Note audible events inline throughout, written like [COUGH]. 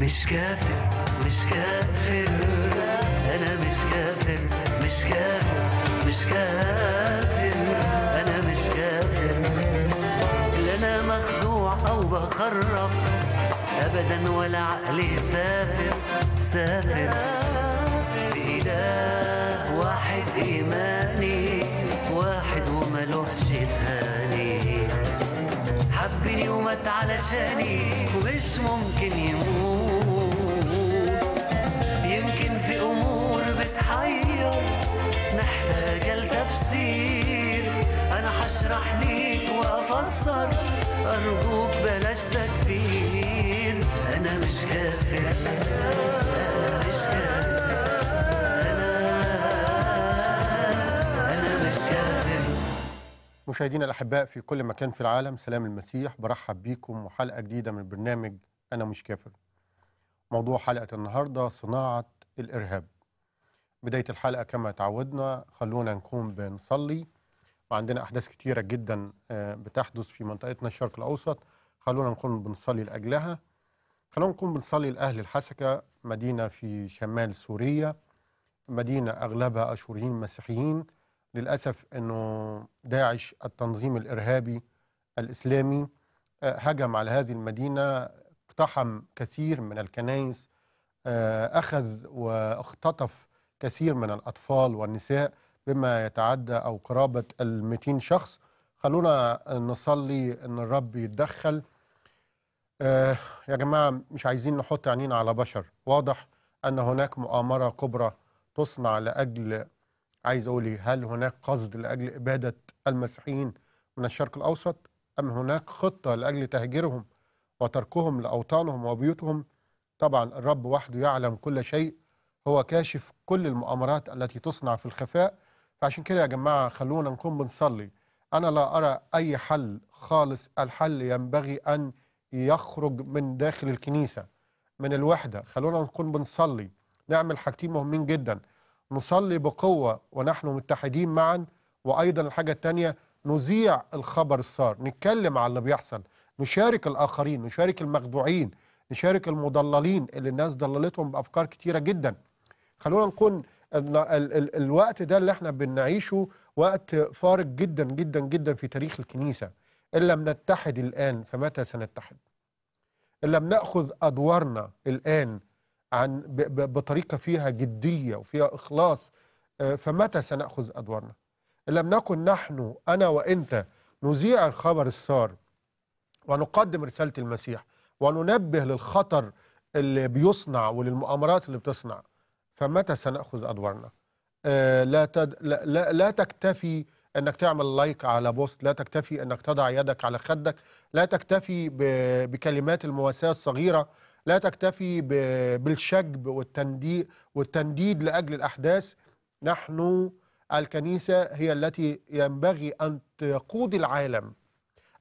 مش كافر مش كافر انا مش كافر مش كافر مش كافر انا مش كافر اللي انا مخدوع او بخرف ابدا ولا عقلي سافر سافر بإله واحد إيماني واحد لوحش تهاني حبني ومات علشاني ومش ممكن يموت صغير محتاجة لتفسير أنا هشرح ليك وأفسر أرجوك بلاش تكفير أنا مش كافر أنا مش كافر أنا أنا مش كافر مشاهدينا الأحباء في كل مكان في العالم سلام المسيح برحب بيكم وحلقة جديدة من برنامج أنا مش كافر موضوع حلقة النهاردة صناعة الإرهاب بداية الحلقة كما تعودنا خلونا نكون بنصلي وعندنا أحداث كتيرة جدا آه، بتحدث في منطقتنا الشرق الأوسط خلونا نكون بنصلي لأجلها خلونا نكون بنصلي لأهل الحسكة مدينة في شمال سوريا مدينة أغلبها أشوريين مسيحيين للأسف أنه داعش التنظيم الإرهابي الإسلامي آه، هجم على هذه المدينة اقتحم كثير من الكنائس آه، أخذ واختطف كثير من الأطفال والنساء بما يتعدى أو قرابة ال 200 شخص خلونا نصلي أن الرب يتدخل آه يا جماعة مش عايزين نحط عينينا على بشر واضح أن هناك مؤامرة كبرى تصنع لأجل عايز أقول إيه، هل هناك قصد لأجل إبادة المسيحيين من الشرق الأوسط أم هناك خطة لأجل تهجيرهم وتركهم لأوطانهم وبيوتهم طبعا الرب وحده يعلم كل شيء هو كاشف كل المؤامرات التي تصنع في الخفاء فعشان كده يا جماعة خلونا نكون بنصلي أنا لا أرى أي حل خالص الحل ينبغي أن يخرج من داخل الكنيسة من الوحدة خلونا نكون بنصلي نعمل حاجتين مهمين جدا نصلي بقوة ونحن متحدين معا وأيضا الحاجة الثانية نذيع الخبر السار نتكلم على اللي بيحصل نشارك الآخرين نشارك المخدوعين نشارك المضللين اللي الناس ضللتهم بأفكار كتيرة جداً خلونا نكون الوقت ده اللي احنا بنعيشه وقت فارق جدا جدا جدا في تاريخ الكنيسة إن لم نتحد الآن فمتى سنتحد إن لم نأخذ أدوارنا الآن عن بطريقة فيها جدية وفيها إخلاص آه، فمتى سنأخذ أدوارنا إن لم نكن نحن أنا وإنت نذيع الخبر السار ونقدم رسالة المسيح وننبه للخطر اللي بيصنع وللمؤامرات اللي بتصنع فمتى سنأخذ أدوارنا آه لا, تد... لا, لا, لا تكتفي أنك تعمل لايك على بوست لا تكتفي أنك تضع يدك على خدك لا تكتفي ب... بكلمات المواساة الصغيرة لا تكتفي ب... بالشجب والتندي... والتنديد لأجل الأحداث نحن الكنيسة هي التي ينبغي أن تقود العالم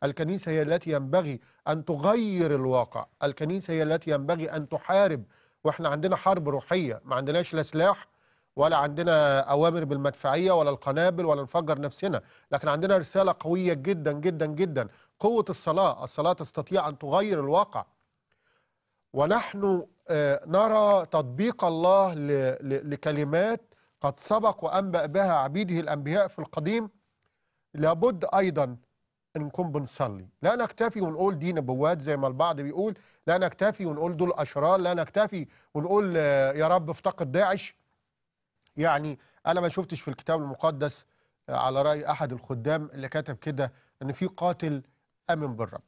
الكنيسة هي التي ينبغي أن تغير الواقع الكنيسة هي التي ينبغي أن تحارب واحنا عندنا حرب روحيه ما عندناش لا سلاح ولا عندنا اوامر بالمدفعيه ولا القنابل ولا نفجر نفسنا لكن عندنا رساله قويه جدا جدا جدا قوه الصلاه الصلاه تستطيع ان تغير الواقع ونحن آه، نرى تطبيق الله لكلمات قد سبق وانبأ بها عبيده الانبياء في القديم لابد ايضا نكون بنصلي لا نكتفي ونقول دي نبوات زي ما البعض بيقول لا نكتفي ونقول دول أشرار لا نكتفي ونقول آه، يا رب افتقد داعش يعني أنا ما شفتش في الكتاب المقدس آه، على رأي أحد الخدام اللي كتب كده أن في قاتل أمن بالرب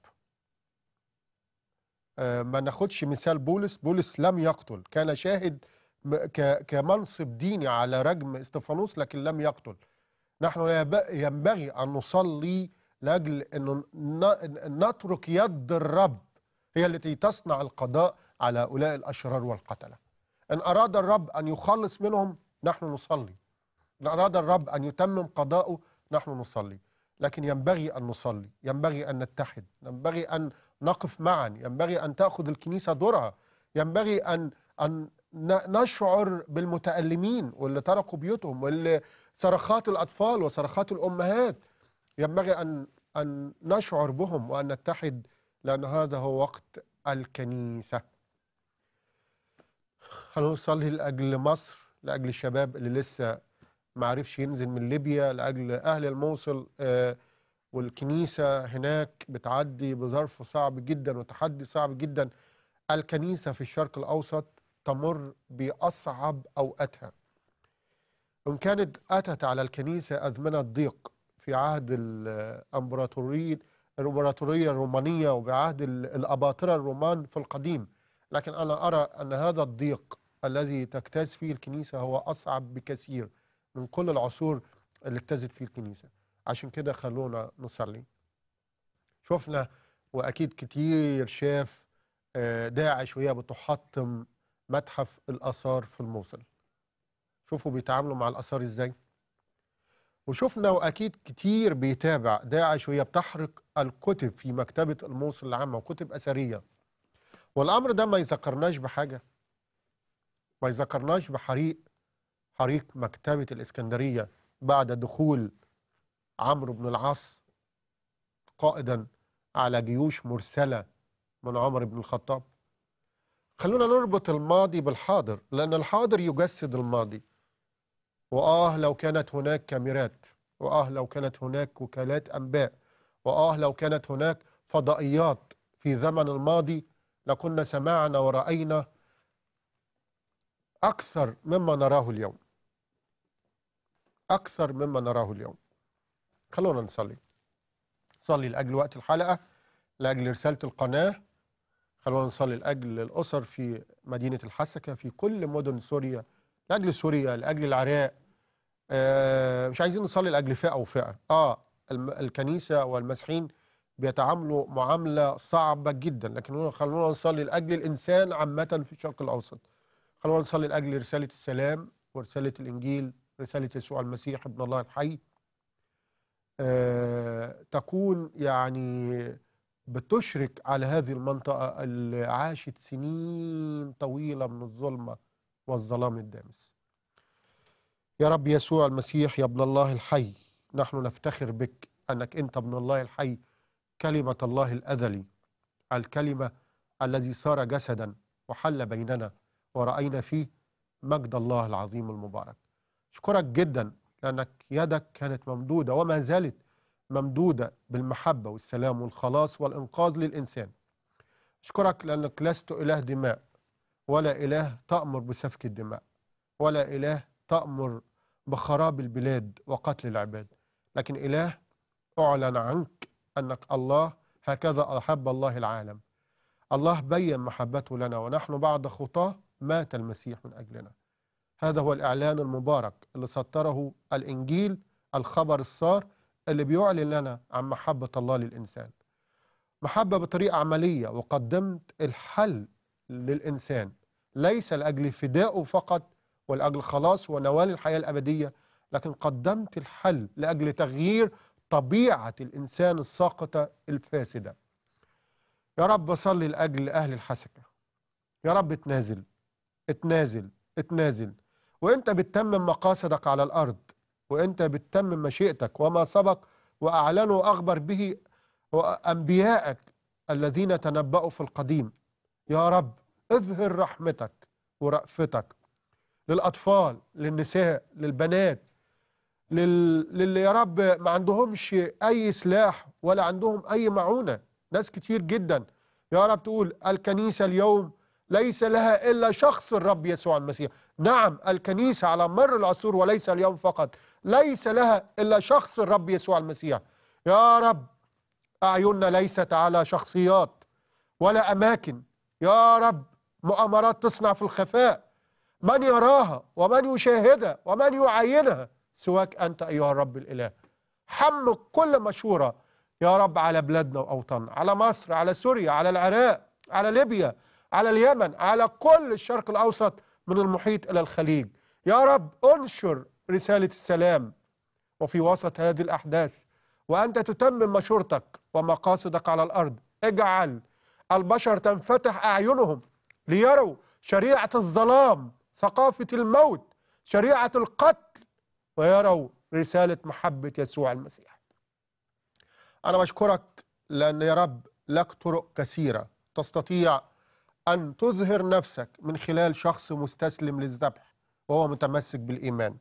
آه، ما ناخدش مثال بولس بولس لم يقتل كان شاهد كمنصب ديني على رجم استفانوس لكن لم يقتل نحن ينبغي أن نصلي لاجل انه نترك يد الرب هي التي تصنع القضاء على هؤلاء الاشرار والقتله. ان اراد الرب ان يخلص منهم نحن نصلي. ان اراد الرب ان يتمم قضاؤه نحن نصلي. لكن ينبغي ان نصلي، ينبغي ان نتحد، ينبغي ان نقف معا، ينبغي ان تاخذ الكنيسه دورها، ينبغي ان ان نشعر بالمتألمين واللي تركوا بيوتهم واللي صرخات الأطفال وصرخات الأمهات ينبغي أن أن نشعر بهم وأن نتحد لأن هذا هو وقت الكنيسة هنصلي لأجل مصر لأجل الشباب اللي لسه ما عرفش ينزل من ليبيا لأجل أهل الموصل آه، والكنيسة هناك بتعدي بظرف صعب جدا وتحدي صعب جدا الكنيسة في الشرق الأوسط تمر بأصعب أوقاتها إن كانت أتت على الكنيسة أزمنة ضيق في عهد الامبراطوريين الامبراطوريه الرومانيه وبعهد الاباطره الرومان في القديم لكن انا ارى ان هذا الضيق الذي تجتاز فيه الكنيسه هو اصعب بكثير من كل العصور اللي اجتازت فيه الكنيسه عشان كده خلونا نصلي شفنا واكيد كتير شاف آه، داعش وهي بتحطم متحف الاثار في الموصل شوفوا بيتعاملوا مع الاثار ازاي وشفنا واكيد كتير بيتابع داعش وهي بتحرق الكتب في مكتبه الموصل العامه وكتب اثريه والامر ده ما يذكرناش بحاجه ما يذكرناش بحريق حريق مكتبه الاسكندريه بعد دخول عمرو بن العاص قائدا على جيوش مرسله من عمر بن الخطاب خلونا نربط الماضي بالحاضر لان الحاضر يجسد الماضي وآه لو كانت هناك كاميرات وآه لو كانت هناك وكالات أنباء وآه لو كانت هناك فضائيات في زمن الماضي لكنا سمعنا ورأينا أكثر مما نراه اليوم أكثر مما نراه اليوم خلونا نصلي صلي لأجل وقت الحلقة لأجل رسالة القناة خلونا نصلي لأجل الأسر في مدينة الحسكة في كل مدن سوريا لأجل سوريا لأجل العراق آه، مش عايزين نصلي لاجل فئه وفئه اه الكنيسه والمسيحيين بيتعاملوا معامله صعبه جدا لكن خلونا نصلي لاجل الانسان عامه في الشرق الاوسط خلونا نصلي لاجل رساله السلام ورساله الانجيل رساله يسوع المسيح ابن الله الحي آه تكون يعني بتشرك على هذه المنطقه اللي عاشت سنين طويله من الظلمه والظلام الدامس يا رب يسوع المسيح يا ابن الله الحي نحن نفتخر بك أنك أنت ابن الله الحي كلمة الله الأزلي الكلمة الذي صار جسدا وحل بيننا ورأينا فيه مجد الله العظيم المبارك أشكرك جدا لأنك يدك كانت ممدودة وما زالت ممدودة بالمحبة والسلام والخلاص والإنقاذ للإنسان أشكرك لأنك لست إله دماء ولا إله تأمر بسفك الدماء ولا إله تأمر بخراب البلاد وقتل العباد لكن إله أعلن عنك أنك الله هكذا أحب الله العالم الله بيّن محبته لنا ونحن بعد خطاه مات المسيح من أجلنا هذا هو الإعلان المبارك اللي سطره الإنجيل الخبر الصار اللي بيعلن لنا عن محبة الله للإنسان محبة بطريقة عملية وقدمت الحل للإنسان ليس لأجل فدائه فقط ولأجل خلاص ونوال الحياة الأبدية لكن قدمت الحل لأجل تغيير طبيعة الإنسان الساقطة الفاسدة يا رب بصلي لأجل أهل الحسكة يا رب اتنازل اتنازل اتنازل وانت بتتمم مقاصدك على الارض وانت بتتمم مشيئتك وما سبق واعلنوا اخبر به انبيائك الذين تنبأوا في القديم يا رب اظهر رحمتك ورأفتك للأطفال للنساء للبنات لل... للي يا رب ما عندهمش أي سلاح ولا عندهم أي معونة ناس كتير جدا يا رب تقول الكنيسة اليوم ليس لها إلا شخص الرب يسوع المسيح نعم الكنيسة على مر العصور وليس اليوم فقط ليس لها إلا شخص الرب يسوع المسيح يا رب أعيننا ليست على شخصيات ولا أماكن يا رب مؤامرات تصنع في الخفاء من يراها ومن يشاهدها ومن يعينها سواك أنت أيها الرب الإله حمل كل مشورة يا رب على بلادنا وأوطاننا على مصر على سوريا على العراق على ليبيا على اليمن على كل الشرق الأوسط من المحيط إلى الخليج يا رب انشر رسالة السلام وفي وسط هذه الأحداث وأنت تتمم مشورتك ومقاصدك على الأرض اجعل البشر تنفتح أعينهم ليروا شريعة الظلام ثقافة الموت شريعة القتل ويروا رسالة محبة يسوع المسيح أنا بشكرك لأن يا رب لك طرق كثيرة تستطيع أن تظهر نفسك من خلال شخص مستسلم للذبح وهو متمسك بالإيمان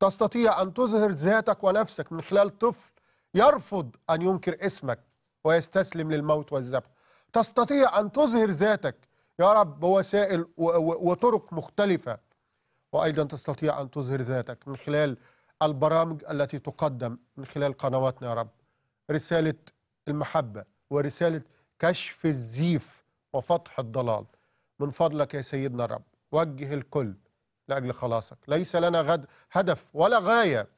تستطيع أن تظهر ذاتك ونفسك من خلال طفل يرفض أن ينكر اسمك ويستسلم للموت والذبح تستطيع أن تظهر ذاتك يا رب بوسائل وطرق مختلفة وأيضا تستطيع أن تظهر ذاتك من خلال البرامج التي تقدم من خلال قنواتنا يا رب رسالة المحبة ورسالة كشف الزيف وفتح الضلال من فضلك يا سيدنا الرب وجه الكل لأجل خلاصك ليس لنا غد هدف ولا غاية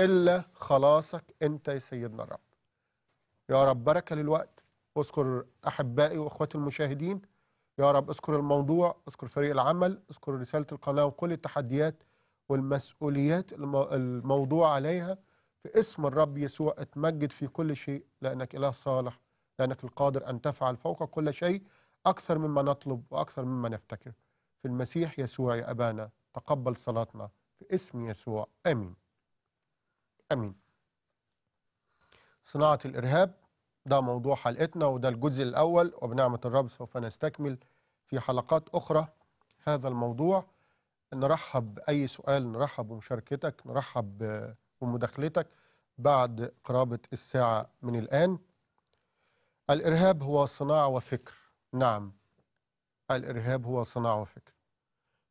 إلا خلاصك أنت يا سيدنا الرب يا رب بركة للوقت واذكر أحبائي وأخواتي المشاهدين يا رب اذكر الموضوع اذكر فريق العمل اذكر رسالة القناة وكل التحديات والمسؤوليات الموضوع عليها في اسم الرب يسوع اتمجد في كل شيء لأنك إله صالح لأنك القادر أن تفعل فوق كل شيء أكثر مما نطلب وأكثر مما نفتكر في المسيح يسوع يا أبانا تقبل صلاتنا في اسم يسوع آمين آمين صناعة الإرهاب ده موضوع حلقتنا وده الجزء الأول وبنعمة الرب سوف نستكمل في حلقات أخرى هذا الموضوع نرحب بأي سؤال نرحب بمشاركتك نرحب بمداخلتك بعد قرابة الساعة من الآن الإرهاب هو صناعة وفكر نعم الإرهاب هو صناعة وفكر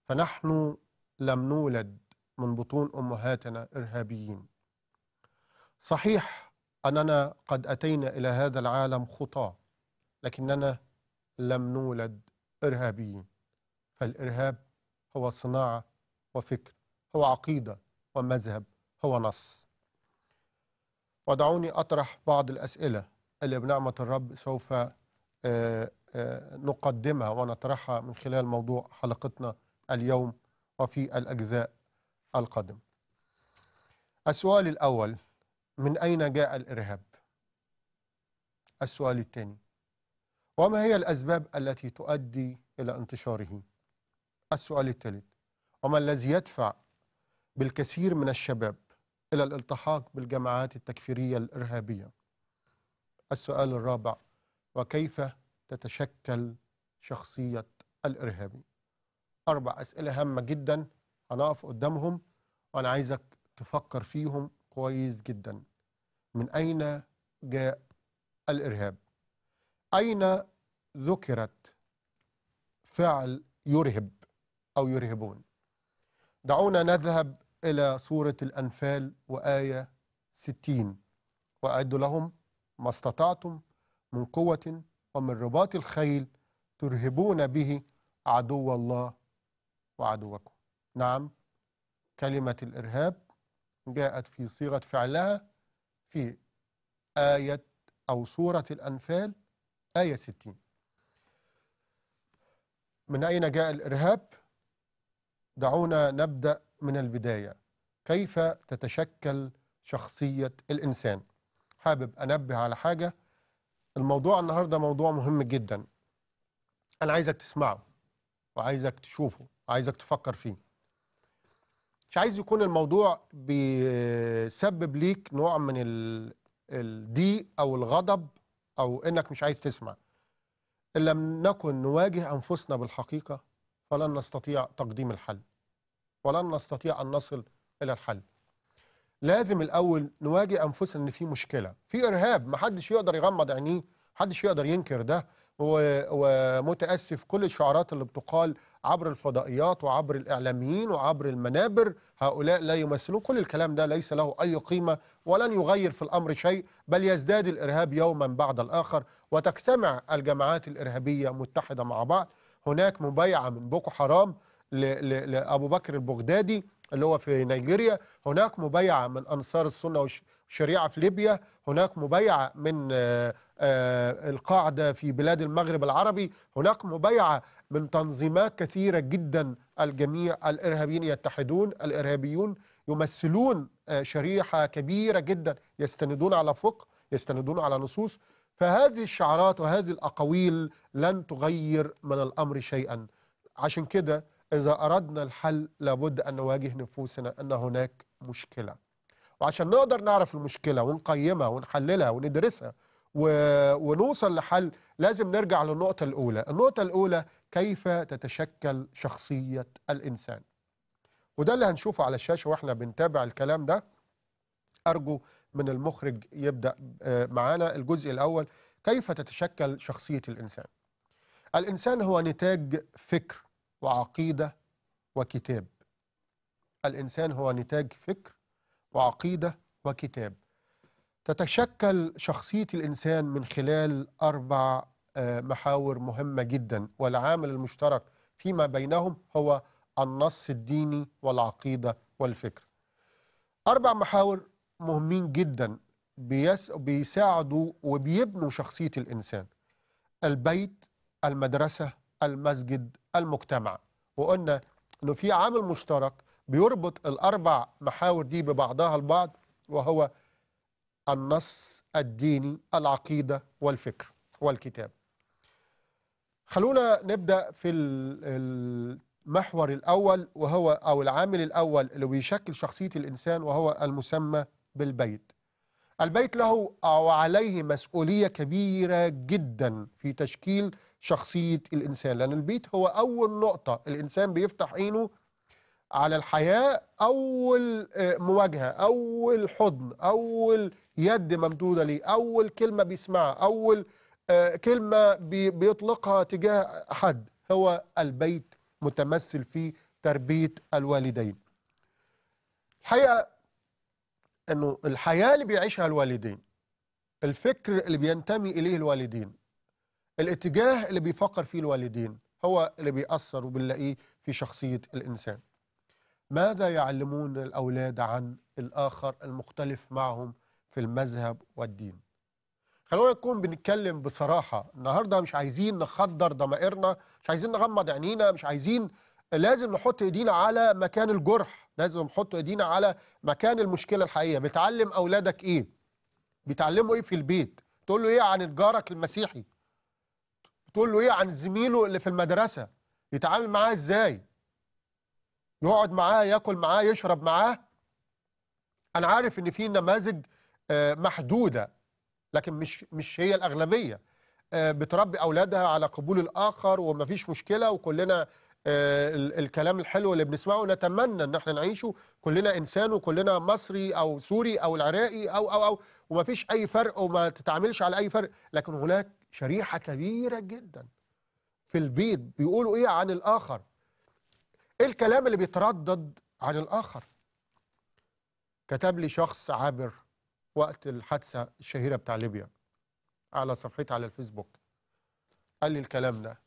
فنحن لم نولد من بطون أمهاتنا إرهابيين صحيح أننا قد أتينا إلى هذا العالم خطاة لكننا لم نولد إرهابيين فالإرهاب هو صناعة وفكر هو عقيدة ومذهب هو نص ودعوني أطرح بعض الأسئلة اللي بنعمة الرب سوف آه، آه، نقدمها ونطرحها من خلال موضوع حلقتنا اليوم وفي الأجزاء القادمة السؤال الأول من أين جاء الإرهاب السؤال الثاني وما هي الأسباب التي تؤدي إلى انتشاره السؤال الثالث وما الذي يدفع بالكثير من الشباب إلى الالتحاق بالجماعات التكفيرية الإرهابية السؤال الرابع وكيف تتشكل شخصية الإرهابي أربع أسئلة هامة جدا هنقف قدامهم وأنا عايزك تفكر فيهم كويس جدا من أين جاء الإرهاب أين ذكرت فعل يرهب أو يرهبون دعونا نذهب إلى سورة الأنفال وآية 60 وأعدوا لهم ما استطعتم من قوة ومن رباط الخيل ترهبون به عدو الله وعدوكم نعم كلمة الإرهاب جاءت في صيغة فعلها في آية أو سورة الأنفال آية 60 من أين جاء الإرهاب؟ دعونا نبدأ من البداية كيف تتشكل شخصية الإنسان حابب أنبه على حاجة الموضوع النهاردة موضوع مهم جدا أنا عايزك تسمعه وعايزك تشوفه وعايزك تفكر فيه مش عايز يكون الموضوع بيسبب ليك نوع من الضيق او الغضب او انك مش عايز تسمع ان لم نكن نواجه انفسنا بالحقيقه فلن نستطيع تقديم الحل ولن نستطيع ان نصل الى الحل لازم الاول نواجه انفسنا ان في مشكله في ارهاب محدش يقدر يغمض عينيه محدش يقدر ينكر ده ومتاسف كل الشعارات اللي بتقال عبر الفضائيات وعبر الاعلاميين وعبر المنابر هؤلاء لا يمثلون كل الكلام ده ليس له اي قيمه ولن يغير في الامر شيء بل يزداد الارهاب يوما بعد الاخر وتجتمع الجماعات الارهابيه متحده مع بعض هناك مبايعه من بوكو حرام لابو بكر البغدادي اللي هو في نيجيريا هناك مبايعه من انصار السنه والشريعه في ليبيا هناك مبايعه من آه، القاعدة في بلاد المغرب العربي هناك مبايعة من تنظيمات كثيرة جدا الجميع الإرهابيين يتحدون الإرهابيون يمثلون آه، شريحة كبيرة جدا يستندون على فقه يستندون على نصوص فهذه الشعارات وهذه الأقاويل لن تغير من الأمر شيئا عشان كده إذا أردنا الحل لابد أن نواجه نفوسنا أن هناك مشكلة وعشان نقدر نعرف المشكلة ونقيمها ونحللها وندرسها ونوصل لحل لازم نرجع للنقطة الأولى النقطة الأولى كيف تتشكل شخصية الإنسان وده اللي هنشوفه على الشاشة وإحنا بنتابع الكلام ده أرجو من المخرج يبدأ آه، معانا الجزء الأول كيف تتشكل شخصية الإنسان الإنسان هو نتاج فكر وعقيدة وكتاب الإنسان هو نتاج فكر وعقيدة وكتاب تتشكل شخصية الإنسان من خلال أربع آه، محاور مهمة جدا والعامل المشترك فيما بينهم هو النص الديني والعقيدة والفكر أربع محاور مهمين جدا بيساعدوا وبيبنوا شخصية الإنسان البيت المدرسة المسجد المجتمع وقلنا أنه في عامل مشترك بيربط الأربع محاور دي ببعضها البعض وهو النص الديني العقيدة والفكر والكتاب خلونا نبدأ في المحور الأول وهو أو العامل الأول اللي بيشكل شخصية الإنسان وهو المسمى بالبيت البيت له أو عليه مسؤولية كبيرة جدا في تشكيل شخصية الإنسان لأن البيت هو أول نقطة الإنسان بيفتح عينه على الحياة أول آه، مواجهة أول حضن أول يد ممدودة ليه أول كلمة بيسمعها أول آه، كلمة بيطلقها تجاه حد هو البيت متمثل في تربية الوالدين الحقيقة أنه الحياة اللي بيعيشها الوالدين الفكر اللي بينتمي إليه الوالدين الاتجاه اللي بيفكر فيه الوالدين هو اللي بيأثر وبنلاقيه في شخصية الإنسان ماذا يعلمون الأولاد عن الآخر المختلف معهم في المذهب والدين خلونا نكون بنتكلم بصراحة النهاردة مش عايزين نخدر ضمائرنا مش عايزين نغمض عينينا مش عايزين لازم نحط ايدينا على مكان الجرح لازم نحط ايدينا على مكان المشكلة الحقيقية بتعلم أولادك ايه بتعلمه ايه في البيت تقول له ايه عن جارك المسيحي تقول له ايه عن زميله اللي في المدرسة يتعامل معاه ازاي يقعد معاه ياكل معاه يشرب معاه انا عارف ان في نماذج آه، محدوده لكن مش مش هي الاغلبيه آه، بتربي اولادها على قبول الاخر ومفيش مشكله وكلنا آه، الكلام الحلو اللي بنسمعه نتمنى ان احنا نعيشه كلنا انسان وكلنا مصري او سوري او العراقي او او او ومفيش اي فرق وما تتعاملش على اي فرق لكن هناك شريحه كبيره جدا في البيض بيقولوا ايه عن الاخر ايه الكلام اللي بيتردد عن الاخر كتب لي شخص عابر وقت الحادثه الشهيره بتاع ليبيا على صفحتي على الفيسبوك قال لي الكلام ده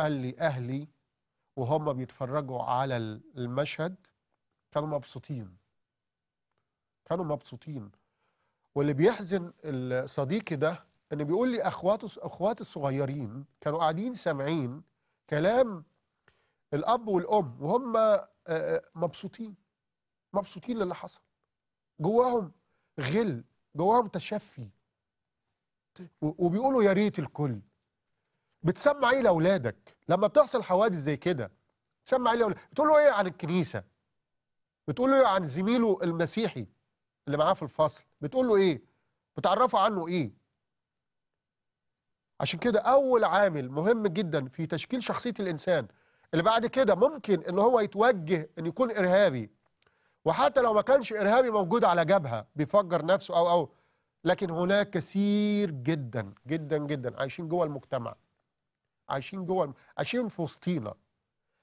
قال لي اهلي وهم بيتفرجوا على المشهد كانوا مبسوطين كانوا مبسوطين واللي بيحزن صديقي ده ان بيقول لي اخواته اخواتي الصغيرين كانوا قاعدين سامعين كلام الاب والام وهم آه، آه، مبسوطين مبسوطين للي حصل جواهم غل جواهم تشفي وبيقولوا يا ريت الكل بتسمع ايه لاولادك لما بتحصل حوادث زي كده بتسمع ايه لاولادك بتقول له ايه عن الكنيسه بتقول له ايه عن زميله المسيحي اللي معاه في الفصل بتقول له ايه بتعرفه عنه ايه عشان كده اول عامل مهم جدا في تشكيل شخصيه الانسان اللي بعد كده ممكن ان هو يتوجه ان يكون ارهابي وحتى لو ما كانش ارهابي موجود على جبهه بيفجر نفسه او او لكن هناك كثير جدا جدا جدا عايشين جوه المجتمع عايشين جوه عايشين في وسطينا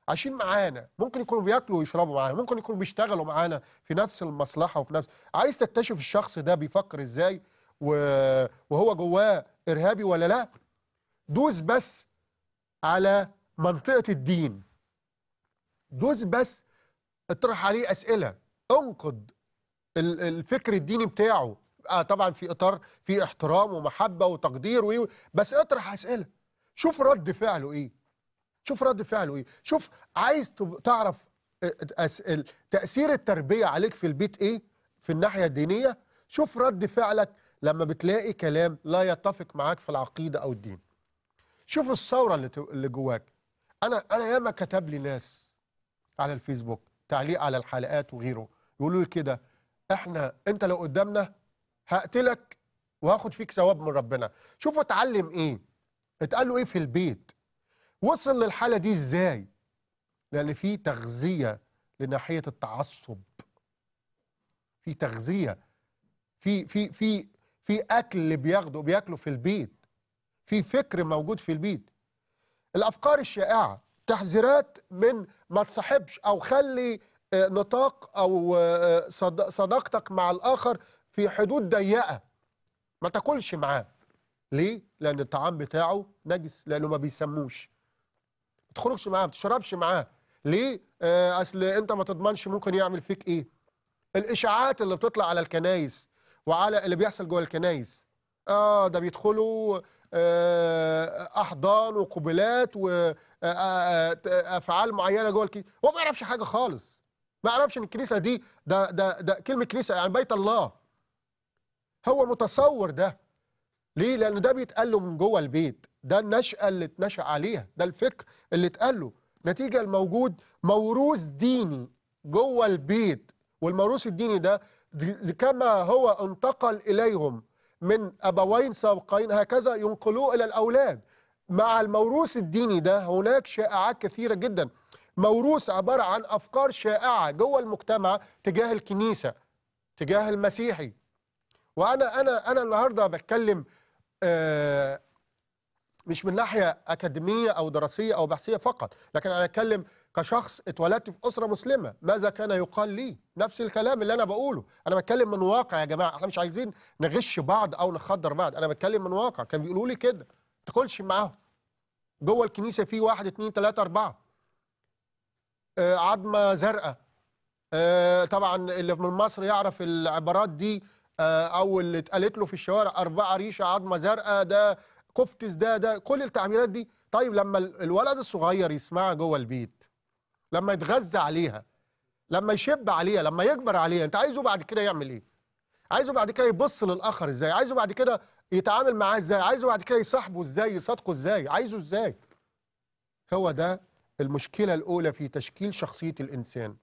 عايشين معانا ممكن يكونوا بياكلوا ويشربوا معانا ممكن يكونوا بيشتغلوا معانا في نفس المصلحه وفي نفس عايز تكتشف الشخص ده بيفكر ازاي وهو جواه ارهابي ولا لا دوس بس على منطقه الدين دوس بس اطرح عليه اسئله انقد الفكر الديني بتاعه آه طبعا في اطار في احترام ومحبه وتقدير وإيه بس اطرح اسئله شوف رد فعله ايه شوف رد فعله ايه شوف عايز تعرف آه، تاثير التربيه عليك في البيت ايه في الناحيه الدينيه شوف رد فعلك لما بتلاقي كلام لا يتفق معاك في العقيده او الدين شوف الثوره اللي جواك انا انا ياما كتب لي ناس على الفيسبوك تعليق على الحلقات وغيره يقولوا لي كده احنا انت لو قدامنا هقتلك وهاخد فيك ثواب من ربنا شوفوا اتعلم ايه اتقال له ايه في البيت وصل للحاله دي ازاي لان في تغذيه لناحيه التعصب في تغذيه في في في في اكل بياخده بياكله في البيت في فكر موجود في البيت الافكار الشائعه تحذيرات من ما تصاحبش او خلي آه، نطاق او آه، صداقتك مع الاخر في حدود ضيقه ما تاكلش معاه ليه لان الطعام بتاعه نجس لانه ما بيسموش ما تخرجش معاه ما تشربش معاه ليه آه، اصل انت ما تضمنش ممكن يعمل فيك ايه الاشاعات اللي بتطلع على الكنايس وعلى اللي بيحصل جوه الكنايس اه ده بيدخلوا آه، احضان وقبلات وافعال آه، آه، معينه جوه الكنيسه هو ما يعرفش حاجه خالص ما يعرفش ان الكنيسه دي ده ده ده كلمه كنيسه يعني بيت الله هو متصور ده ليه لان ده بيتقال له من جوه البيت ده النشأة اللي اتنشأ عليها ده الفكر اللي اتقال له نتيجة الموجود موروث ديني جوه البيت والموروث الديني ده كما هو انتقل إليهم من أبوين سابقين هكذا ينقلوه إلى الأولاد مع الموروث الديني ده هناك شائعات كثيرة جدا موروث عبارة عن أفكار شائعة جوه المجتمع تجاه الكنيسة تجاه المسيحي وأنا أنا أنا النهاردة بتكلم آه مش من ناحيه اكاديميه او دراسيه او بحثيه فقط لكن انا اتكلم كشخص اتولدت في اسره مسلمه ماذا كان يقال لي نفس الكلام اللي انا بقوله انا بتكلم من واقع يا جماعه احنا مش عايزين نغش بعض او نخدر بعض انا بتكلم من واقع كان بيقولوا لي كده ما تدخلش معاهم جوه الكنيسه في واحد اتنين تلاته اربعه آه عظمه زرقاء آه طبعا اللي من مصر يعرف العبارات دي آه، او اللي اتقالت له في الشوارع اربعه ريشه عظمه زرقاء ده كفت ده ده كل التعبيرات دي طيب لما الولد الصغير يسمعها جوه البيت لما يتغذى عليها لما يشب عليها لما يكبر عليها انت عايزه بعد كده يعمل ايه عايزه بعد كده يبص للاخر ازاي عايزه بعد كده يتعامل معاه ازاي عايزه بعد كده يصاحبه ازاي يصادقه ازاي عايزه ازاي هو ده المشكله الاولى في تشكيل شخصيه الانسان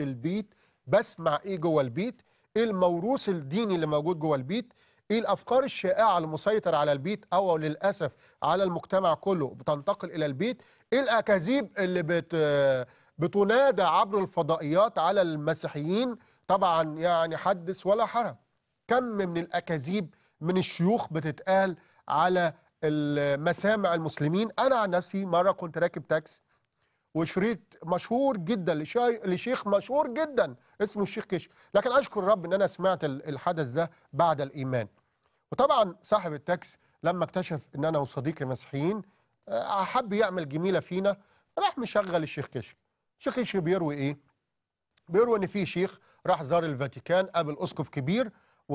البيت بسمع ايه جوه البيت ايه الموروث الديني اللي موجود جوه البيت ايه الافكار الشائعه المسيطر على البيت او للاسف على المجتمع كله بتنتقل الى البيت ايه الاكاذيب اللي بت بتنادى عبر الفضائيات على المسيحيين طبعا يعني حدث ولا حرج كم من الاكاذيب من الشيوخ بتتقال على المسامع المسلمين انا عن نفسي مره كنت راكب تاكسي وشريط مشهور جدا لشيخ مشهور جدا اسمه الشيخ كيش لكن اشكر الرب ان انا سمعت الحدث ده بعد الايمان وطبعا صاحب التاكس لما اكتشف ان انا وصديقي مسيحيين آه، احب يعمل جميله فينا راح مشغل الشيخ كيش الشيخ كيش بيروي ايه بيروي ان في شيخ راح زار الفاتيكان قابل اسقف كبير و...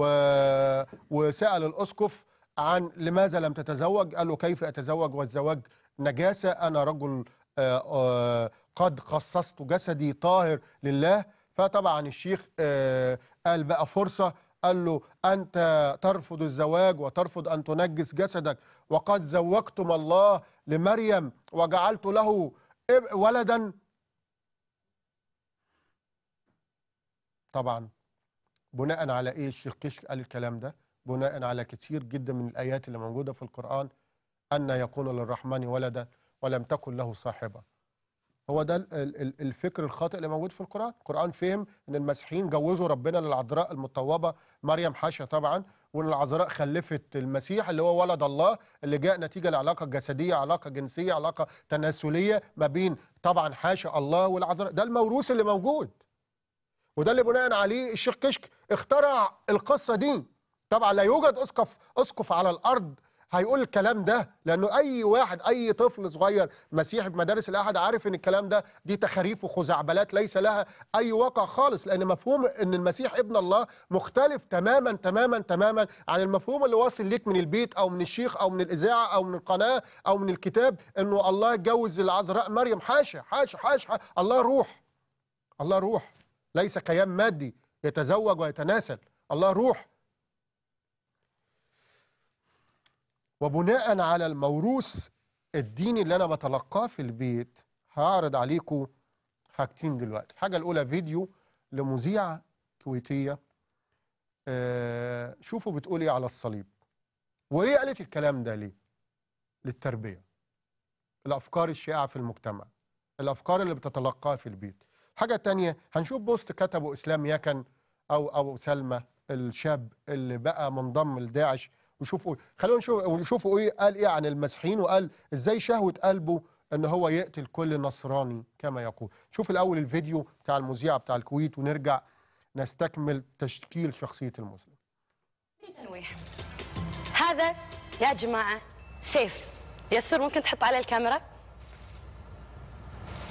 وسال الاسقف عن لماذا لم تتزوج قال له كيف اتزوج والزواج نجاسه انا رجل آه، آه، قد خصصت جسدي طاهر لله فطبعا الشيخ آه، قال بقى فرصة قال له أنت ترفض الزواج وترفض أن تنجس جسدك وقد زوجتم الله لمريم وجعلت له ولدا طبعا بناء على ايه الشيخ كشك قال الكلام ده بناء على كثير جدا من الايات اللي موجوده في القران ان يكون للرحمن ولدا ولم تكن له صاحبة هو ده الفكر الخاطئ اللي موجود في القرآن القرآن فهم أن المسيحيين جوزوا ربنا للعذراء المطوبة مريم حاشا طبعا وأن العذراء خلفت المسيح اللي هو ولد الله اللي جاء نتيجة لعلاقة جسدية علاقة جنسية علاقة تناسلية ما بين طبعا حاشا الله والعذراء ده الموروث اللي موجود وده اللي بناء عليه الشيخ كشك اخترع القصة دي طبعا لا يوجد أسقف أسقف على الأرض هيقول الكلام ده لانه اي واحد اي طفل صغير مسيحي في مدارس الاحد عارف ان الكلام ده دي تخاريف وخزعبلات ليس لها اي واقع خالص لان مفهوم ان المسيح ابن الله مختلف تماما تماما تماما عن المفهوم اللي واصل ليك من البيت او من الشيخ او من الاذاعه او من القناه او من الكتاب انه الله جوز العذراء مريم حاشا حاشا حاشا الله روح الله روح ليس كيان مادي يتزوج ويتناسل الله روح وبناء على الموروث الديني اللي أنا بتلقاه في البيت هعرض عليكم حاجتين دلوقتي الحاجة الأولى فيديو لمذيعة كويتية آه شوفوا بتقول إيه على الصليب وهي قالت الكلام ده ليه للتربية الأفكار الشائعة في المجتمع الأفكار اللي بتتلقاها في البيت حاجة تانية هنشوف بوست كتبه إسلام يكن أو أو سلمى الشاب اللي بقى منضم لداعش وشوفوا خلونا نشوف ونشوفوا ايه قال ايه عن المسيحيين وقال ازاي شهوه قلبه ان هو يقتل كل نصراني كما يقول شوف الاول الفيديو بتاع المذيع بتاع الكويت ونرجع نستكمل تشكيل شخصيه المسلم هذا يا جماعه سيف يسر ممكن تحط عليه الكاميرا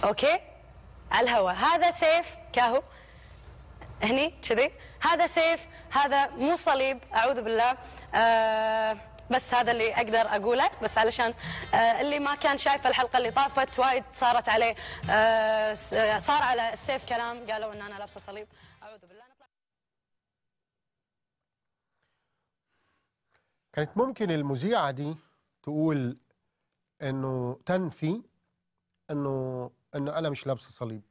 اوكي على الهواء هذا سيف كاهو هني كذي هذا سيف هذا مو صليب اعوذ بالله آه بس هذا اللي اقدر اقوله بس علشان آه، اللي ما كان شايف الحلقه اللي طافت وايد صارت عليه آه، صار على السيف كلام قالوا ان انا لابسه صليب اعوذ بالله نطلع كانت ممكن المذيعه دي تقول انه تنفي انه انه انا مش لابسه صليب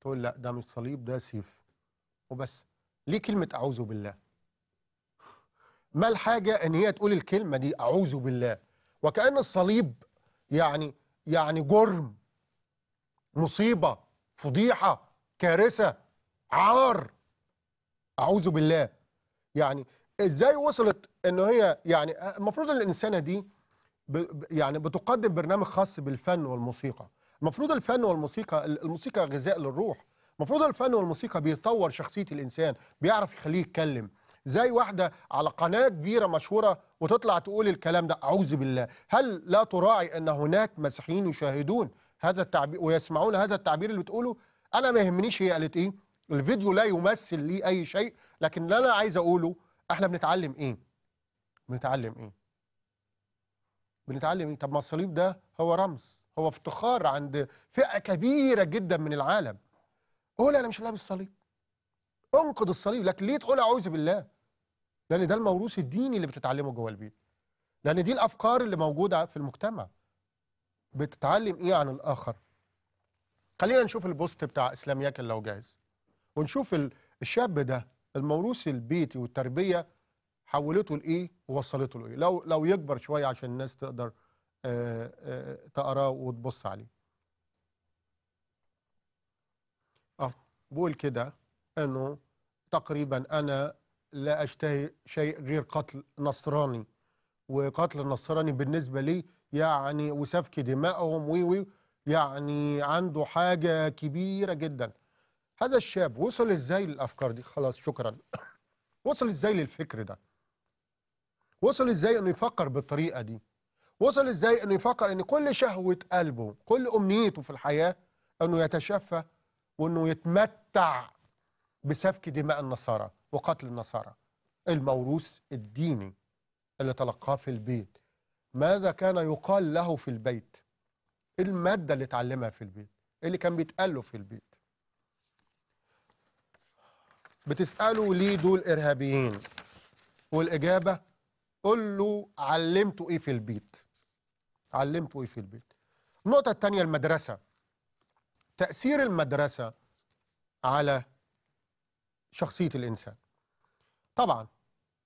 تقول لا ده مش صليب ده سيف وبس ليه كلمه اعوذ بالله ما الحاجة أن هي تقول الكلمة دي أعوذ بالله وكأن الصليب يعني يعني جرم مصيبة فضيحة كارثة عار أعوذ بالله يعني إزاي وصلت أن هي يعني المفروض الإنسانة دي يعني بتقدم برنامج خاص بالفن والموسيقى المفروض الفن والموسيقى الموسيقى غذاء للروح المفروض الفن والموسيقى بيطور شخصية الإنسان بيعرف يخليه يتكلم زي واحده على قناه كبيره مشهوره وتطلع تقول الكلام ده اعوذ بالله هل لا تراعي ان هناك مسيحيين يشاهدون هذا التعبير ويسمعون هذا التعبير اللي بتقوله انا ما يهمنيش هي قالت ايه الفيديو لا يمثل لي اي شيء لكن اللي انا عايز اقوله احنا بنتعلم ايه بنتعلم ايه بنتعلم ايه طب ما الصليب ده هو رمز هو افتخار عند فئه كبيره جدا من العالم قول انا مش لابس صليب انقض الصليب لكن ليه تقول اعوذ بالله لان ده الموروث الديني اللي بتتعلمه جوه البيت لان دي الافكار اللي موجوده في المجتمع بتتعلم ايه عن الاخر خلينا نشوف البوست بتاع اسلام ياكل لو جاهز ونشوف الشاب ده الموروث البيتي والتربيه حولته لايه ووصلته لايه لو لو يكبر شويه عشان الناس تقدر آه، آه، تقراه وتبص عليه اه بقول كده أنه تقريبا أنا لا أشتهي شيء غير قتل نصراني وقتل النصراني بالنسبة لي يعني وسفك دمائهم وي يعني عنده حاجة كبيرة جدا هذا الشاب وصل ازاي للأفكار دي خلاص شكرا [COUGHS] وصل ازاي للفكر ده وصل ازاي انه يفكر بالطريقة دي وصل ازاي انه يفكر ان كل شهوة قلبه كل امنيته في الحياة انه يتشفى وانه يتمتع بسفك دماء النصارى وقتل النصارى الموروث الديني اللي تلقاه في البيت ماذا كان يقال له في البيت المادة اللي اتعلمها في البيت اللي كان بيتقال له في البيت بتسأله ليه دول إرهابيين والإجابة قل له علمته إيه في البيت علمته إيه في البيت النقطة الثانية المدرسة تأثير المدرسة على شخصية الإنسان طبعا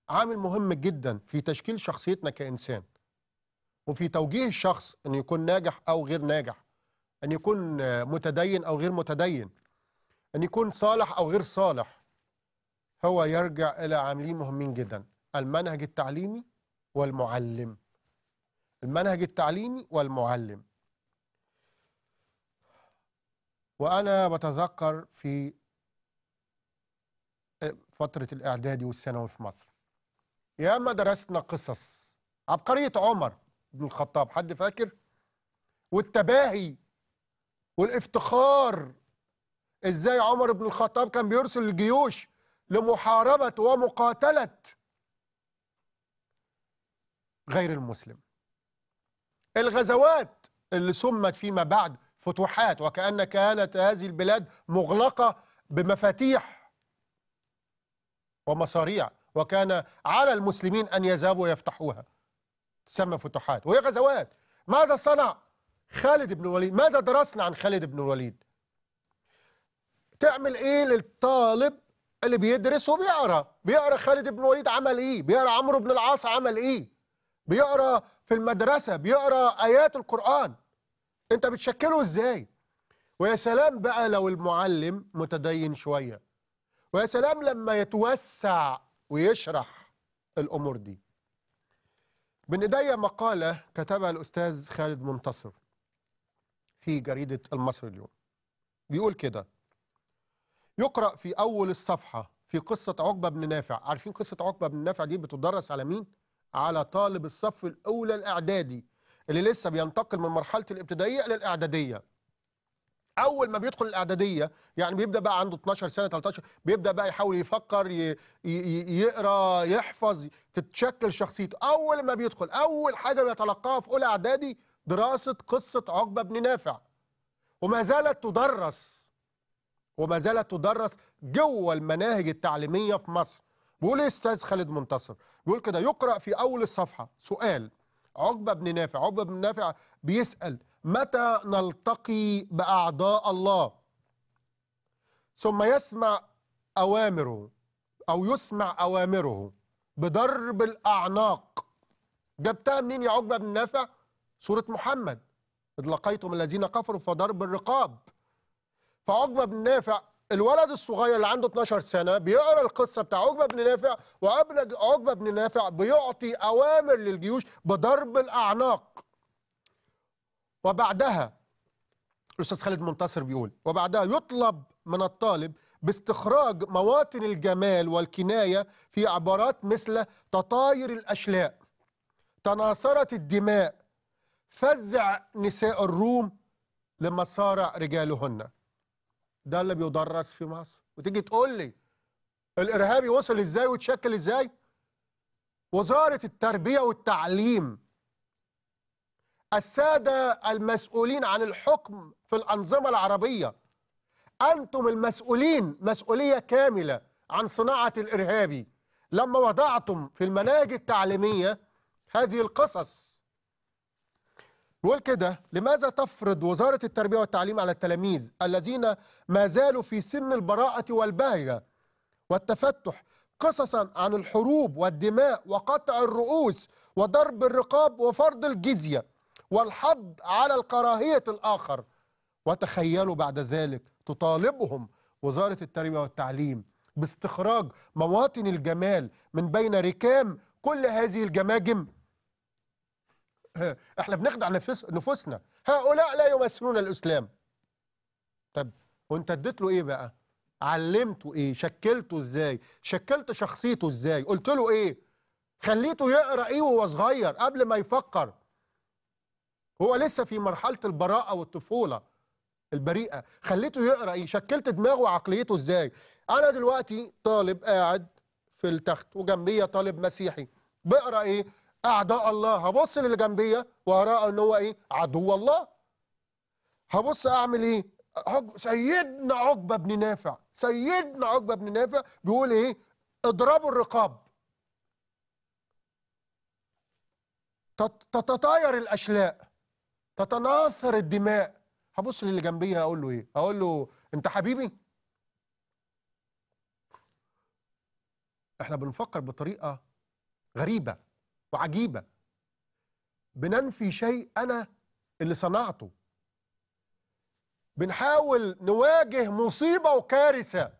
عامل مهم جدا في تشكيل شخصيتنا كإنسان وفي توجيه الشخص أن يكون ناجح أو غير ناجح أن يكون متدين أو غير متدين أن يكون صالح أو غير صالح هو يرجع إلى عاملين مهمين جدا المنهج التعليمي والمعلم المنهج التعليمي والمعلم وأنا بتذكر في فترة الإعدادي والثانوي في مصر ياما درسنا قصص عبقرية عمر بن الخطاب حد فاكر والتباهي والافتخار ازاي عمر بن الخطاب كان بيرسل الجيوش لمحاربة ومقاتلة غير المسلم الغزوات اللي سمت فيما بعد فتوحات وكأن كانت هذه البلاد مغلقة بمفاتيح ومصاريع وكان على المسلمين أن يذهبوا ويفتحوها تسمى فتوحات وهي غزوات ماذا صنع خالد بن الوليد ماذا درسنا عن خالد بن الوليد تعمل ايه للطالب اللي بيدرس وبيقرا بيقرا خالد بن الوليد عمل ايه بيقرا عمرو بن العاص عمل ايه بيقرا في المدرسه بيقرا ايات القران انت بتشكله ازاي ويا سلام بقى لو المعلم متدين شويه ويا سلام لما يتوسع ويشرح الأمور دي من إيديا مقالة كتبها الأستاذ خالد منتصر في جريدة المصري اليوم بيقول كده يقرأ في أول الصفحة في قصة عقبة بن نافع عارفين قصة عقبة بن نافع دي بتدرس على مين؟ على طالب الصف الأولى الإعدادي اللي لسه بينتقل من مرحلة الابتدائية للإعدادية اول ما بيدخل الاعداديه يعني بيبدا بقى عنده 12 سنه 13 بيبدا بقى يحاول يفكر ي... ي... يقرا يحفظ تتشكل شخصيته اول ما بيدخل اول حاجه بيتلقاها في اولى اعدادي دراسه قصه عقبه بن نافع وما زالت تدرس وما زالت تدرس جوه المناهج التعليميه في مصر بيقول إيه استاذ خالد منتصر بيقول كده يقرا في اول الصفحه سؤال عقبه بن نافع عقبه بن نافع بيسال متى نلتقي باعضاء الله ثم يسمع اوامره او يسمع اوامره بضرب الاعناق جبتها منين يا عقبه بن نافع سوره محمد اذ لقيتم الذين كفروا فضرب الرقاب فعقبه بن نافع الولد الصغير اللي عنده 12 سنه بيقرا القصه بتاع عقبه بن نافع وقبل عقبه بن نافع بيعطي اوامر للجيوش بضرب الاعناق وبعدها الأستاذ خالد منتصر بيقول وبعدها يطلب من الطالب باستخراج مواطن الجمال والكناية في عبارات مثل تطاير الأشلاء تناصرت الدماء فزع نساء الروم لمصارع رجالهن ده اللي بيدرس في مصر وتيجي تقول لي الإرهابي وصل إزاي وتشكل إزاي وزارة التربية والتعليم السادة المسؤولين عن الحكم في الأنظمة العربية أنتم المسؤولين مسؤولية كاملة عن صناعة الإرهابي لما وضعتم في المناهج التعليمية هذه القصص نقول كده لماذا تفرض وزارة التربية والتعليم على التلاميذ الذين ما زالوا في سن البراءة والبهجة والتفتح قصصا عن الحروب والدماء وقطع الرؤوس وضرب الرقاب وفرض الجزيه والحض على الكراهية الآخر وتخيلوا بعد ذلك تطالبهم وزارة التربية والتعليم باستخراج مواطن الجمال من بين ركام كل هذه الجماجم [LAUGHS] احنا بنخدع نفس نفوسنا هؤلاء لا يمثلون الاسلام طب وانت اديت له ايه بقى علمته ايه شكلته ازاي شكلت شخصيته ازاي قلت له ايه خليته يقرا ايه وهو صغير قبل ما يفكر هو لسه في مرحله البراءه والطفوله البريئه خليته يقرا ايه شكلت دماغه وعقليته ازاي انا دلوقتي طالب قاعد في التخت وجنبيه طالب مسيحي بقرا ايه اعداء الله هبص للي جنبيه وهراء ان هو ايه عدو الله هبص اعمل ايه سيدنا عقبه بن نافع سيدنا عقبه بن نافع بيقول ايه اضربوا الرقاب تتطاير الاشلاء تتناثر الدماء هبص للي جنبي هقول له ايه هقول له انت حبيبي احنا بنفكر بطريقه غريبه وعجيبه بننفي شيء انا اللي صنعته بنحاول نواجه مصيبه وكارثه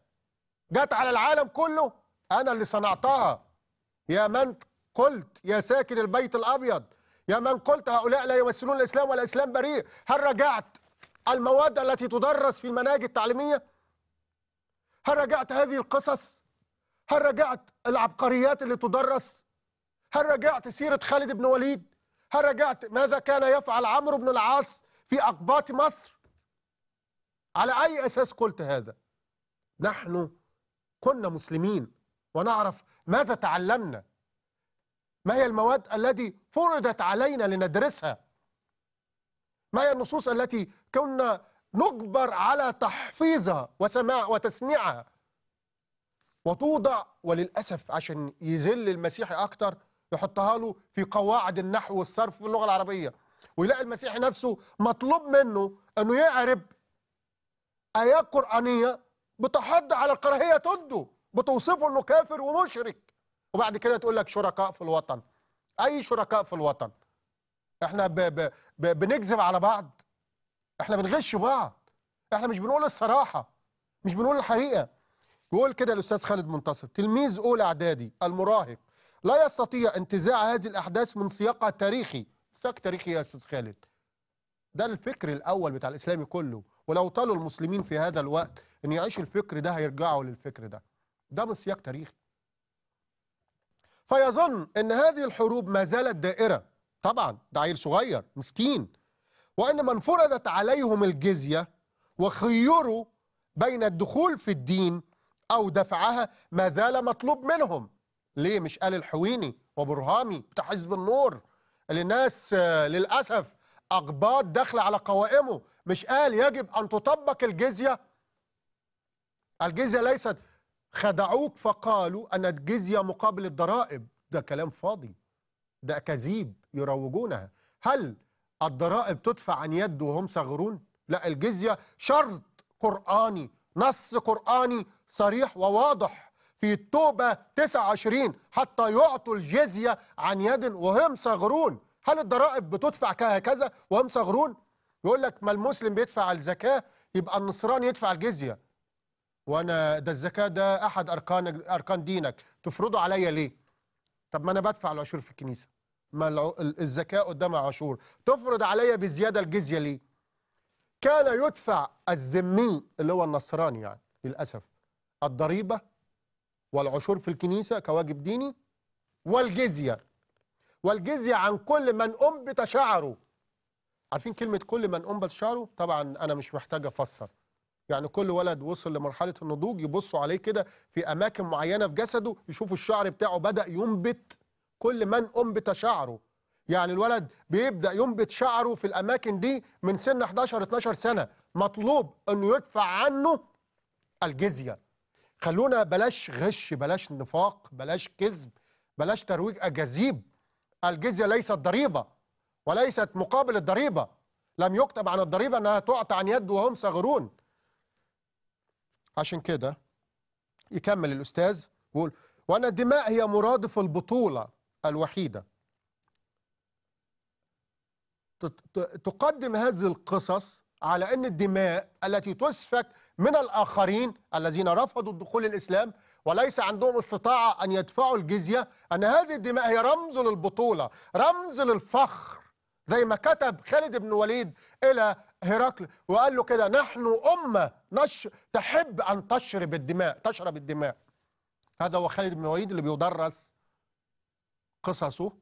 جت على العالم كله انا اللي صنعتها يا من قلت يا ساكن البيت الابيض يا من قلت هؤلاء لا يمثلون الإسلام والإسلام بريء هل رجعت المواد التي تدرس في المناهج التعليمية هل رجعت هذه القصص هل رجعت العبقريات اللي تدرس هل رجعت سيرة خالد بن وليد هل رجعت ماذا كان يفعل عمرو بن العاص في أقباط مصر على أي أساس قلت هذا نحن كنا مسلمين ونعرف ماذا تعلمنا ما هي المواد التي فرضت علينا لندرسها ما هي النصوص التي كنا نجبر على تحفيظها وسماع وتسميعها وتوضع وللأسف عشان يذل المسيحي أكتر يحطها له في قواعد النحو والصرف في اللغة العربية ويلاقي المسيحي نفسه مطلوب منه أنه يعرب آيات قرآنية بتحض على الكراهية تده بتوصفه أنه كافر ومشرك وبعد كده تقول لك شركاء في الوطن اي شركاء في الوطن احنا ب ب ب بنكذب على بعض احنا بنغش بعض احنا مش بنقول الصراحه مش بنقول الحقيقه بيقول كده الاستاذ خالد منتصر تلميذ اولى اعدادي المراهق لا يستطيع انتزاع هذه الاحداث من سياقها التاريخي سياق تاريخي يا استاذ خالد ده الفكر الاول بتاع الاسلامي كله ولو طالوا المسلمين في هذا الوقت ان يعيشوا الفكر ده هيرجعوا للفكر ده ده من سياق تاريخي فيظن أن هذه الحروب ما زالت دائرة طبعا ده عيل صغير مسكين وأن من فرضت عليهم الجزية وخيروا بين الدخول في الدين أو دفعها ما زال مطلوب منهم ليه مش قال الحويني وبرهامي بتاع حزب النور اللي الناس للأسف أقباط داخلة على قوائمه مش قال يجب أن تطبق الجزية الجزية ليست خدعوك فقالوا أن الجزية مقابل الضرائب ده كلام فاضي ده أكاذيب يروجونها هل الضرائب تدفع عن يد وهم صغرون لا الجزية شرط قرآني نص قرآني صريح وواضح في التوبة 29 حتى يعطوا الجزية عن يد وهم صغرون هل الضرائب بتدفع كهكذا وهم صغرون يقول لك ما المسلم بيدفع الزكاة يبقى النصراني يدفع الجزية وانا ده الزكاه ده احد اركان اركان دينك تفرضه عليا ليه طب ما انا بدفع العشور في الكنيسه ما الزكاه قدامها عشور تفرض عليا بزياده الجزيه ليه كان يدفع الذمي اللي هو النصراني يعني للاسف الضريبه والعشور في الكنيسه كواجب ديني والجزيه والجزيه عن كل من انبت شعره عارفين كلمه كل من انبت شعره طبعا انا مش محتاج افسر يعني كل ولد وصل لمرحله النضوج يبصوا عليه كده في اماكن معينه في جسده يشوفوا الشعر بتاعه بدا ينبت كل من انبت شعره يعني الولد بيبدا ينبت شعره في الاماكن دي من سن 11 12 سنه مطلوب انه يدفع عنه الجزيه خلونا بلاش غش بلاش نفاق بلاش كذب بلاش ترويج اجاذيب الجزيه ليست ضريبه وليست مقابل الضريبه لم يكتب عن الضريبه انها تعطى عن يد وهم صغرون عشان كده يكمل الأستاذ ويقول وأن الدماء هي مرادف البطولة الوحيدة تقدم هذه القصص على أن الدماء التي تسفك من الآخرين الذين رفضوا الدخول الإسلام وليس عندهم استطاعة أن يدفعوا الجزية أن هذه الدماء هي رمز للبطولة رمز للفخر زي ما كتب خالد بن وليد إلى هرقل وقال له كده نحن أمة نش تحب أن تشرب الدماء تشرب الدماء هذا هو خالد بن الوليد اللي بيدرس قصصه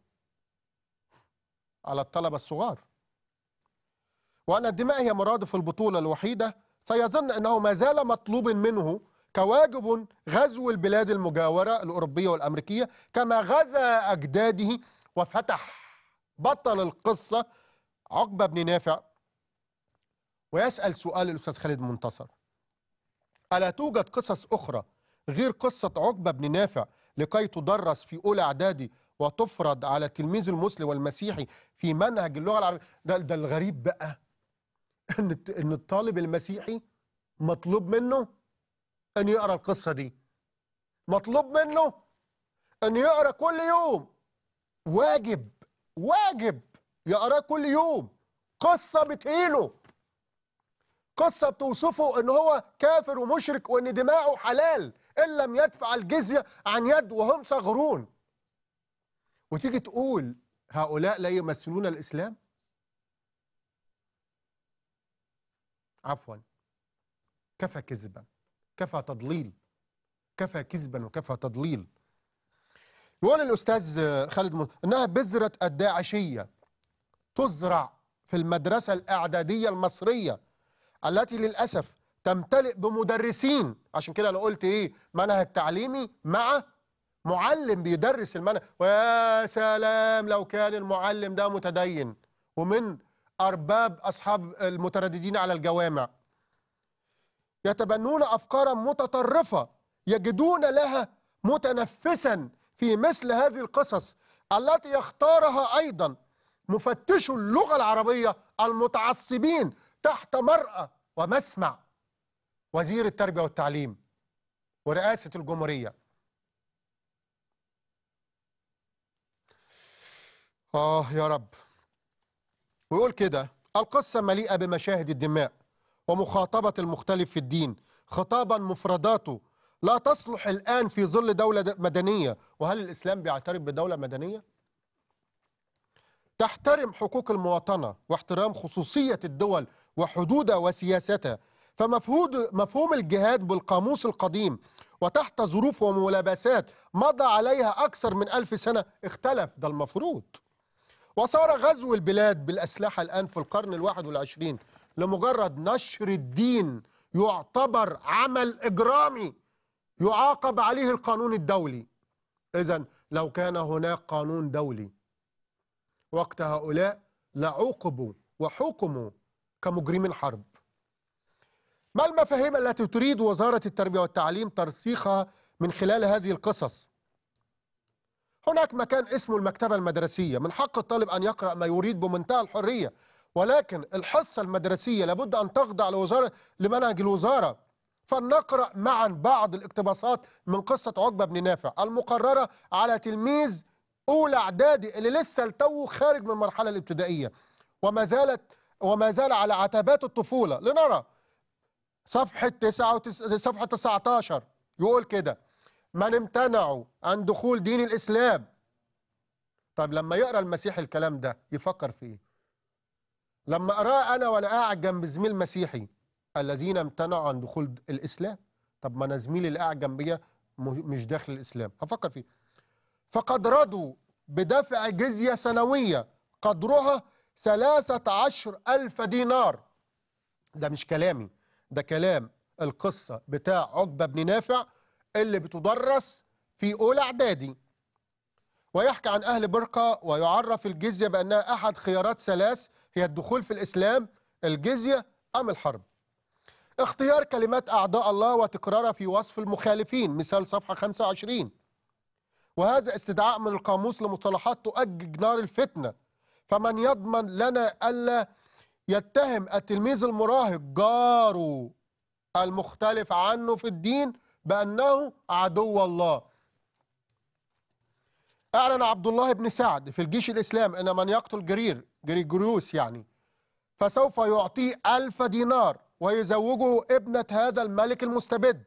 على الطلبة الصغار وأن الدماء هي مرادف البطولة الوحيدة فيظن أنه ما زال مطلوب منه كواجب غزو البلاد المجاورة الأوروبية والأمريكية كما غزا أجداده وفتح بطل القصة عقبة بن نافع ويسأل سؤال الأستاذ خالد منتصر ألا توجد قصص أخرى غير قصة عقبة بن نافع لكي تدرس في أولى إعدادي وتفرض على التلميذ المسلم والمسيحي في منهج اللغة العربية ده, ده الغريب بقى [LAUGHS] إن إن الطالب المسيحي مطلوب منه أن يقرأ القصة دي مطلوب منه أن يقرأ كل يوم واجب واجب يقراه كل يوم قصة بتهيله القصه بتوصفه ان هو كافر ومشرك وان دماؤه حلال ان لم يدفع الجزيه عن يد وهم صغرون وتيجي تقول هؤلاء لا يمثلون الاسلام عفوا كفى كذبا كفى تضليل كفى كذبا وكفى تضليل يقول الاستاذ خالد مز... انها بذره الداعشيه تزرع في المدرسه الاعداديه المصريه التي للأسف تمتلئ بمدرسين عشان كده انا قلت ايه منهج تعليمي مع معلم بيدرس المنهج ويا سلام لو كان المعلم ده متدين ومن ارباب اصحاب المترددين على الجوامع يتبنون افكارا متطرفه يجدون لها متنفسا في مثل هذه القصص التي يختارها ايضا مفتشو اللغه العربيه المتعصبين تحت مرأة ومسمع وزير التربية والتعليم ورئاسة الجمهورية آه يا رب ويقول كده القصة مليئة بمشاهد الدماء ومخاطبة المختلف في الدين خطابا مفرداته لا تصلح الآن في ظل دولة مدنية وهل الإسلام بيعترف بدولة مدنية؟ تحترم حقوق المواطنة واحترام خصوصية الدول وحدودها وسياستها فمفهود مفهوم الجهاد بالقاموس القديم وتحت ظروف وملابسات مضى عليها أكثر من ألف سنة اختلف ده المفروض وصار غزو البلاد بالأسلحة الآن في القرن الواحد والعشرين لمجرد نشر الدين يعتبر عمل إجرامي يعاقب عليه القانون الدولي إذا لو كان هناك قانون دولي وقت هؤلاء لعوقبوا وحكموا كمجرمي حرب ما المفاهيم التي تريد وزارة التربية والتعليم ترسيخها من خلال هذه القصص هناك مكان اسمه المكتبة المدرسية من حق الطالب أن يقرأ ما يريد بمنتهى الحرية ولكن الحصة المدرسية لابد أن تخضع لوزارة لمنهج الوزارة فلنقرأ معا بعض الاقتباسات من قصة عقبة بن نافع المقررة على تلميذ اولى اعدادي اللي لسه لتو خارج من المرحله الابتدائيه وما زالت وما زال على عتبات الطفوله لنرى صفحه 99 صفحه 19 يقول كده من امتنعوا عن دخول دين الاسلام طب لما يقرا المسيح الكلام ده يفكر في ايه لما اقراه انا وانا قاعد جنب زميل مسيحي الذين امتنعوا عن دخول الاسلام طب ما انا زميلي اللي قاعد جنبيا مش داخل الاسلام هفكر فيه فقد رضوا بدفع جزية سنوية قدرها 13 ألف دينار ده مش كلامي ده كلام القصة بتاع عقبة بن نافع اللي بتدرس في أولى إعدادي ويحكي عن أهل برقة ويعرف الجزية بأنها أحد خيارات ثلاث هي الدخول في الإسلام الجزية أم الحرب اختيار كلمات أعداء الله وتكرارها في وصف المخالفين مثال صفحة 25 وهذا استدعاء من القاموس لمصطلحات تؤجج نار الفتنة فمن يضمن لنا ألا يتهم التلميذ المراهق جاره المختلف عنه في الدين بأنه عدو الله أعلن عبد الله بن سعد في الجيش الإسلام أن من يقتل جرير جريجوريوس يعني فسوف يعطيه ألف دينار ويزوجه ابنة هذا الملك المستبد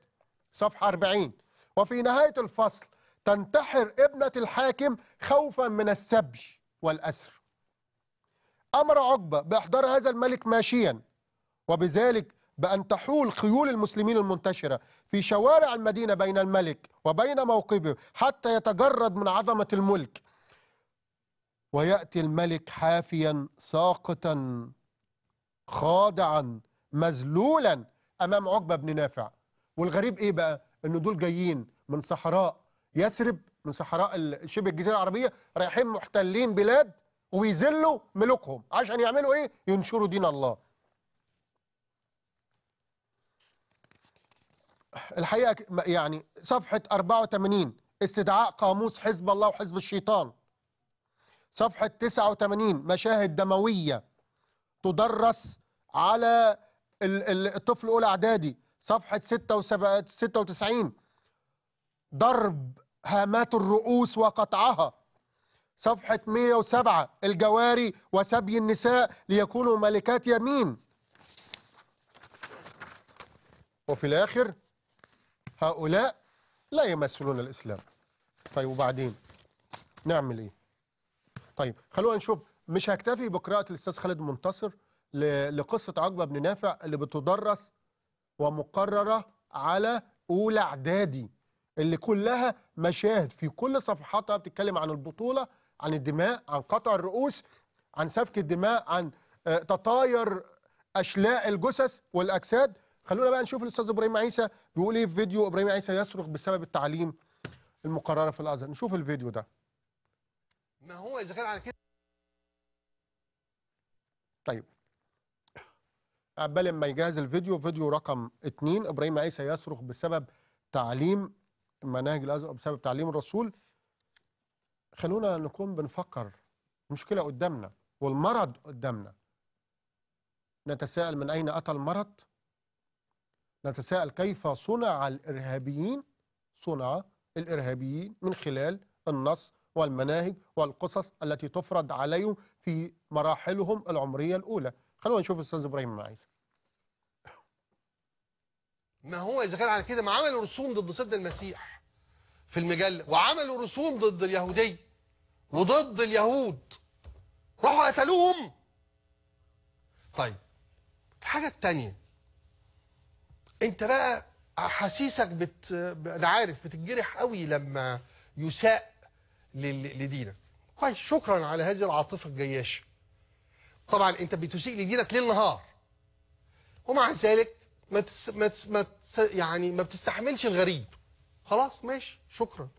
صفحة 40 وفي نهاية الفصل تنتحر ابنة الحاكم خوفا من السبي والأسر أمر عقبة بإحضار هذا الملك ماشيا وبذلك بأن تحول خيول المسلمين المنتشرة في شوارع المدينة بين الملك وبين موقبه حتى يتجرد من عظمة الملك ويأتي الملك حافيا ساقطا خاضعا مذلولا أمام عقبة بن نافع والغريب إيه بقى؟ إن دول جايين من صحراء يثرب من صحراء شبه الجزيره العربيه رايحين محتلين بلاد ويذلوا ملوكهم عشان يعملوا ايه ينشروا دين الله الحقيقه يعني صفحه 84 استدعاء قاموس حزب الله وحزب الشيطان صفحه 89 مشاهد دمويه تدرس على الطفل اولى اعدادي صفحه 96 ضرب هامات الرؤوس وقطعها صفحة 107 الجواري وسبي النساء ليكونوا ملكات يمين وفي الآخر هؤلاء لا يمثلون الإسلام طيب وبعدين نعمل إيه طيب خلونا نشوف مش هكتفي بقراءة الأستاذ خالد منتصر لقصة عقبة بن نافع اللي بتدرس ومقررة على أولى إعدادي اللي كلها مشاهد في كل صفحاتها بتتكلم عن البطولة عن الدماء عن قطع الرؤوس عن سفك الدماء عن آه، تطاير أشلاء الجثث والأجساد خلونا بقى نشوف الأستاذ إبراهيم عيسى بيقول إيه في فيديو إبراهيم عيسى يصرخ بسبب التعليم المقررة في الأزهر نشوف الفيديو ده ما هو إذا كان على كده طيب قبل ما يجهز الفيديو فيديو رقم اثنين إبراهيم عيسى يصرخ بسبب تعليم مناهج الازهر بسبب تعليم الرسول خلونا نكون بنفكر المشكله قدامنا والمرض قدامنا نتساءل من اين اتى المرض نتساءل كيف صنع الارهابيين صنع الارهابيين من خلال النص والمناهج والقصص التي تفرض عليهم في مراحلهم العمريه الاولى خلونا نشوف استاذ ابراهيم معايا ما هو إذا كان على كده ما عملوا رسوم ضد سيدنا المسيح في المجلة وعملوا رسوم ضد اليهودية وضد اليهود راحوا قتلوهم طيب الحاجة التانية انت بقى حسيسك بت... انا عارف بتتجرح قوي لما يساء لل... لدينك كويس شكرا على هذه العاطفة الجياشة طبعا انت بتسيء لدينك ليل نهار ومع ذلك ما تس... ما تس... ما تس... يعني ما بتستحملش الغريب خلاص ماشي شكرا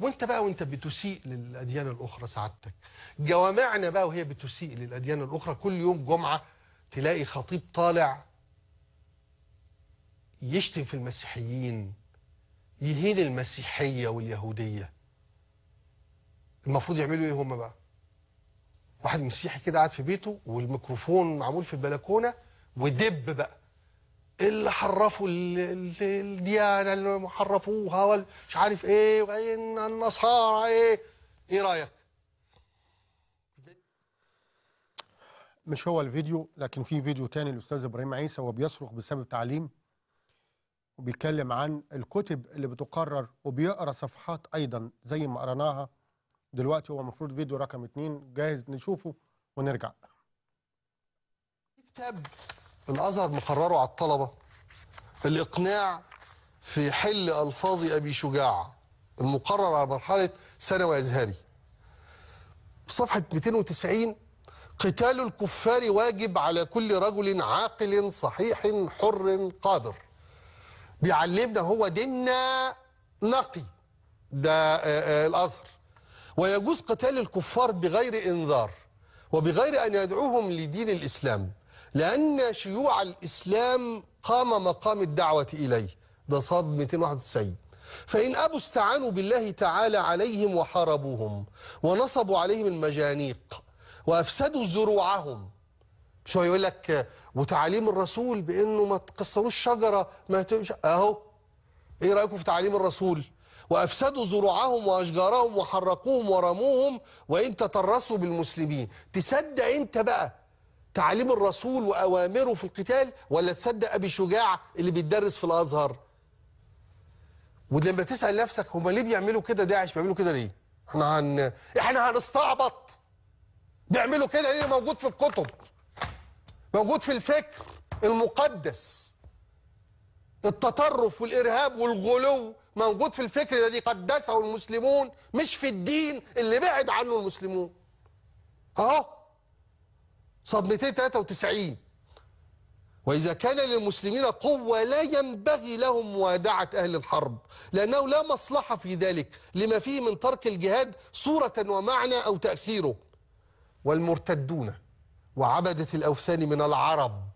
وانت بقى وانت بتسيء للأديان الأخرى سعادتك جوامعنا بقى وهي بتسيء للأديان الأخرى كل يوم جمعة تلاقي خطيب طالع يشتم في المسيحيين يهين المسيحية واليهودية المفروض يعملوا ايه هم بقى واحد مسيحي كده قاعد في بيته والميكروفون معمول في البلكونة ودب بقى اللي حرفوا الديانة اللي حرفوها مش عارف ايه وان النصارى ايه ايه رأيك مش هو الفيديو لكن في فيديو تاني للاستاذ ابراهيم عيسى وهو بيصرخ بسبب تعليم وبيتكلم عن الكتب اللي بتقرر وبيقرا صفحات ايضا زي ما قرناها دلوقتي هو المفروض فيديو رقم اتنين جاهز نشوفه ونرجع كتاب الازهر مقرره على الطلبه الاقناع في حل الفاظ ابي شجاع المقرر على مرحله ثانوي ازهري صفحه 290 قتال الكفار واجب على كل رجل عاقل صحيح حر قادر بيعلمنا هو ديننا نقي ده آه، آه، الازهر ويجوز قتال الكفار بغير انذار وبغير ان يدعوهم لدين الاسلام لأن شيوع الإسلام قام مقام الدعوة إليه ده صاد 291 فإن أبوا استعانوا بالله تعالى عليهم وحاربوهم ونصبوا عليهم المجانيق وأفسدوا زروعهم مش هو يقول لك وتعاليم الرسول بأنه ما تكسروش شجرة ما تمشي أهو إيه رأيكم في تعاليم الرسول؟ وأفسدوا زروعهم وأشجارهم وحرقوهم ورموهم وإن تطرسوا بالمسلمين تصدق أنت بقى تعاليم الرسول وأوامره في القتال ولا تصدق أبي شجاع اللي بيتدرس في الأزهر ولما تسأل نفسك هما ليه بيعملوا كده داعش بيعملوا كده ليه احنا هن... احنا هنستعبط بيعملوا كده ليه موجود في الكتب موجود في الفكر المقدس التطرف والإرهاب والغلو موجود في الفكر الذي قدسه المسلمون مش في الدين اللي بعد عنه المسلمون اهو صدمتين 93 وإذا كان للمسلمين قوة لا ينبغي لهم موادعة أهل الحرب لأنه لا مصلحة في ذلك لما فيه من ترك الجهاد صورة ومعنى أو تأثيره والمرتدون وعبدة الأوثان من العرب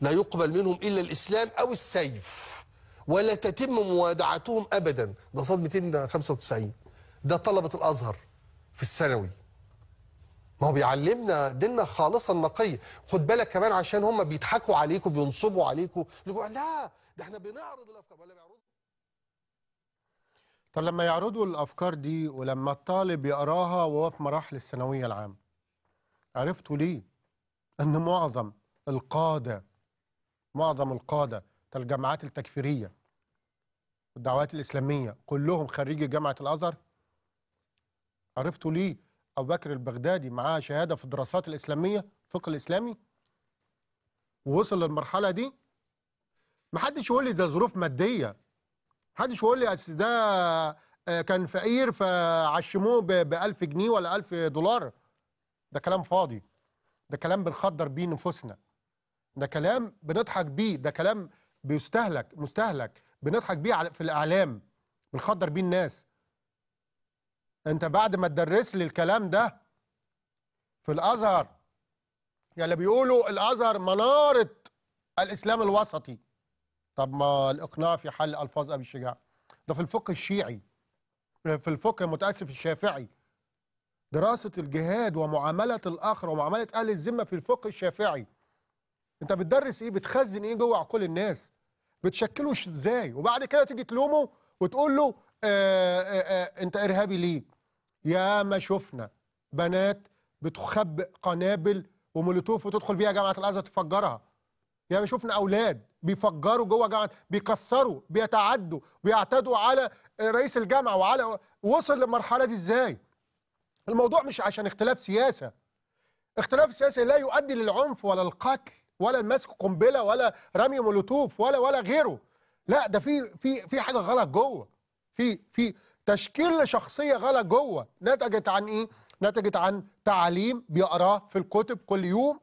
لا يقبل منهم إلا الإسلام أو السيف ولا تتم موادعتهم أبدا ده صدمتين 295 ده طلبة الأزهر في الثانوي ما هو بيعلمنا ديننا خالصا نقي خد بالك كمان عشان هم بيضحكوا عليكم بينصبوا عليكم لا ده احنا بنعرض الافكار ولا بيعرضوا طب لما يعرضوا الافكار دي ولما الطالب يقراها وهو في مراحل الثانويه العامه عرفتوا ليه ان معظم القاده معظم القاده الجامعات التكفيريه والدعوات الاسلاميه كلهم خريجي جامعه الازهر عرفتوا ليه أبو بكر البغدادي معاه شهادة في الدراسات الإسلامية الفقه الإسلامي ووصل للمرحلة دي محدش يقول لي ده ظروف مادية محدش يقول لي أصل ده آه، كان فقير فعشموه ب 1000 جنيه ولا 1000 دولار ده كلام فاضي ده كلام بنخدر بيه نفوسنا ده كلام بنضحك بيه ده كلام بيستهلك مستهلك بنضحك بيه في الإعلام بنخدر بيه الناس انت بعد ما تدرس لي الكلام ده في الازهر يعني بيقولوا الازهر مناره الاسلام الوسطي طب ما الاقناع في حل الفاظ ابي الشجاع ده في الفقه الشيعي في الفقه متاسف الشافعي دراسه الجهاد ومعامله الاخر ومعامله اهل الذمه في الفقه الشافعي انت بتدرس ايه بتخزن ايه جوه عقول الناس بتشكله ازاي وبعد كده تيجي تلومه وتقول له آه، آه، آه، انت ارهابي ليه يا ما شفنا بنات بتخبئ قنابل ومولوتوف وتدخل بيها جامعه الازهر تفجرها يا ما شفنا اولاد بيفجروا جوه جامعه بيكسروا بيتعدوا بيعتدوا على رئيس الجامعه وعلى وصل للمرحله دي ازاي الموضوع مش عشان اختلاف سياسه اختلاف سياسي لا يؤدي للعنف ولا القتل ولا المسك قنبله ولا رمي مولوتوف ولا ولا غيره لا ده في في في حاجه غلط جوه في في تشكيل لشخصيه غلا جوه نتجت عن ايه نتجت عن تعليم بيقراه في الكتب كل يوم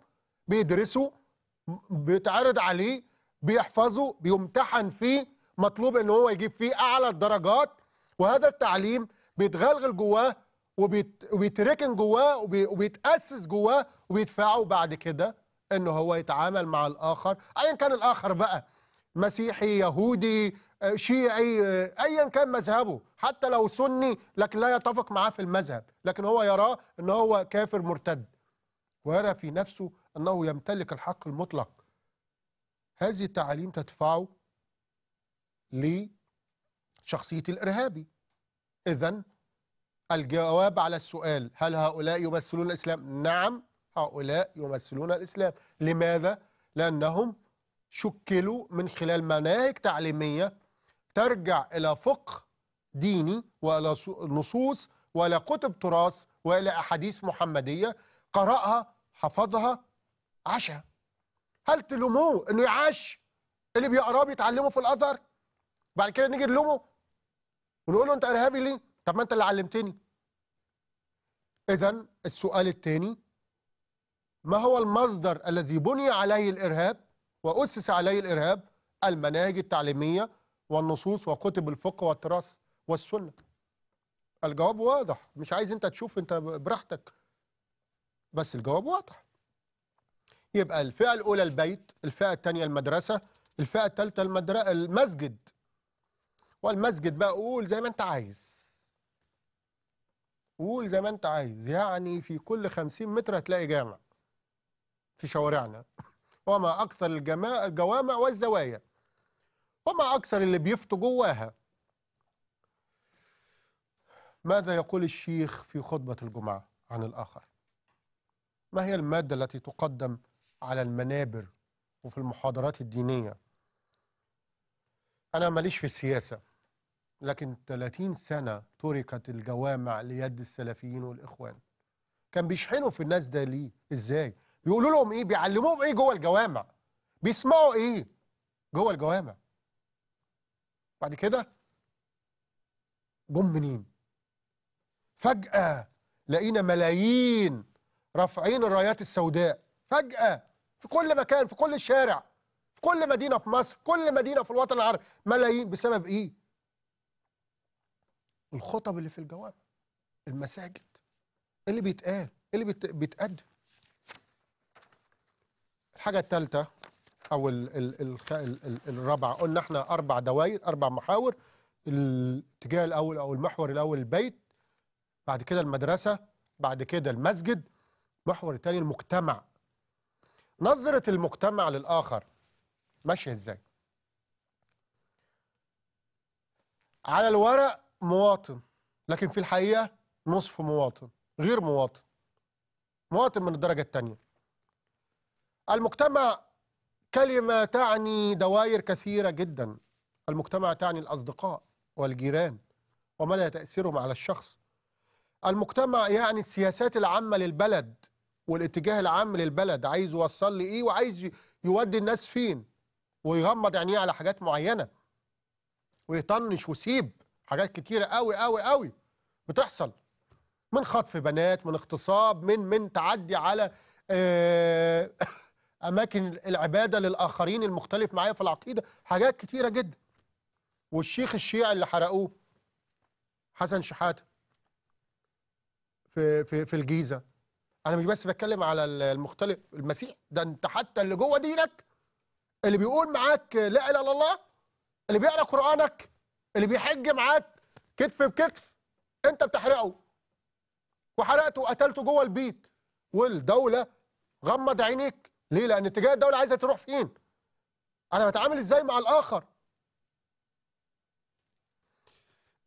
بيدرسه بيتعرض عليه بيحفظه بيمتحن فيه مطلوب ان هو يجيب فيه اعلى الدرجات وهذا التعليم بيتغلغل جواه وبيتركن جواه وبيتاسس جواه وبيدفعه بعد كده ان هو يتعامل مع الاخر ايا كان الاخر بقى مسيحي يهودي شيعي ايا كان مذهبه حتى لو سني لكن لا يتفق معاه في المذهب لكن هو يراه ان هو كافر مرتد ويرى في نفسه انه يمتلك الحق المطلق هذه التعاليم تدفعه لشخصيه الارهابي اذا الجواب على السؤال هل هؤلاء يمثلون الاسلام نعم هؤلاء يمثلون الاسلام لماذا لانهم شكلوا من خلال مناهج تعليميه ترجع إلى فقه ديني وإلى نصوص وإلى كتب تراث وإلى أحاديث محمدية قرأها حفظها عاشها هل تلوموه إنه يعاش اللي بيقراه بيتعلمه في الأزهر بعد كده نيجي نلومه ونقول له أنت إرهابي ليه؟ طب ما أنت اللي علمتني إذا السؤال الثاني ما هو المصدر الذي بني عليه الإرهاب وأسس عليه الإرهاب المناهج التعليمية والنصوص وكتب الفقه والتراث والسنة الجواب واضح مش عايز انت تشوف انت براحتك بس الجواب واضح يبقى الفئة الأولى البيت الفئة الثانية المدرسة الفئة الثالثة المدر... المسجد والمسجد بقى قول زي ما انت عايز قول زي ما انت عايز يعني في كل خمسين متر هتلاقي جامع في شوارعنا وما أكثر الجوامع والزوايا وما أكثر اللي بيفتوا جواها ماذا يقول الشيخ في خطبة الجمعة عن الآخر ما هي المادة التي تقدم على المنابر وفي المحاضرات الدينية أنا ماليش في السياسة لكن 30 سنة تركت الجوامع ليد السلفيين والإخوان كان بيشحنوا في الناس ده ليه إزاي بيقولوا لهم إيه بيعلموهم إيه جوه الجوامع بيسمعوا إيه جوه الجوامع بعد كده جم منين فجأة لقينا ملايين رافعين الرايات السوداء فجأة في كل مكان في كل الشارع في كل مدينة في مصر في كل مدينة في الوطن العربي ملايين بسبب إيه؟ الخطب اللي في الجوامع المساجد اللي بيتقال اللي بيتقدم الحاجة الثالثة او ال ال ال الـ الرابعه قلنا احنا اربع دوائر اربع محاور الاتجاه الاول او المحور الاول البيت بعد كده المدرسه بعد كده المسجد المحور الثاني المجتمع نظره المجتمع للاخر ماشيه ازاي على الورق مواطن لكن في الحقيقه نصف مواطن غير مواطن مواطن من الدرجه الثانيه المجتمع كلمة تعني دوائر كثيرة جدا المجتمع تعني الأصدقاء والجيران لا تأثيرهم على الشخص المجتمع يعني السياسات العامة للبلد والاتجاه العام للبلد عايز يوصل لي ايه وعايز يودي الناس فين ويغمض عينيه على حاجات معينة ويطنش ويسيب حاجات كتيرة قوي قوي قوي بتحصل من خطف بنات من اغتصاب من من تعدي على آه اماكن العباده للاخرين المختلف معايا في العقيده حاجات كتيره جدا والشيخ الشيعي اللي حرقوه حسن شحاته في في في الجيزه انا مش بس بتكلم على المختلف المسيح ده انت حتى اللي جوه دينك اللي بيقول معاك لا اله الا الله اللي بيقرا قرانك اللي بيحج معاك كتف بكتف انت بتحرقه وحرقته وقتلته جوه البيت والدوله غمض عينيك ليه لان اتجاه الدوله عايزه تروح فين انا بتعامل ازاي مع الاخر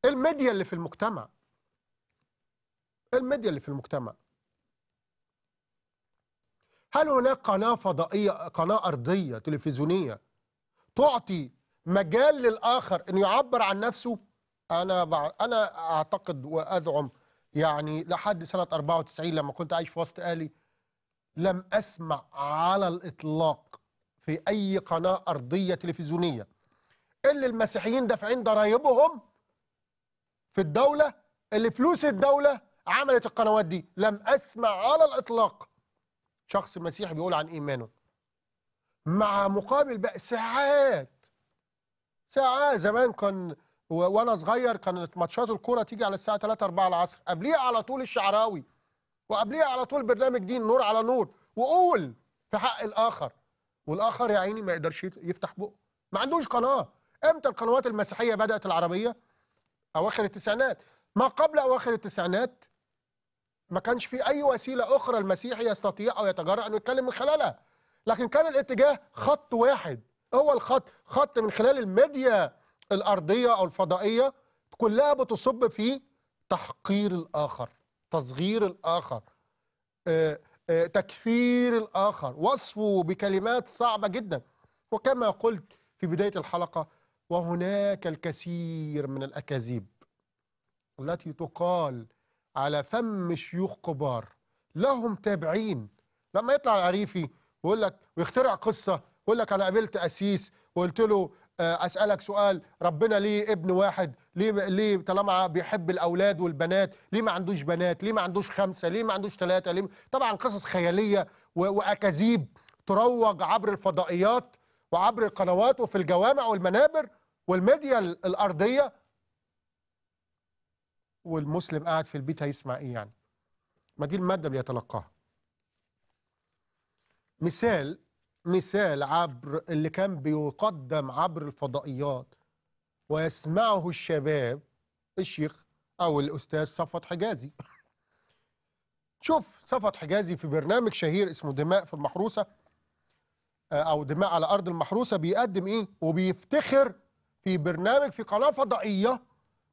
الميديا اللي في المجتمع الميديا اللي في المجتمع هل هناك قناة فضائية قناة أرضية تلفزيونية تعطي مجال للآخر أن يعبر عن نفسه أنا بع... أنا أعتقد وأدعم يعني لحد سنة 94 لما كنت عايش في وسط أهلي لم أسمع على الإطلاق في أي قناة أرضية تلفزيونية اللي المسيحيين دافعين ضرايبهم في الدولة اللي فلوس الدولة عملت القنوات دي لم أسمع على الإطلاق شخص مسيحي بيقول عن إيمانه مع مقابل بقى ساعات ساعات زمان كان وانا صغير كانت ماتشات الكوره تيجي على الساعه 3 4 العصر قبليه على طول الشعراوي وقبليها على طول برنامج دين نور على نور وقول في حق الاخر والاخر يا عيني ما يقدرش يفتح بقه ما عندوش قناه امتى القنوات المسيحيه بدات العربيه اواخر التسعينات ما قبل اواخر التسعينات ما كانش في اي وسيله اخرى المسيحي يستطيع او يتجرأ انه يتكلم من خلالها لكن كان الاتجاه خط واحد هو الخط خط من خلال الميديا الارضيه او الفضائيه كلها بتصب في تحقير الاخر تصغير الآخر آه، آه، تكفير الآخر وصفه بكلمات صعبة جدا وكما قلت في بداية الحلقة وهناك الكثير من الأكاذيب التي تقال على فم شيوخ كبار لهم تابعين لما يطلع العريفي ويقول لك ويخترع قصة يقول لك أنا قابلت أسيس وقلت له آه، اسالك سؤال ربنا ليه ابن واحد ليه ليه طالما بيحب الاولاد والبنات ليه ما عندوش بنات ليه ما عندوش خمسه ليه ما عندوش ثلاثه ليه طبعا قصص خياليه واكاذيب تروج عبر الفضائيات وعبر القنوات وفي الجوامع والمنابر والميديا الارضيه والمسلم قاعد في البيت هيسمع ايه يعني ما دي الماده اللي يتلقاها مثال مثال عبر اللي كان بيقدم عبر الفضائيات ويسمعه الشباب الشيخ أو الأستاذ صفوت حجازي [LAUGHS] شوف صفوت حجازي في برنامج شهير اسمه دماء في المحروسة آه، أو دماء على أرض المحروسة بيقدم إيه وبيفتخر في برنامج في قناة فضائية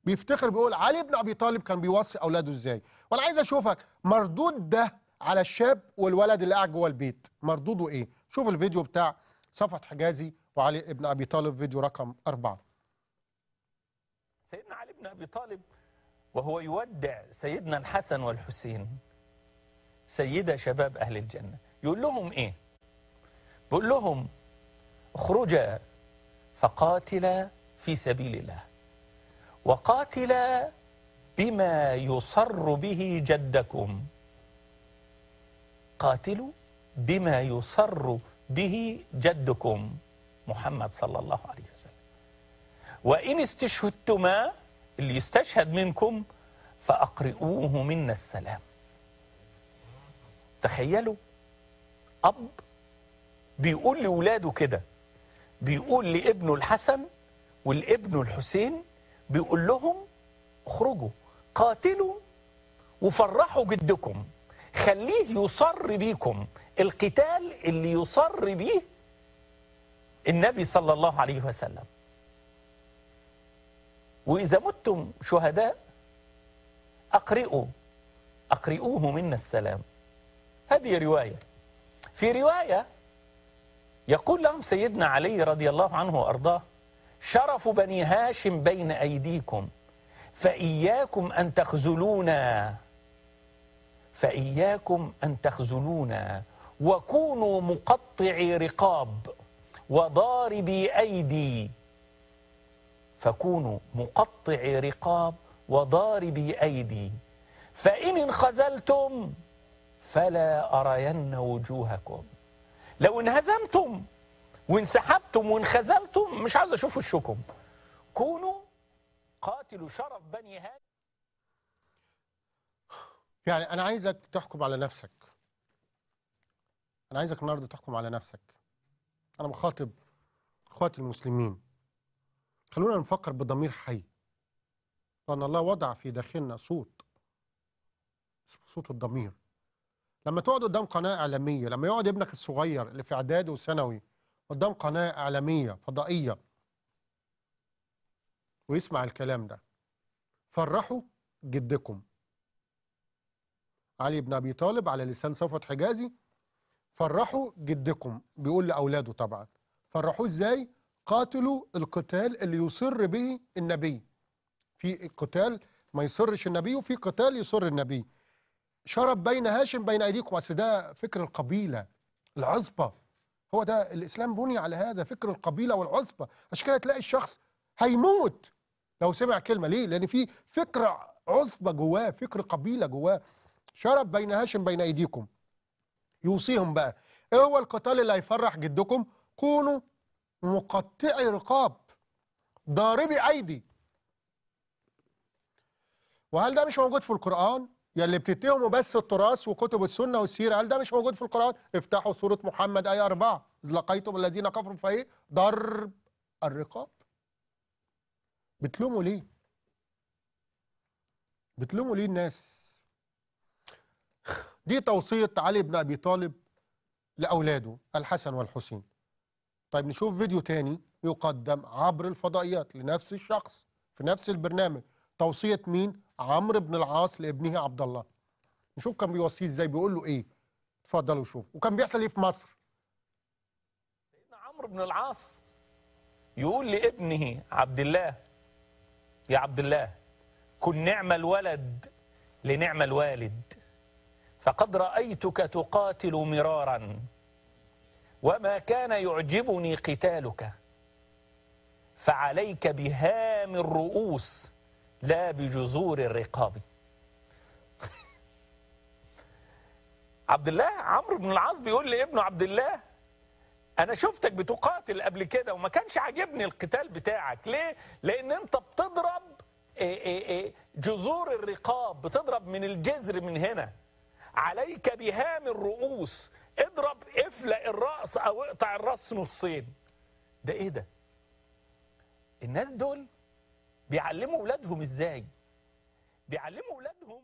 بيفتخر بيقول علي بن أبي طالب كان بيوصي أولاده إزاي وأنا عايز أشوفك مردود ده على الشاب والولد اللي قاعد جوه البيت مردوده إيه شوف الفيديو بتاع صفوت حجازي وعلي ابن ابي طالب فيديو رقم أربعة سيدنا علي بن ابي طالب وهو يودع سيدنا الحسن والحسين سيدة شباب أهل الجنة يقول لهم إيه بيقول لهم اخرجا فقاتلا في سبيل الله وقاتلا بما يصر به جدكم قاتلوا بما يصر به جدكم محمد صلى الله عليه وسلم وإن استشهدتما اللي يستشهد منكم فأقرئوه منا السلام تخيلوا أب بيقول لولاده كده بيقول لابنه الحسن والابن الحسين بيقول لهم اخرجوا قاتلوا وفرحوا جدكم خليه يصر بيكم القتال اللي يصر به النبي صلى الله عليه وسلم وإذا متم شهداء أقرئوا أقرئوه منا السلام هذه رواية في رواية يقول لهم سيدنا علي رضي الله عنه وأرضاه شرف بني هاشم بين أيديكم فإياكم أن تخذلونا فإياكم أن تخذلونا وكونوا مقطعي رقاب وضاربي أيدي فكونوا مقطعي رقاب وضاربي أيدي فإن انخزلتم فلا أرين وجوهكم لو انهزمتم وانسحبتم وانخزلتم مش عاوز أشوف وشكم كونوا قاتلوا شرف بني هاشم يعني أنا عايزك تحكم على نفسك انا عايزك النهارده تحكم على نفسك انا بخاطب اخواتي المسلمين خلونا نفكر بضمير حي لان الله وضع في داخلنا صوت صوت الضمير لما تقعد قدام قناه اعلاميه لما يقعد ابنك الصغير اللي في اعدادي وثانوي قدام قناه اعلاميه فضائيه ويسمع الكلام ده فرحوا جدكم علي بن ابي طالب على لسان صفوت حجازي فرحوا جدكم بيقول لأولاده طبعا فرحوه إزاي قاتلوا القتال اللي يصر به النبي في قتال ما يصرش النبي وفي قتال يصر النبي شرب بين هاشم بين أيديكم أصل ده فكر القبيلة العصبة هو ده الإسلام بني على هذا فكر القبيلة والعصبة عشان كده تلاقي الشخص هيموت لو سمع كلمة ليه لأن في فكر عصبة جواه فكر قبيلة جواه شرب بين هاشم بين أيديكم يوصيهم بقى ايه هو القتال اللي هيفرح جدكم كونوا مقطعي رقاب ضاربي ايدي وهل ده مش موجود في القرآن يلي بتتهموا بس التراث وكتب السنة والسيرة هل ده مش موجود في القرآن افتحوا سورة محمد آية أربعة لقيتم الذين كفروا فإيه ضرب الرقاب بتلوموا ليه بتلوموا ليه الناس دي توصية علي بن أبي طالب لأولاده الحسن والحسين طيب نشوف فيديو تاني يقدم عبر الفضائيات لنفس الشخص في نفس البرنامج توصية مين؟ عمرو بن العاص لابنه عبد الله نشوف كان بيوصيه ازاي بيقول له ايه اتفضلوا شوفوا وكان بيحصل ايه في مصر سيدنا عمرو بن العاص يقول لابنه عبد الله يا عبد الله كن نعم الولد لنعم الوالد فقد رأيتك تقاتل مرارا وما كان يعجبني قتالك فعليك بهام الرؤوس لا بجذور الرقاب [LAUGHS] عبد الله عمرو بن العاص بيقول لابنه عبد الله انا شفتك بتقاتل قبل كده وما كانش عاجبني القتال بتاعك ليه لان انت بتضرب إيه، إيه، إيه، جذور الرقاب بتضرب من الجذر من هنا عليك بهام الرؤوس اضرب افلق الرأس أو اقطع الرأس نصين ده إيه ده؟ الناس دول بيعلموا أولادهم إزاي؟ بيعلموا أولادهم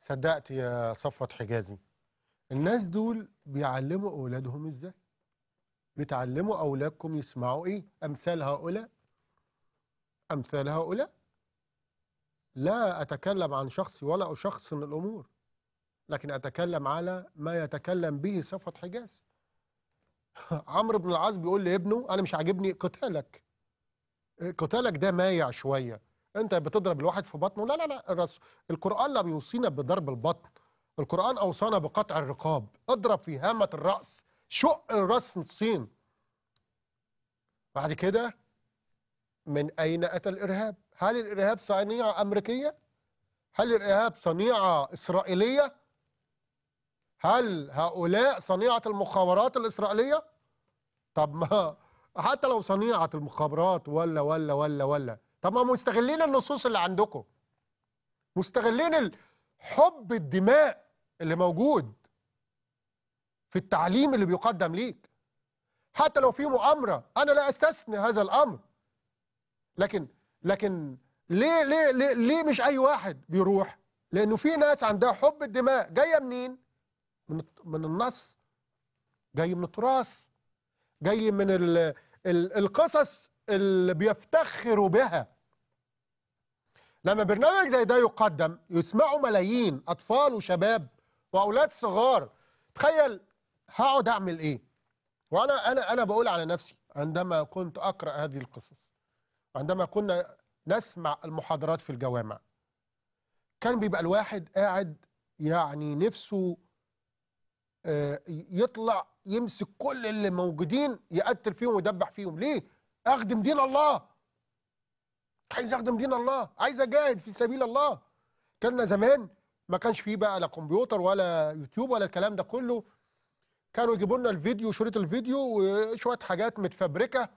صدقت يا صفوت حجازي الناس دول بيعلموا أولادهم إزاي؟ بتعلموا أولادكم يسمعوا إيه؟ أمثال هؤلاء أمثال هؤلاء لا أتكلم عن شخصي ولا أشخص من الأمور لكن أتكلم على ما يتكلم به صفة حجاز [LAUGHS] عمرو بن العاص بيقول لابنه أنا مش عاجبني قتالك إيه، قتالك ده مايع شوية أنت بتضرب الواحد في بطنه لا لا لا الرسول القرآن لم يوصينا بضرب البطن القرآن أوصانا بقطع الرقاب اضرب في هامة الرأس شق الرأس الصين بعد كده من أين أتى الإرهاب هل الإرهاب صنيعة أمريكية؟ هل الإرهاب صنيعة إسرائيلية؟ هل هؤلاء صنيعة المخابرات الإسرائيلية؟ طب ما [LAUGHS] حتى لو صنيعة المخابرات ولا ولا ولا ولا طب ما مستغلين النصوص اللي عندكم مستغلين حب الدماء اللي موجود في التعليم اللي بيقدم ليك حتى لو في مؤامرة أنا لا أستثني هذا الأمر لكن لكن ليه ليه ليه, ليه مش اي واحد بيروح لانه في ناس عندها حب الدماء جايه منين من من النص جاي من التراث جاي من الـ الـ القصص اللي بيفتخروا بها لما برنامج زي ده يقدم يسمعوا ملايين اطفال وشباب واولاد صغار تخيل هقعد اعمل ايه وانا انا انا بقول على نفسي عندما كنت اقرا هذه القصص عندما كنا نسمع المحاضرات في الجوامع كان بيبقى الواحد قاعد يعني نفسه آه، يطلع يمسك كل اللي موجودين يقتل فيهم ويدبح فيهم ليه اخدم دين الله عايز اخدم دين الله عايز اجاهد في سبيل الله كنا زمان ما كانش فيه بقى لا كمبيوتر ولا يوتيوب ولا الكلام ده كله كانوا يجيبوا لنا الفيديو شريط الفيديو وشويه حاجات متفبركه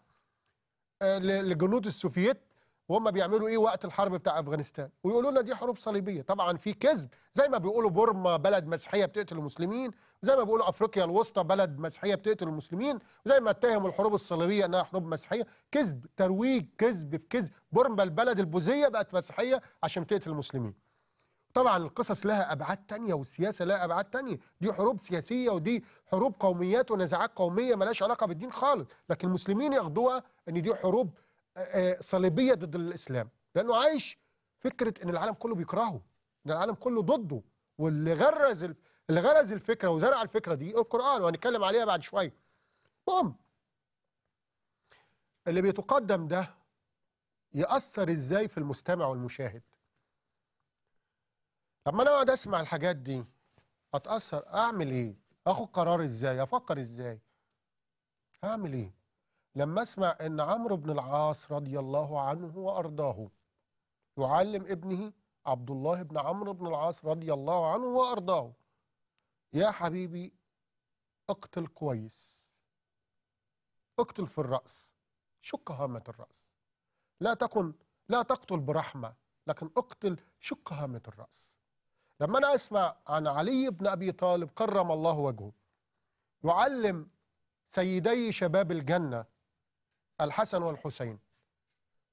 آه، لجنود السوفييت وهم بيعملوا ايه وقت الحرب بتاع افغانستان ويقولوا لنا دي حروب صليبيه طبعا في كذب زي ما بيقولوا بورما بلد مسيحيه بتقتل المسلمين زي ما بيقولوا افريقيا الوسطى بلد مسيحيه بتقتل المسلمين وزي ما اتهموا الحروب الصليبيه انها حروب مسيحيه كذب ترويج كذب في كذب بورما البلد البوذيه بقت مسيحيه عشان تقتل المسلمين طبعا القصص لها ابعاد تانية والسياسه لها ابعاد تانية دي حروب سياسيه ودي حروب قوميات ونزاعات قوميه ملهاش علاقه بالدين خالص لكن المسلمين ياخدوها ان دي حروب صليبيه ضد الاسلام لانه عايش فكره ان العالم كله بيكرهه ان العالم كله ضده واللي غرز اللي غرز الفكره وزرع الفكره دي القران وهنتكلم عليها بعد شويه المهم اللي بيتقدم ده ياثر ازاي في المستمع والمشاهد لما انا اقعد اسمع الحاجات دي اتاثر اعمل ايه اخد قرار ازاي افكر ازاي اعمل ايه لما اسمع ان عمرو بن العاص رضي الله عنه وارضاه يعلم ابنه عبد الله بن عمرو بن العاص رضي الله عنه وارضاه يا حبيبي اقتل كويس اقتل في الراس شق هامه الراس لا تكن لا تقتل برحمه لكن اقتل شق هامه الراس لما أنا أسمع عن علي بن أبي طالب كرم الله وجهه يعلم سيدي شباب الجنة الحسن والحسين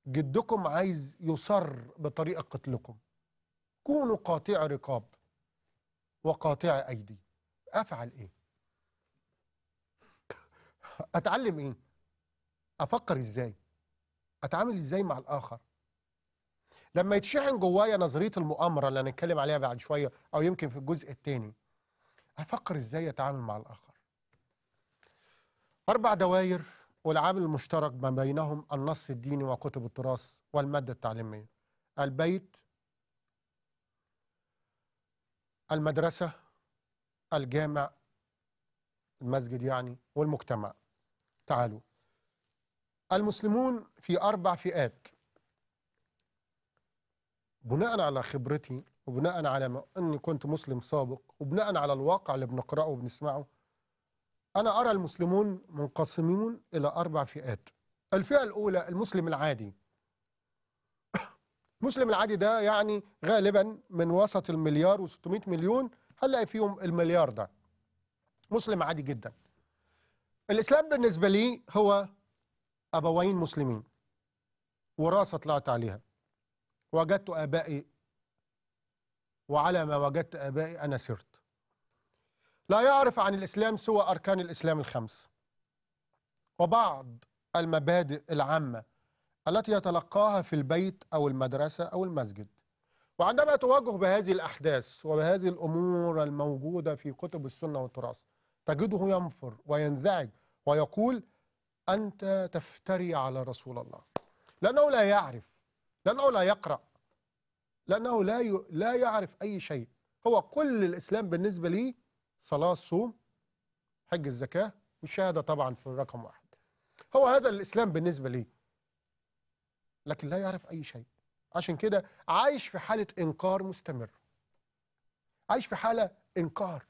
جدكم عايز يصر بطريقة قتلكم كونوا قاطع رقاب وقاطع أيدي أفعل إيه؟ أتعلم إيه؟ أفكر إزاي؟ أتعامل إزاي مع الآخر؟ لما يتشحن جوايا نظريه المؤامره اللي هنتكلم عليها بعد شويه او يمكن في الجزء الثاني افكر ازاي اتعامل مع الاخر اربع دوائر والعامل المشترك ما بينهم النص الديني وكتب التراث والماده التعليميه البيت المدرسه الجامع المسجد يعني والمجتمع تعالوا المسلمون في اربع فئات بناء على خبرتي وبناء على ما اني كنت مسلم سابق وبناء على الواقع اللي بنقراه وبنسمعه انا ارى المسلمون منقسمون الى اربع فئات الفئه الاولى المسلم العادي [COUGHS] المسلم العادي ده يعني غالبا من وسط المليار و600 مليون هنلاقي فيهم المليار ده مسلم عادي جدا الاسلام بالنسبه لي هو ابوين مسلمين وراثه طلعت عليها وجدت آبائي وعلى ما وجدت آبائي أنا سرت لا يعرف عن الإسلام سوى أركان الإسلام الخمس وبعض المبادئ العامة التي يتلقاها في البيت أو المدرسة أو المسجد وعندما تواجه بهذه الأحداث وبهذه الأمور الموجودة في كتب السنة والتراث تجده ينفر وينزعج ويقول أنت تفتري على رسول الله لأنه لا يعرف لأنه لا يقرأ لأنه لا ي... لا يعرف أي شيء هو كل الإسلام بالنسبة لي صلاة الصوم حج الزكاة والشهادة طبعا في رقم واحد هو هذا الإسلام بالنسبة لي لكن لا يعرف أي شيء عشان كده عايش في حالة إنكار مستمر عايش في حالة إنكار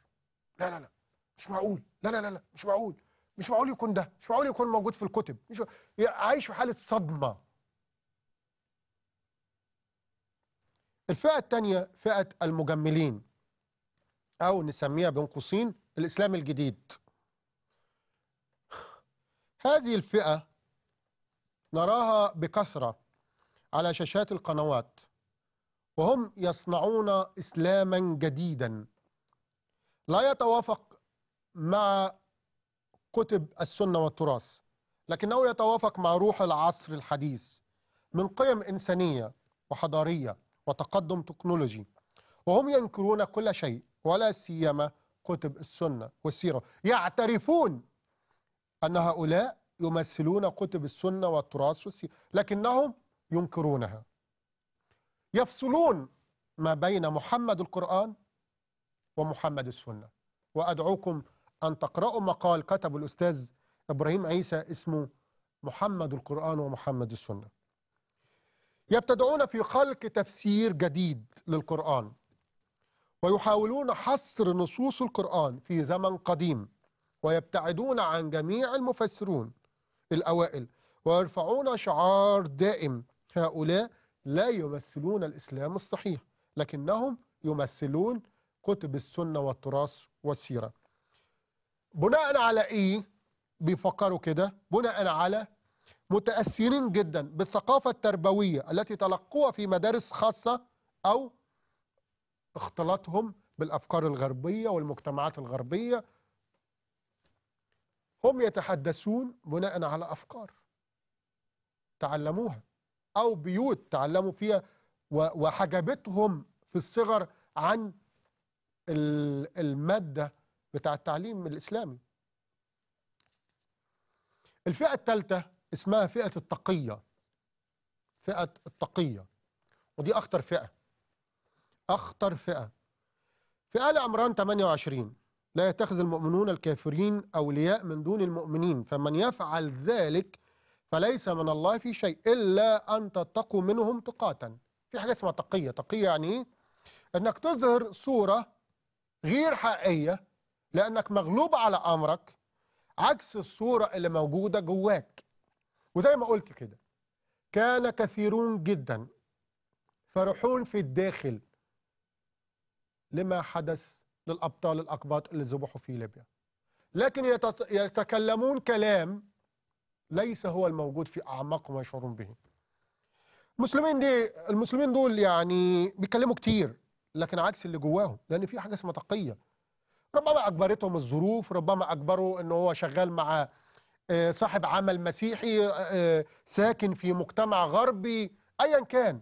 لا لا لا مش معقول لا لا لا, لا مش معقول مش معقول يكون ده مش معقول يكون موجود في الكتب مش عايش في حالة صدمة الفئة الثانية فئة المجملين أو نسميها بين قوسين الإسلام الجديد هذه الفئة نراها بكثرة على شاشات القنوات وهم يصنعون إسلاما جديدا لا يتوافق مع كتب السنة والتراث لكنه يتوافق مع روح العصر الحديث من قيم إنسانية وحضارية وتقدم تكنولوجي وهم ينكرون كل شيء ولا سيما كتب السنة والسيرة يعترفون أن هؤلاء يمثلون كتب السنة والتراث والسيرة لكنهم ينكرونها يفصلون ما بين محمد القرآن ومحمد السنة وأدعوكم أن تقرأوا مقال كتبه الأستاذ إبراهيم عيسى اسمه محمد القرآن ومحمد السنة يبتدعون في خلق تفسير جديد للقرآن ويحاولون حصر نصوص القرآن في زمن قديم ويبتعدون عن جميع المفسرون الأوائل ويرفعون شعار دائم هؤلاء لا يمثلون الإسلام الصحيح لكنهم يمثلون كتب السنة والتراث والسيرة بناء على إيه بيفكروا كده بناء على متأثرين جدا بالثقافة التربوية التي تلقوها في مدارس خاصة أو اختلاطهم بالأفكار الغربية والمجتمعات الغربية هم يتحدثون بناء على أفكار تعلموها أو بيوت تعلموا فيها وحجبتهم في الصغر عن المادة بتاع التعليم الإسلامي الفئة الثالثة اسمها فئة التقية فئة التقية ودي أخطر فئة أخطر فئة في آل عمران 28 لا يتخذ المؤمنون الكافرين أولياء من دون المؤمنين فمن يفعل ذلك فليس من الله في شيء إلا أن تتقوا منهم تقاة في حاجة اسمها تقية تقية يعني إيه؟ أنك تظهر صورة غير حقيقية لأنك مغلوب على أمرك عكس الصورة اللي موجودة جواك وزي ما قلت كده كان كثيرون جدا فرحون في الداخل لما حدث للأبطال الأقباط اللي ذبحوا في ليبيا لكن يتكلمون كلام ليس هو الموجود في أعماقهم ويشعرون به المسلمين دي المسلمين دول يعني بيتكلموا كتير لكن عكس اللي جواهم لأن في حاجة اسمها تقية ربما أجبرتهم الظروف ربما أجبروا ان هو شغال مع آه، صاحب عمل مسيحي آه، آه، ساكن في مجتمع غربي أيا كان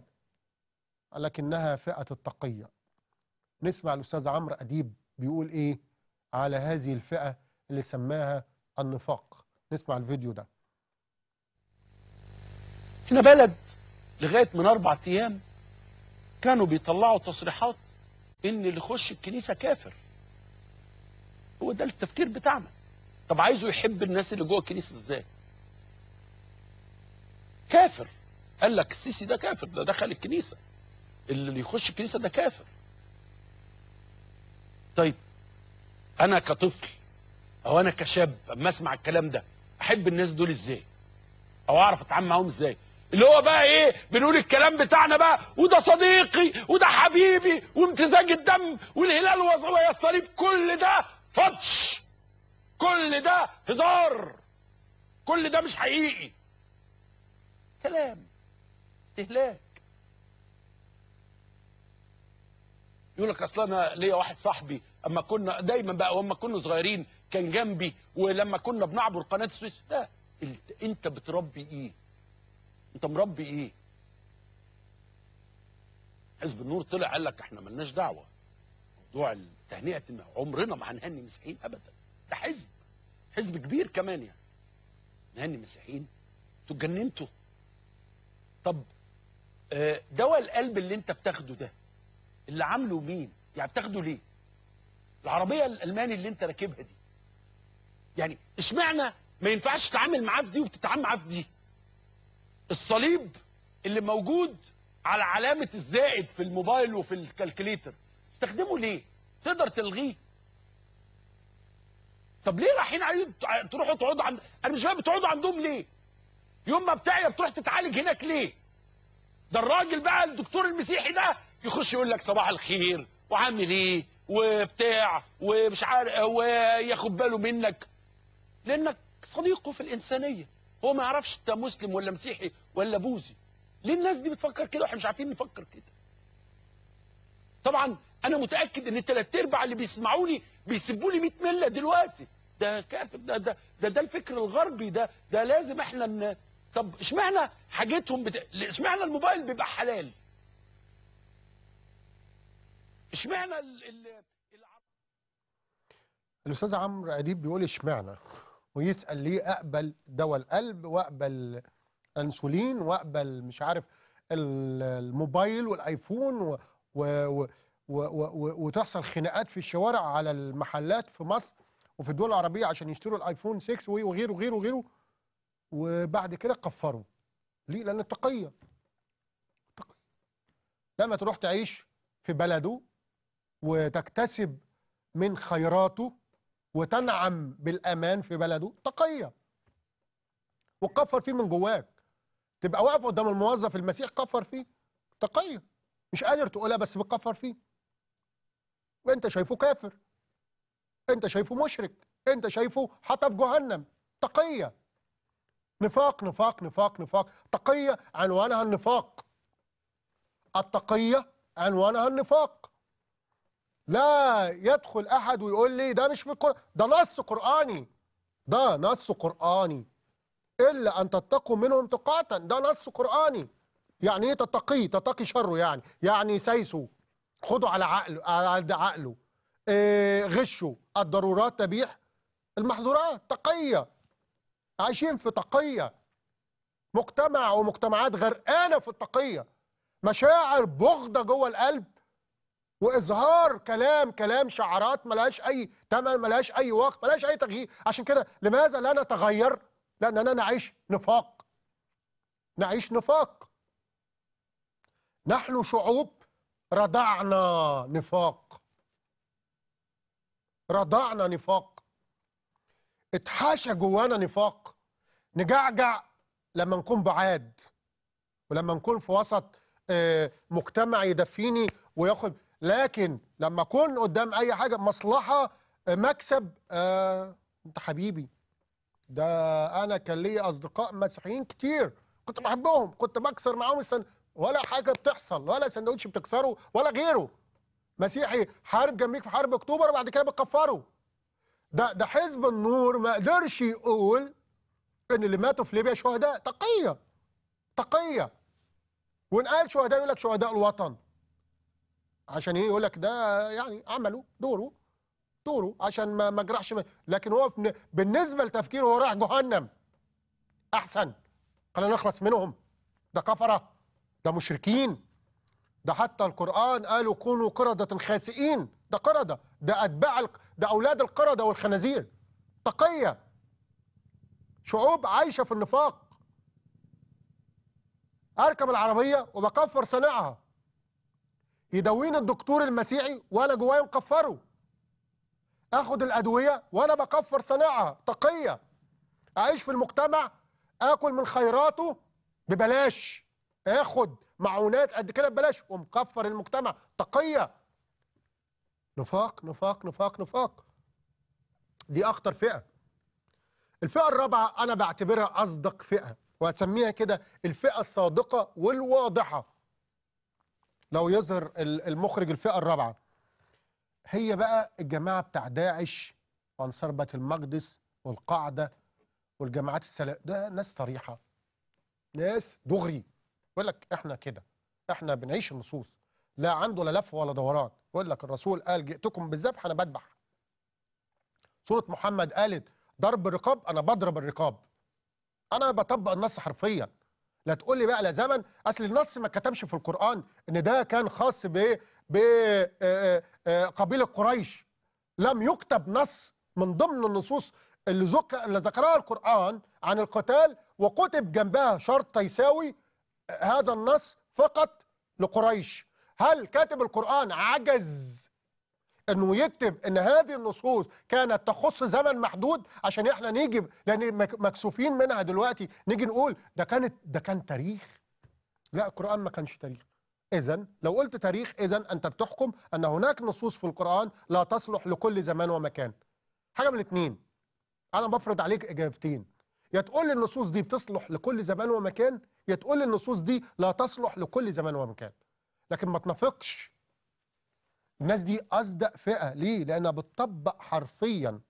لكنها فئة التقية نسمع الأستاذ عمرو أديب بيقول إيه على هذه الفئة اللي سماها النفاق نسمع الفيديو ده احنا بلد لغاية من أربع أيام كانوا بيطلعوا تصريحات إن اللي يخش الكنيسة كافر هو ده التفكير بتاعنا طب عايزه يحب الناس اللي جوه الكنيسه ازاي كافر قال لك السيسي ده كافر ده دخل الكنيسه اللي يخش الكنيسه ده كافر طيب انا كطفل او انا كشاب اما اسمع الكلام ده احب الناس دول ازاي او اعرف اتعامل معاهم ازاي اللي هو بقى ايه بنقول الكلام بتاعنا بقى وده صديقي وده حبيبي وامتزاج الدم والهلال وهي الصليب كل ده فطش كل ده هزار كل ده مش حقيقي كلام استهلاك يقول لك اصل انا ليا واحد صاحبي اما كنا دايما بقى واما كنا صغيرين كان جنبي ولما كنا بنعبر قناه السويس لا انت بتربي ايه انت مربي ايه حزب النور طلع قال لك احنا ملناش دعوه موضوع تهنئه عمرنا ما هنهني مسيحيين ابدا ده حزب حزب كبير كمان يعني نهني مسيحيين انتوا اتجننتوا طب آه، دواء القلب اللي انت بتاخده ده اللي عامله مين يعني بتاخده ليه العربيه الالماني اللي انت راكبها دي يعني اشمعنى ما ينفعش تتعامل معاه في دي وبتتعامل معاه في دي الصليب اللي موجود على علامه الزائد في الموبايل وفي الكالكليتر استخدمه ليه تقدر تلغيه طب ليه رايحين تروحوا تقعدوا عند انا مش فاهم بتقعدوا عندهم ليه؟ يوم ما بتعيا بتروح تتعالج هناك ليه؟ ده الراجل بقى الدكتور المسيحي ده يخش يقول لك صباح الخير وعامل ايه وبتاع ومش عارف وياخد باله منك لانك صديقه في الانسانيه هو ما يعرفش انت مسلم ولا مسيحي ولا بوذي ليه الناس دي بتفكر كده واحنا مش عارفين نفكر كده طبعا انا متاكد ان الثلاث ارباع اللي بيسمعوني بيسيبوا لي 100 مله دلوقتي ده كافر ده ده ده, ده الفكر الغربي ده ده لازم احنا ن... طب اشمعنى حاجتهم بت... اشمعنى الموبايل بيبقى حلال؟ اشمعنى ال... ال... الاستاذ عمرو اديب بيقول اشمعنى ويسال ليه اقبل دواء القلب واقبل انسولين واقبل مش عارف الموبايل والايفون و... و... و... و... و... وتحصل خناقات في الشوارع على المحلات في مصر وفي الدول العربيه عشان يشتروا الايفون 6 وغيره وغيره وغيره وبعد كده قفروا ليه لان التقيه التقيه لما تروح تعيش في بلده وتكتسب من خيراته وتنعم بالامان في بلده تقيه وتكفر فيه من جواك تبقى واقف قدام الموظف المسيح كفر فيه تقيه مش قادر تقولها بس بتكفر فيه وانت شايفه كافر انت شايفه مشرك انت شايفه حطب جهنم تقيه نفاق نفاق نفاق نفاق تقيه عنوانها النفاق التقيه عنوانها النفاق لا يدخل احد ويقول لي ده مش في القران ده نص قراني ده نص قراني الا ان تتقوا منهم تقاة ده نص قراني يعني ايه تتقي تتقي شره يعني يعني سايسه خده على عقله على عقله آه، غشوا الضرورات تبيح المحظورات تقية عايشين في تقية مجتمع ومجتمعات غرقانة في التقية مشاعر بغضة جوه القلب وإظهار كلام كلام شعارات ملهاش أي تمن ملهاش أي وقت ملهاش أي تغيير عشان كده لماذا لا نتغير؟ لأننا نعيش نفاق نعيش نفاق نحن شعوب رضعنا نفاق رضعنا نفاق اتحاشى جوانا نفاق نجعجع لما نكون بعاد ولما نكون في وسط آه، مجتمع يدفيني وياخد لكن لما اكون قدام اي حاجه مصلحه آه، مكسب آه انت حبيبي ده انا كان لي اصدقاء مسيحيين كتير كنت بحبهم كنت بكسر معاهم ولا حاجه بتحصل ولا سندوتش بتكسره ولا غيره مسيحي حارب جنبيك في حرب اكتوبر وبعد كده بتكفره ده ده حزب النور ما قدرش يقول ان اللي ماتوا في ليبيا شهداء تقيه تقيه وانقال شهداء يقول لك شهداء الوطن عشان ايه يقول لك ده يعني عملوا دوره دوره عشان ما ما جرحش لكن هو بالنسبه لتفكيره هو رايح جهنم احسن خلينا نخلص منهم ده كفره ده مشركين ده حتى القرآن قالوا كونوا قردة خاسئين ده قردة ده أتباع ده أولاد القردة والخنازير تقية شعوب عايشة في النفاق أركب العربية وبكفر صانعها يدوين الدكتور المسيحي وأنا جوايا مكفره اخد الادويه وانا بكفر صانعها تقيه اعيش في المجتمع اكل من خيراته ببلاش اخد معونات قد كده ببلاش ومكفر المجتمع تقيه نفاق نفاق نفاق نفاق دي اخطر فئه الفئه الرابعه انا بعتبرها اصدق فئه وهسميها كده الفئه الصادقه والواضحه لو يظهر المخرج الفئه الرابعه هي بقى الجماعه بتاع داعش وانصار بيت المقدس والقاعده والجماعات السلام ده ناس صريحه ناس دغري يقول لك احنا كده احنا بنعيش النصوص لا عنده لا لف ولا دوران يقول لك الرسول قال جئتكم بالذبح انا بذبح سوره محمد قالت ضرب الرقاب انا بضرب الرقاب انا بطبق النص حرفيا لا تقول لي بقى لا زمن اصل النص ما كتبش في القران ان ده كان خاص بايه بقبيله آه، آه، قريش لم يكتب نص من ضمن النصوص اللي ذكرها القران عن القتال وكتب جنبها شرط يساوي هذا النص فقط لقريش هل كاتب القرآن عجز انه يكتب ان هذه النصوص كانت تخص زمن محدود عشان احنا نيجي لان مكسوفين منها دلوقتي نيجي نقول ده كانت ده كان تاريخ لا القرآن ما كانش تاريخ إذا لو قلت تاريخ إذا أنت بتحكم أن هناك نصوص في القرآن لا تصلح لكل زمان ومكان حاجة من الاتنين أنا بفرض عليك إجابتين يا تقول لي النصوص دي بتصلح لكل زمان ومكان يا تقول لي النصوص دي لا تصلح لكل زمان ومكان لكن ما تنافقش الناس دي أصدق فئة ليه؟ لأنها بتطبق حرفيا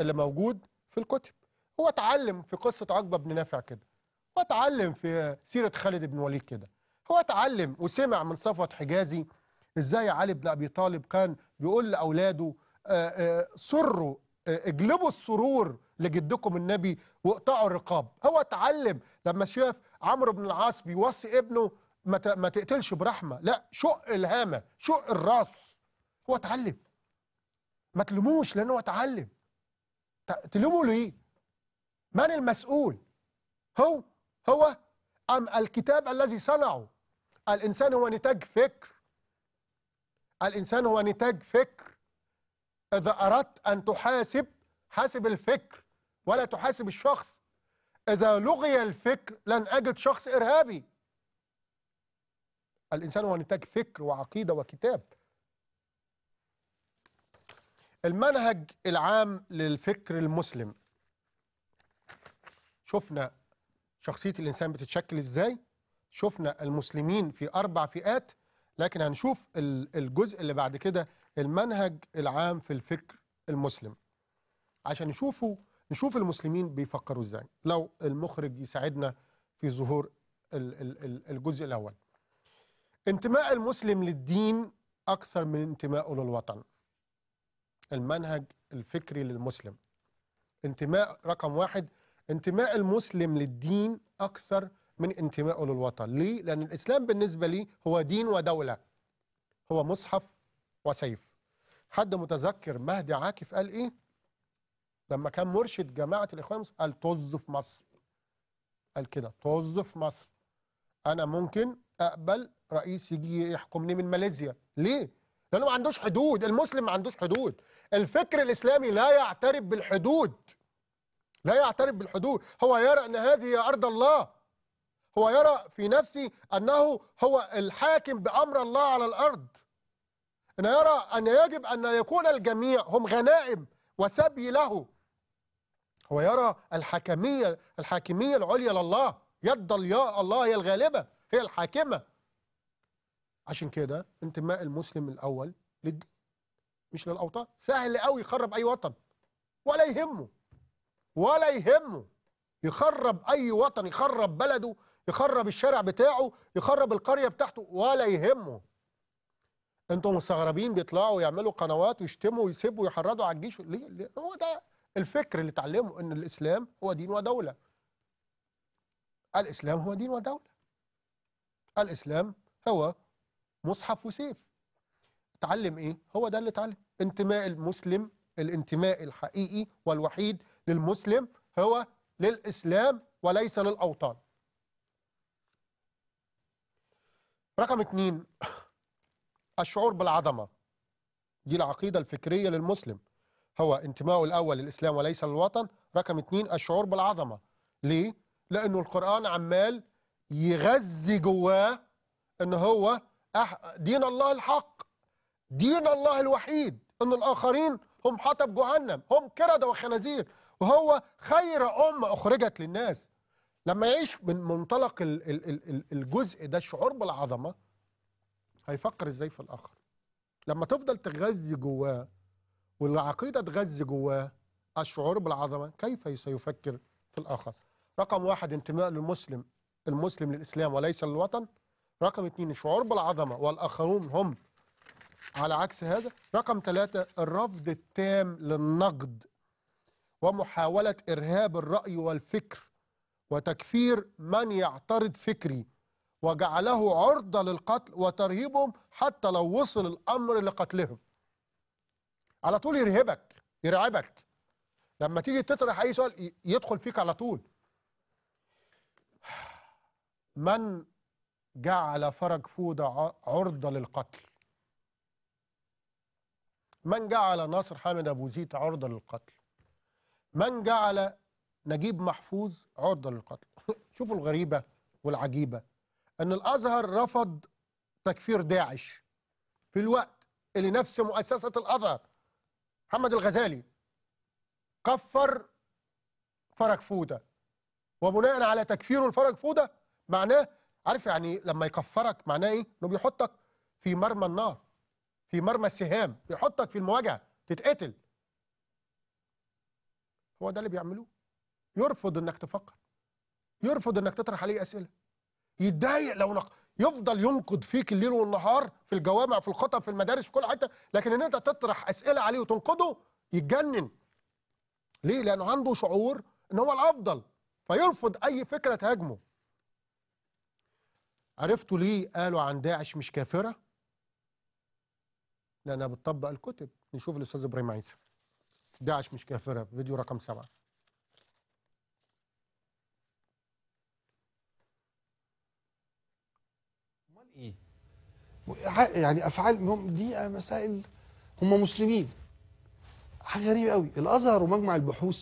اللي موجود في الكتب هو اتعلم في قصة عقبة بن نافع كده هو اتعلم في سيرة خالد بن وليد كده هو اتعلم وسمع من صفوة حجازي ازاي علي بن أبي طالب كان بيقول لأولاده آه، آه، سروا اجلبوا السرور لجدكم النبي واقطعوا الرقاب هو اتعلم لما شاف عمرو بن العاص بيوصي ابنه ما تقتلش برحمه لا شق الهامه شق الراس هو اتعلم ما تلوموش لانه اتعلم تلومه ليه من المسؤول هو هو ام الكتاب الذي صنعه الانسان هو نتاج فكر الانسان هو نتاج فكر إذا أردت أن تحاسب حاسب الفكر ولا تحاسب الشخص إذا لغي الفكر لن أجد شخص إرهابي الإنسان هو نتاج فكر وعقيدة وكتاب المنهج العام للفكر المسلم شفنا شخصية الإنسان بتتشكل إزاي شفنا المسلمين في أربع فئات لكن هنشوف الجزء اللي بعد كده المنهج العام في الفكر المسلم عشان نشوفه نشوف المسلمين بيفكروا ازاي لو المخرج يساعدنا في ظهور الجزء الاول انتماء المسلم للدين اكثر من انتمائه للوطن المنهج الفكري للمسلم انتماء رقم واحد انتماء المسلم للدين اكثر من انتمائه للوطن ليه لان الاسلام بالنسبه لي هو دين ودوله هو مصحف وسيف حد متذكر مهدي عاكف قال ايه لما كان مرشد جماعه الاخوان المسلمين قال طز في مصر قال كده طز في مصر انا ممكن اقبل رئيس يجي يحكمني من ماليزيا ليه لانه ما عندوش حدود المسلم ما عندوش حدود الفكر الاسلامي لا يعترف بالحدود لا يعترف بالحدود هو يرى ان هذه ارض الله هو يرى في نفسه انه هو الحاكم بامر الله على الارض أنا يرى أن يجب أن يكون الجميع هم غنائم وسبي له هو يرى الحكمية الحاكمية العليا لله يد الله هي الغالبة هي الحاكمة عشان كده انتماء المسلم الأول للدين مش للأوطان سهل قوي يخرب أي وطن ولا يهمه ولا يهمه يخرب أي وطن يخرب بلده يخرب الشارع بتاعه يخرب القرية بتاعته ولا يهمه انتوا مستغربين بيطلعوا يعملوا قنوات ويشتموا ويسبوا ويحرضوا على الجيش ليه؟, ليه؟ هو ده الفكر اللي اتعلمه ان الاسلام هو دين ودوله. الاسلام هو دين ودوله. الاسلام هو مصحف وسيف. اتعلم ايه؟ هو ده اللي اتعلم انتماء المسلم الانتماء الحقيقي والوحيد للمسلم هو للاسلام وليس للاوطان. رقم اتنين الشعور بالعظمة دي العقيدة الفكرية للمسلم هو انتمائه الأول للإسلام وليس للوطن رقم اتنين الشعور بالعظمة ليه؟ لأنه القرآن عمال يغذي جواه أن هو دين الله الحق دين الله الوحيد أن الآخرين هم حطب جهنم هم كردة وخنازير وهو خير أمة أخرجت للناس لما يعيش من منطلق الجزء ده الشعور بالعظمة هيفكر ازاي في الاخر لما تفضل تغذي جواه والعقيده تغذي جواه الشعور بالعظمه كيف سيفكر في الاخر رقم واحد انتماء للمسلم المسلم للاسلام وليس للوطن رقم اثنين الشعور بالعظمه والاخرون هم على عكس هذا رقم ثلاثة الرفض التام للنقد ومحاولة إرهاب الرأي والفكر وتكفير من يعترض فكري وجعله عرضة للقتل وترهيبهم حتى لو وصل الأمر لقتلهم على طول يرهبك يرعبك لما تيجي تطرح أي سؤال يدخل فيك على طول من جعل فرج فودة عرضة للقتل من جعل ناصر حامد أبو زيد عرضة للقتل من جعل نجيب محفوظ عرضة للقتل [LAUGHS] شوفوا الغريبة والعجيبة أن الأزهر رفض تكفير داعش في الوقت اللي نفس مؤسسة الأزهر محمد الغزالي كفر فرج فوده وبناء على تكفيره لفرج معناه عارف يعني لما يكفرك معناه ايه؟ انه بيحطك في مرمى النار في مرمى السهام بيحطك في المواجهه تتقتل هو ده اللي بيعملوه يرفض انك تفكر يرفض انك تطرح عليه اسئله يتضايق لو نق... يفضل ينقد فيك الليل والنهار في الجوامع في الخطب في المدارس في كل حته لكن ان انت تطرح اسئله عليه وتنقده يتجنن ليه لانه عنده شعور ان هو الافضل فيرفض اي فكره تهاجمه عرفتوا ليه قالوا عن داعش مش كافره لانها بتطبق الكتب نشوف الاستاذ ابراهيم عيسى داعش مش كافره فيديو رقم سبعه يعني افعال دي مسائل هم مسلمين حاجه غريبه قوي الازهر ومجمع البحوث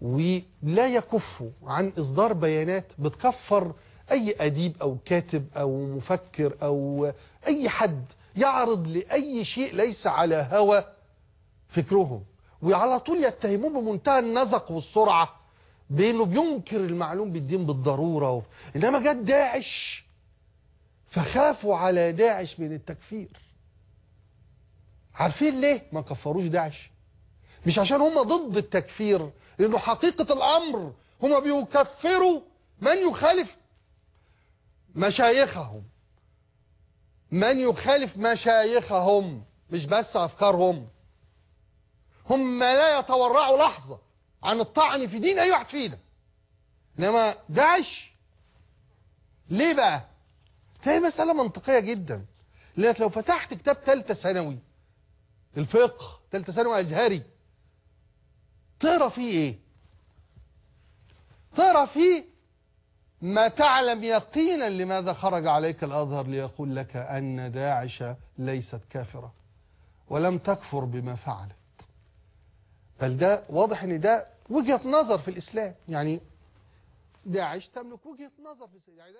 ولا يكفوا عن اصدار بيانات بتكفر اي اديب او كاتب او مفكر او اي حد يعرض لاي شيء ليس على هوى فكرهم وعلى طول يتهموه بمنتهى النزق والسرعه بانه بينكر المعلوم بالدين بالضروره انما جت داعش فخافوا على داعش من التكفير عارفين ليه ما كفروش داعش مش عشان هم ضد التكفير لانه حقيقة الامر هم بيكفروا من يخالف مشايخهم من يخالف مشايخهم مش بس افكارهم هم لا يتورعوا لحظة عن الطعن في دين اي أيوة واحد فينا انما داعش ليه بقى تلاقي مسألة منطقية جدا لأنك لو فتحت كتاب ثالثه ثانوي الفقه ثالثه ثانوي أزهري تقرا فيه ايه تقرا فيه ما تعلم يقينا لماذا خرج عليك الأزهر ليقول لك أن داعش ليست كافرة ولم تكفر بما فعلت بل ده واضح ان ده وجهة نظر في الإسلام يعني داعش تملك وجهة نظر في الإسلام يعني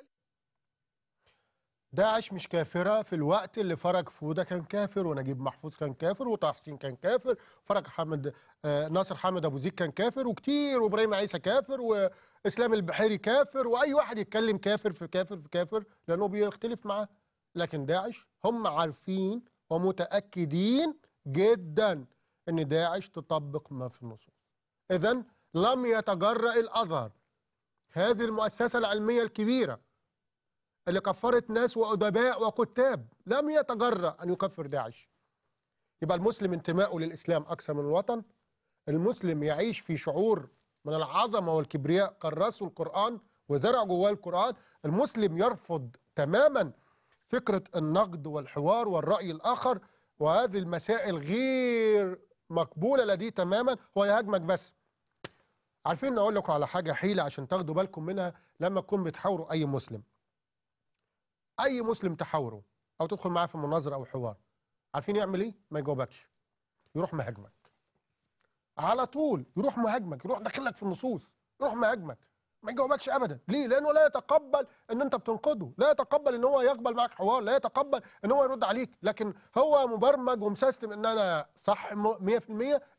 داعش مش كافرة في الوقت اللي فرج فودة كان كافر ونجيب محفوظ كان كافر وطه حسين كان كافر فرج حمد آه، ناصر حمد أبو زيد كان كافر وكتير وإبراهيم عيسى كافر وإسلام البحيري كافر وأي واحد يتكلم كافر في كافر في كافر لأنه بيختلف معاه لكن داعش هم عارفين ومتأكدين جدا أن داعش تطبق ما في النصوص إذا لم يتجرأ الأزهر هذه المؤسسة العلمية الكبيرة اللي كفرت ناس وأدباء وكتاب لم يتجرأ أن يكفر داعش يبقى المسلم انتمائه للإسلام أكثر من الوطن المسلم يعيش في شعور من العظمة والكبرياء كرسوا القرآن وزرع جواه القرآن المسلم يرفض تماما فكرة النقد والحوار والرأي الآخر وهذه المسائل غير مقبولة لديه تماما هو يهاجمك بس عارفين أقول لكم على حاجة حيلة عشان تاخدوا بالكم منها لما تكون بتحاوروا أي مسلم اي مسلم تحاوره او تدخل معاه في مناظره او حوار عارفين يعمل ايه ما يجاوبكش يروح مهاجمك على طول يروح مهاجمك يروح داخل في النصوص يروح مهاجمك ما يجاوبكش ابدا ليه لانه لا يتقبل ان انت بتنقده لا يتقبل ان هو يقبل معاك حوار لا يتقبل ان هو يرد عليك لكن هو مبرمج ومسيستم ان انا صح 100%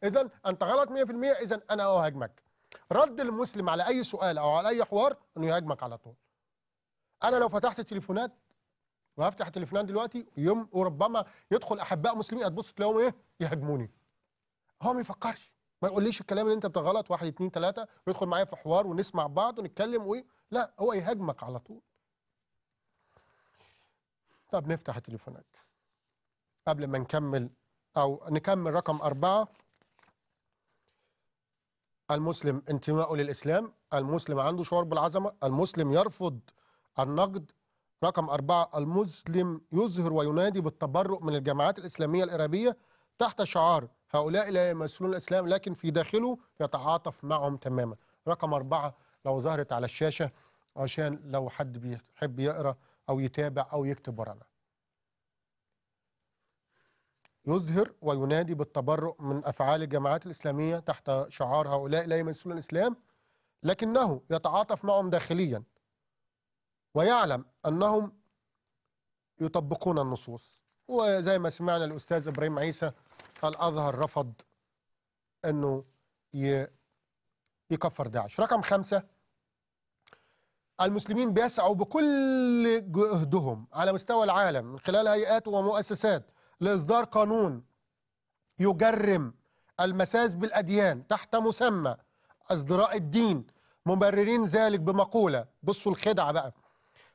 اذا انت غلط 100% اذا انا اهاجمك رد المسلم على اي سؤال او على اي حوار انه يهاجمك على طول انا لو فتحت التليفونات وهفتح تليفونات دلوقتي يوم وربما يدخل احباء مسلمين هتبص تلاقيهم ايه يهاجموني هو ما يفكرش ما يقوليش الكلام اللي انت بتغلط واحد اتنين تلاته ويدخل معايا في حوار ونسمع بعض ونتكلم وايه لا هو يهاجمك على طول طب نفتح التليفونات قبل ما نكمل او نكمل رقم اربعه المسلم انتمائه للاسلام المسلم عنده شعور بالعظمه المسلم يرفض النقد رقم أربعة المسلم يظهر وينادي بالتبرؤ من الجماعات الإسلامية الإرهابية تحت شعار هؤلاء لا يمثلون الإسلام لكن في داخله يتعاطف معهم تماما رقم أربعة لو ظهرت على الشاشة عشان لو حد بيحب يقرأ أو يتابع أو يكتب ورانا يظهر وينادي بالتبرؤ من أفعال الجماعات الإسلامية تحت شعار هؤلاء لا يمثلون الإسلام لكنه يتعاطف معهم داخليا ويعلم أنهم يطبقون النصوص وزي ما سمعنا الأستاذ إبراهيم عيسى الأزهر رفض أنه يكفر داعش رقم خمسة المسلمين بيسعوا بكل جهدهم على مستوى العالم من خلال هيئات ومؤسسات لإصدار قانون يجرم المساس بالأديان تحت مسمى ازدراء الدين مبررين ذلك بمقولة بصوا الخدعة بقى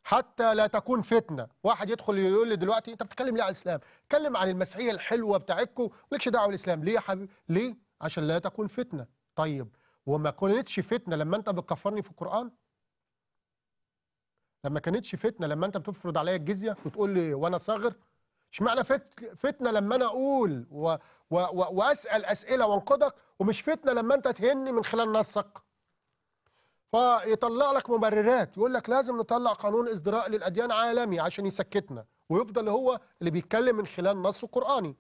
حتى لا تكون فتنه واحد يدخل يقول لي دلوقتي انت بتتكلم ليه على الاسلام اتكلم عن المسيحيه الحلوه بتاعتكم مالكش دعوه بالاسلام ليه يا حبيبي ليه عشان لا تكون فتنه طيب وما كانتش فتنه لما انت بتكفرني في القران لما كانتش فتنه لما انت بتفرض عليا الجزيه وتقول لي وانا صاغر اشمعنى فتنه لما انا اقول و... و... و... واسال اسئله وانقدك ومش فتنه لما انت تهني من خلال نصك فيطلع لك مبررات يقول لك لازم نطلع قانون ازدراء للاديان عالمي عشان يسكتنا ويفضل هو اللي بيتكلم من خلال نص قراني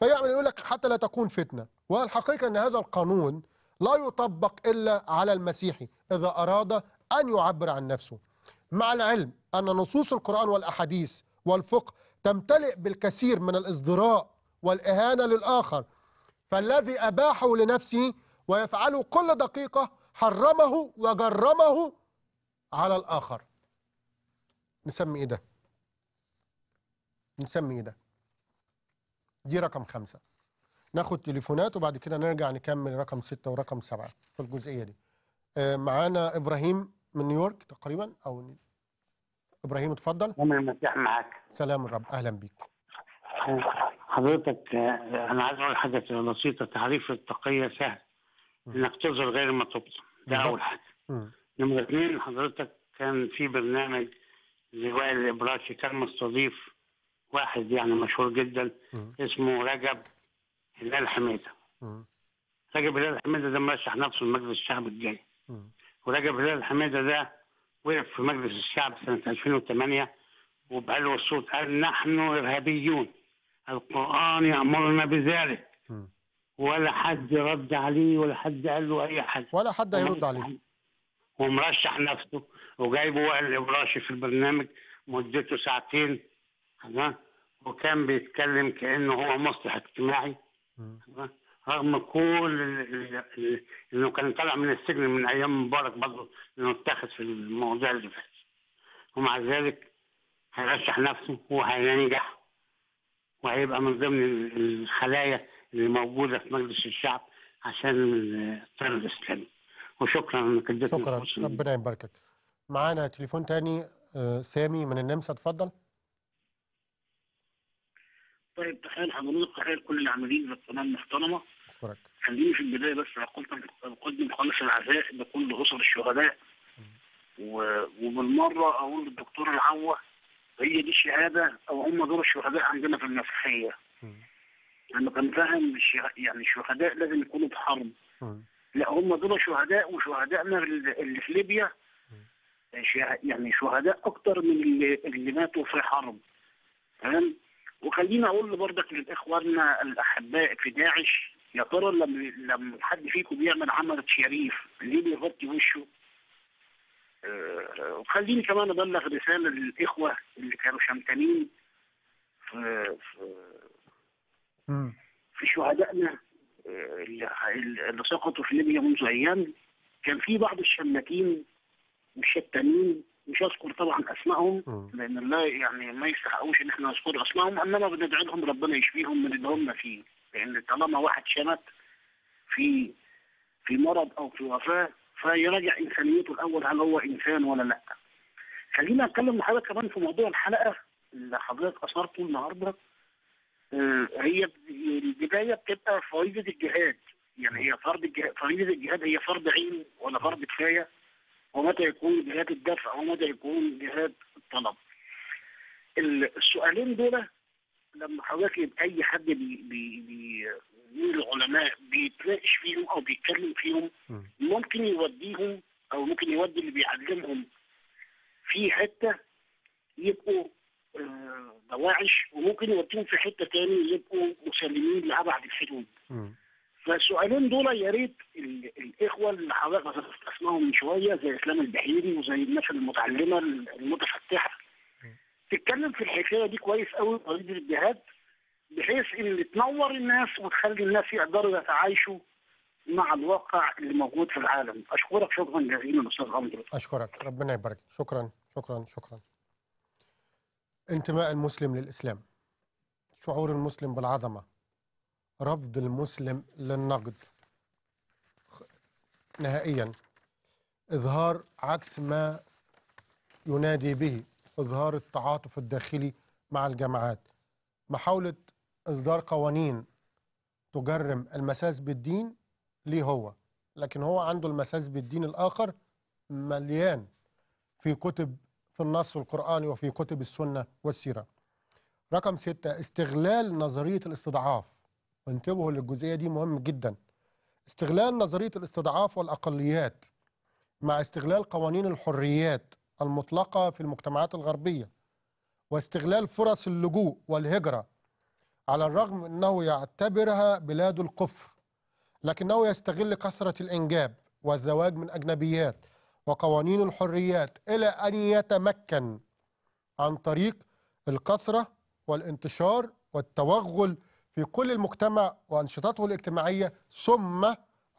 فيعمل يقول لك حتى لا تكون فتنه والحقيقه ان هذا القانون لا يطبق الا على المسيحي اذا اراد ان يعبر عن نفسه مع العلم ان نصوص القران والاحاديث والفقه تمتلئ بالكثير من الازدراء والاهانه للاخر فالذي اباحه لنفسه ويفعله كل دقيقه حرمه وجرمه على الآخر نسمي إيه ده نسمي إيه ده دي رقم خمسة ناخد تليفونات وبعد كده نرجع نكمل رقم ستة ورقم سبعة في الجزئية دي آه، معانا إبراهيم من نيويورك تقريبا أو إبراهيم اتفضل أنا المسيح معاك سلام الرب أهلا بيك حضرتك آه، أنا عايز أقول حاجة بسيطة تعريف التقية سهل انك تظهر غير ما تبطل ده اول حاجه نمرة اثنين حضرتك كان في برنامج لوائل الابراشي كان مستضيف واحد يعني مشهور جدا مم. اسمه رجب هلال حميده رجب هلال حميده ده مرشح نفسه لمجلس الشعب الجاي ورجب هلال حميده ده وقف في مجلس الشعب سنه 2008 وبقى له الصوت قال نحن ارهابيون القران يامرنا بذلك ولا حد رد عليه ولا حد قال له اي حاجه ولا حد هيرد عليه ومرشح نفسه وجايبه وائل ابراشي في البرنامج مدته ساعتين وكان بيتكلم كانه هو مصلح اجتماعي رغم كل انه كان طالع من السجن من ايام مبارك برضه انه اتخذ في المواضيع اللي فاتت ومع ذلك هيرشح نفسه وهينجح وهيبقى من ضمن الخلايا اللي موجوده في مجلس الشعب عشان الطير الاسلامي وشكرا لقدرتك شكرا ربنا يباركك معانا تليفون تاني آه، سامي من النمسا اتفضل طيب تخيل حضرتك تخيل كل العاملين في القناة المحترمة أشكرك خليني في البداية بس أقدم خالص العزاء لكل أسر الشهداء و... وبالمرة أقول للدكتور العوة هي دي الشهادة أو هم دول الشهداء عندنا في المسيحية لما كان فاهم يعني الشهداء لازم يكونوا في حرب نعم. لا هم دول شهداء وشهدائنا اللي في ليبيا نعم. يعني شهداء اكتر من اللي, اللي ماتوا في حرب تمام وخليني اقول برضك لاخواننا الاحباء في داعش يا ترى لما لما حد فيكم بيعمل عمل شريف ليه بيغطي وشه؟ آه، وخليني كمان ابلغ رساله للاخوه اللي كانوا شمتانين في في في شهدائنا آه، اللي سقطوا في ليبيا منذ ايام كان في بعض الشماتين والشتانين مش هذكر طبعا اسمائهم لان الله يعني ما يستحقوش ان احنا نذكر اسمائهم انما بندعي لهم ربنا يشفيهم من اللي هم فيه لان طالما واحد شمت في في مرض او في وفاه فيراجع انسانيته الاول هل هو انسان ولا لا. خلينا اتكلم مع حضرتك كمان في موضوع الحلقه اللي حضرتك اثرته النهارده آه، هي البدايه بتبقى فريضه الجهاد يعني هي فرض فريضه الجهاد هي فرض عين ولا فرض كفايه ومتى يكون جهاد الدفع ومتى يكون جهاد الطلب السؤالين دول لما حضرتك يبقى اي حد بي بي بي من العلماء بيتناقش فيهم او بيتكلم فيهم ممكن يوديهم او ممكن يودي اللي بيعلمهم في حته يبقوا دواعش وممكن يوديهم في حته تاني يبقوا مسلمين لابعد الحدود. فالسؤالين دول يا ريت الاخوه اللي حضرتك ذكرت اسمائهم من شويه زي اسلام البحيري وزي الناس المتعلمه المتفتحه تتكلم في الحكايه دي كويس قوي بطريقه الجهاد بحيث ان تنور الناس وتخلي الناس يقدروا يتعايشوا مع الواقع اللي موجود في العالم اشكرك شكرا جزيلا استاذ عمرو اشكرك ربنا يبارك شكرا شكرا شكرا انتماء المسلم للإسلام شعور المسلم بالعظمة رفض المسلم للنقد نهائيا إظهار عكس ما ينادي به إظهار التعاطف الداخلي مع الجماعات محاولة إصدار قوانين تجرم المساس بالدين ليه هو لكن هو عنده المساس بالدين الآخر مليان في كتب النص القرآني وفي كتب السنة والسيرة رقم ستة استغلال نظرية الاستضعاف وانتبهوا للجزئية دي مهم جدا استغلال نظرية الاستضعاف والأقليات مع استغلال قوانين الحريات المطلقة في المجتمعات الغربية واستغلال فرص اللجوء والهجرة على الرغم أنه يعتبرها بلاد الكفر لكنه يستغل كثرة الإنجاب والزواج من أجنبيات وقوانين الحريات إلى أن يتمكن عن طريق الكثرة والانتشار والتوغل في كل المجتمع وأنشطته الاجتماعية ثم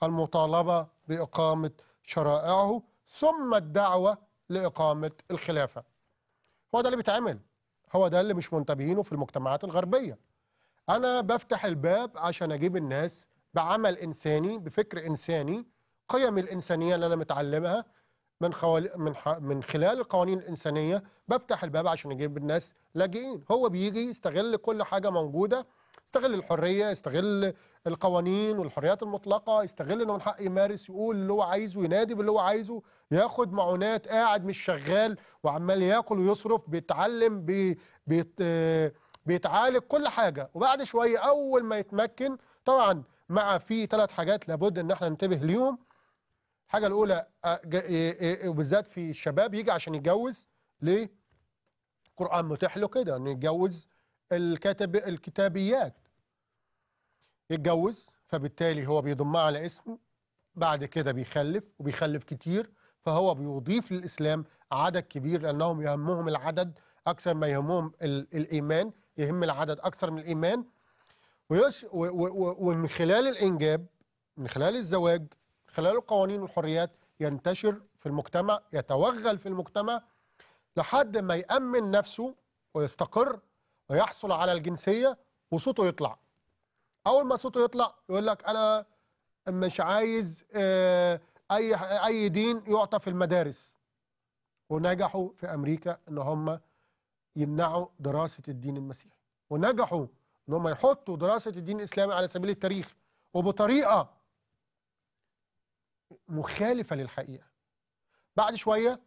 المطالبة بإقامة شرائعه ثم الدعوة لإقامة الخلافة هو ده اللي بيتعمل هو ده اللي مش منتبهينه في المجتمعات الغربية أنا بفتح الباب عشان أجيب الناس بعمل إنساني بفكر إنساني قيم الإنسانية اللي أنا متعلمها من خوال من ح... من خلال القوانين الانسانيه بفتح الباب عشان اجيب الناس لاجئين هو بيجي يستغل كل حاجه موجوده يستغل الحريه يستغل القوانين والحريات المطلقه يستغل انه من حق يمارس يقول اللي هو عايزه ينادي باللي هو عايزه ياخد معونات قاعد مش شغال وعمال ياكل ويصرف بيتعلم بي... بيت... بيتعالج كل حاجه وبعد شويه اول ما يتمكن طبعا مع في ثلاث حاجات لابد ان احنا ننتبه ليهم الحاجه الاولى آه، إيه، إيه، إيه، وبالذات في الشباب يجي عشان يتجوز ليه القران متاح له كده انه يتجوز الكاتب الكتابيات يتجوز فبالتالي هو بيضمها على اسمه بعد كده بيخلف وبيخلف كتير فهو بيضيف للإسلام عدد كبير لأنهم يهمهم العدد أكثر ما يهمهم الإيمان يهم العدد أكثر من الإيمان ومن خلال الإنجاب من خلال الزواج خلال القوانين والحريات ينتشر في المجتمع يتوغل في المجتمع لحد ما يأمن نفسه ويستقر ويحصل على الجنسية وصوته يطلع أول ما صوته يطلع يقول لك أنا مش عايز آه، أي أي دين يعطى في المدارس ونجحوا في أمريكا إن هم يمنعوا دراسة الدين المسيحي ونجحوا إن هم يحطوا دراسة الدين الإسلامي على سبيل التاريخ وبطريقة مخالفة للحقيقة بعد شوية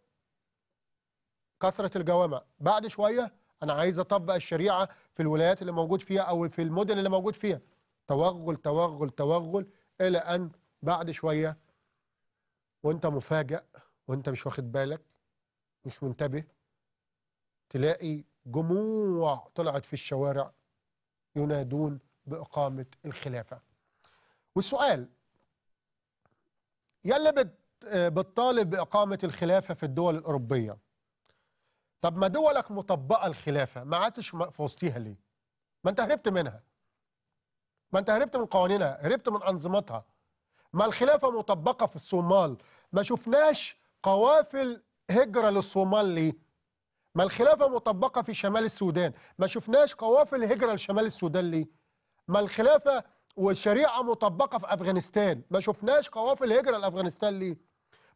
كثرة الجوامع بعد شوية أنا عايز أطبق الشريعة في الولايات اللي موجود فيها أو في المدن اللي موجود فيها توغل توغل توغل إلى أن بعد شوية وأنت مفاجئ وأنت مش واخد بالك مش منتبه تلاقي جموع طلعت في الشوارع ينادون بإقامة الخلافة والسؤال يلي آه، بتطالب بإقامة الخلافة في الدول الأوروبية طب ما دولك مطبقة الخلافة ما عادش في وسطيها ليه ما انت هربت منها ما انت هربت من قوانينها هربت من أنظمتها ما الخلافة مطبقة في الصومال ما شفناش قوافل هجرة للصومال ليه ما الخلافة مطبقة في شمال السودان ما شفناش قوافل هجرة لشمال السودان ليه ما الخلافة والشريعه مطبقه في افغانستان ما شفناش قوافل هجره لافغانستان ليه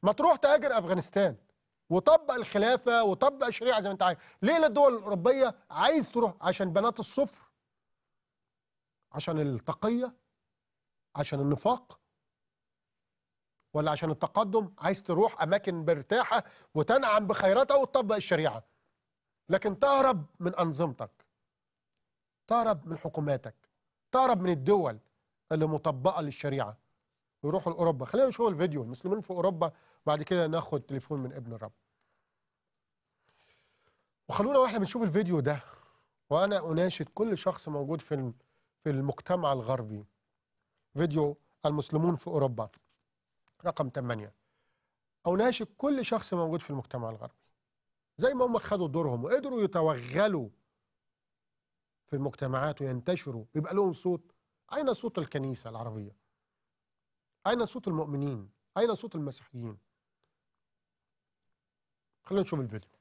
ما تروح تهاجر افغانستان وطبق الخلافه وطبق الشريعه زي ما انت عايز ليه الدول الاوروبيه عايز تروح عشان بنات الصفر عشان التقيه عشان النفاق ولا عشان التقدم عايز تروح اماكن مرتاحه وتنعم بخيراتها وتطبق الشريعه لكن تهرب من انظمتك تهرب من حكوماتك تهرب من الدول اللي مطبقه للشريعه يروحوا لاوروبا خلينا نشوف الفيديو المسلمين في اوروبا بعد كده ناخد تليفون من ابن الرب وخلونا واحنا بنشوف الفيديو ده وانا اناشد كل شخص موجود في في المجتمع الغربي فيديو المسلمون في اوروبا رقم 8 اناشد كل شخص موجود في المجتمع الغربي زي ما هم خدوا دورهم وقدروا يتوغلوا في المجتمعات وينتشروا ويبقى لهم صوت أين صوت الكنيسة العربية أين صوت المؤمنين أين صوت المسيحيين خلينا نشوف الفيديو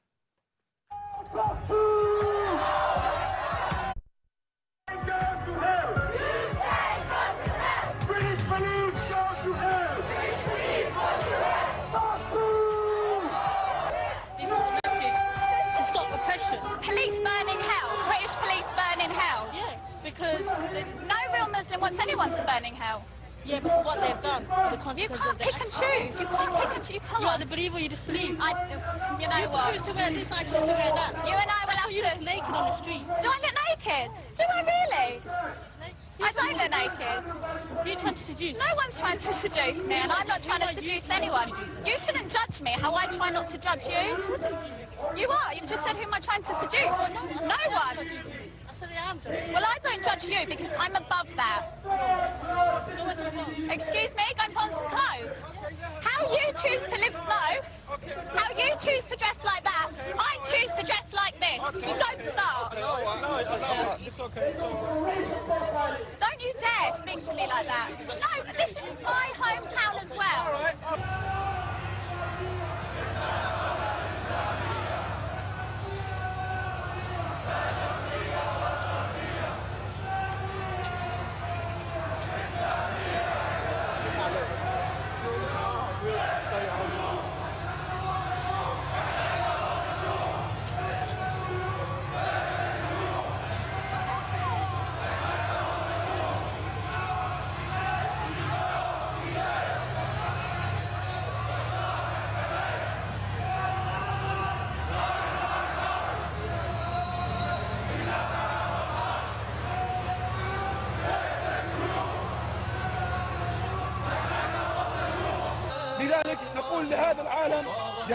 because no real Muslim wants anyone to burn in hell. Yeah, but what they've done, the You can't pick and choose. You can't pick and choose. You can't. You either believe or you disbelieve. I, you know you what? choose to wear this, I choose to wear that. You and I will have you to... look naked on the street. Do I look naked? Do I really? You I don't look naked. You're trying to seduce. No one's trying to seduce me, and I'm not trying to seduce anyone. You shouldn't judge me how I try not to judge you. You are. You've just said who am I trying to seduce? No one absolutely am Well, I don't judge you because I'm above that. Excuse me, going past the clothes. How you choose to live low, how you choose to dress like that, I choose to dress like this. You don't start. Don't you dare speak to me like that. No, this is my hometown as well.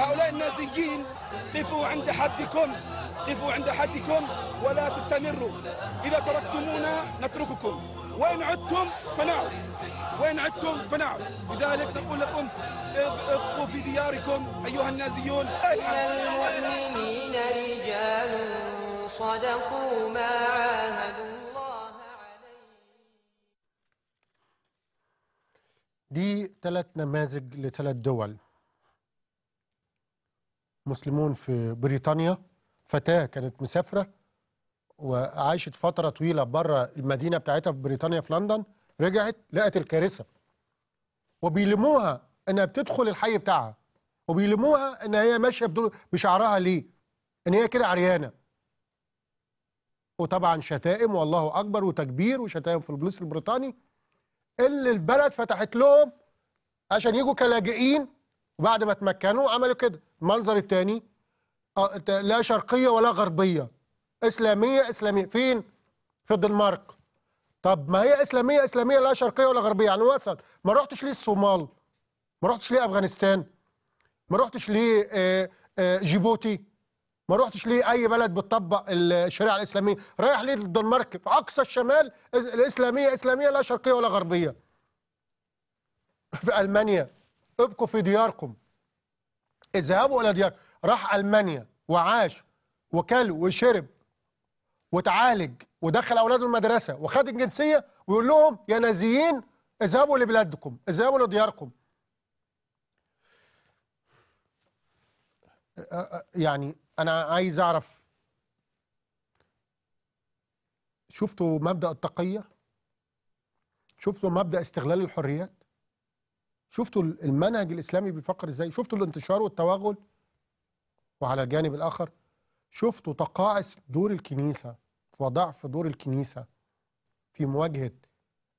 هؤلاء النازيين قفوا عند حدكم قفوا عند حدكم ولا تستمروا إذا تركتمونا نترككم وإن عدتم فنعود وإن عدتم فنعود لذلك نقول لكم ابقوا في دياركم أيها النازيون من المؤمنين رجال صدقوا ما عاهدوا دي ثلاث نماذج لثلاث دول مسلمون في بريطانيا فتاة كانت مسافرة وعاشت فترة طويلة بره المدينة بتاعتها في بريطانيا في لندن رجعت لقت الكارثة وبيلموها انها بتدخل الحي بتاعها وبيلموها ان هي ماشيه بشعرها ليه ان هي كده عريانه وطبعا شتائم والله اكبر وتكبير وشتائم في البوليس البريطاني اللي البلد فتحت لهم عشان يجوا كلاجئين وبعد ما تمكنوا عملوا كده المنظر الثاني آه، لا شرقيه ولا غربيه اسلاميه اسلاميه فين في الدنمارك طب ما هي اسلاميه اسلاميه لا شرقيه ولا غربيه يعني وسط ما رحتش ليه الصومال ما رحتش ليه افغانستان ما رحتش ليه آه، آه، جيبوتي ما رحتش ليه اي بلد بتطبق الشريعه الاسلاميه رايح ليه الدنمارك في اقصى الشمال الاسلاميه اسلاميه لا شرقيه ولا غربيه في المانيا ابقوا في دياركم اذهبوا الى ديار راح المانيا وعاش وكل وشرب وتعالج ودخل اولاده المدرسه وخد الجنسيه ويقول لهم يا نازيين اذهبوا لبلادكم اذهبوا لدياركم يعني انا عايز اعرف شفتوا مبدا التقيه شفتوا مبدا استغلال الحريات شفتوا المنهج الاسلامي بيفكر ازاي شفتوا الانتشار والتوغل وعلى الجانب الاخر شفتوا تقاعس دور الكنيسه وضعف دور الكنيسه في مواجهه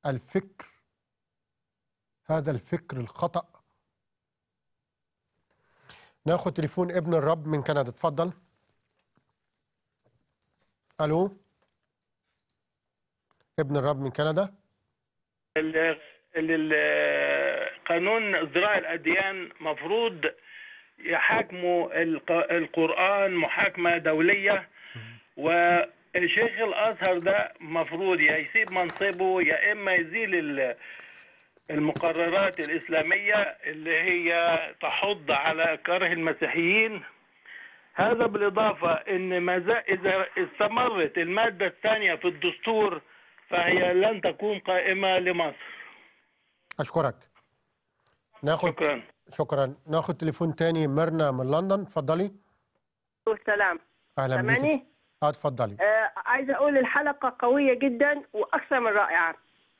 الفكر هذا الفكر الخطا ناخد تليفون ابن الرب من كندا اتفضل الو ابن الرب من كندا قانون ازدراء الاديان مفروض يحاكموا القران محاكمه دوليه والشيخ الازهر ده مفروض يا يسيب منصبه يا اما يزيل المقررات الاسلاميه اللي هي تحض على كره المسيحيين هذا بالاضافه ان ما اذا استمرت الماده الثانيه في الدستور فهي لن تكون قائمه لمصر اشكرك ناخد شكرا شكرا ناخد تليفون تاني مرنا من لندن اتفضلي السلام اهلا بيك اه اتفضلي آه عايزه اقول الحلقه قويه جدا واكثر من رائعه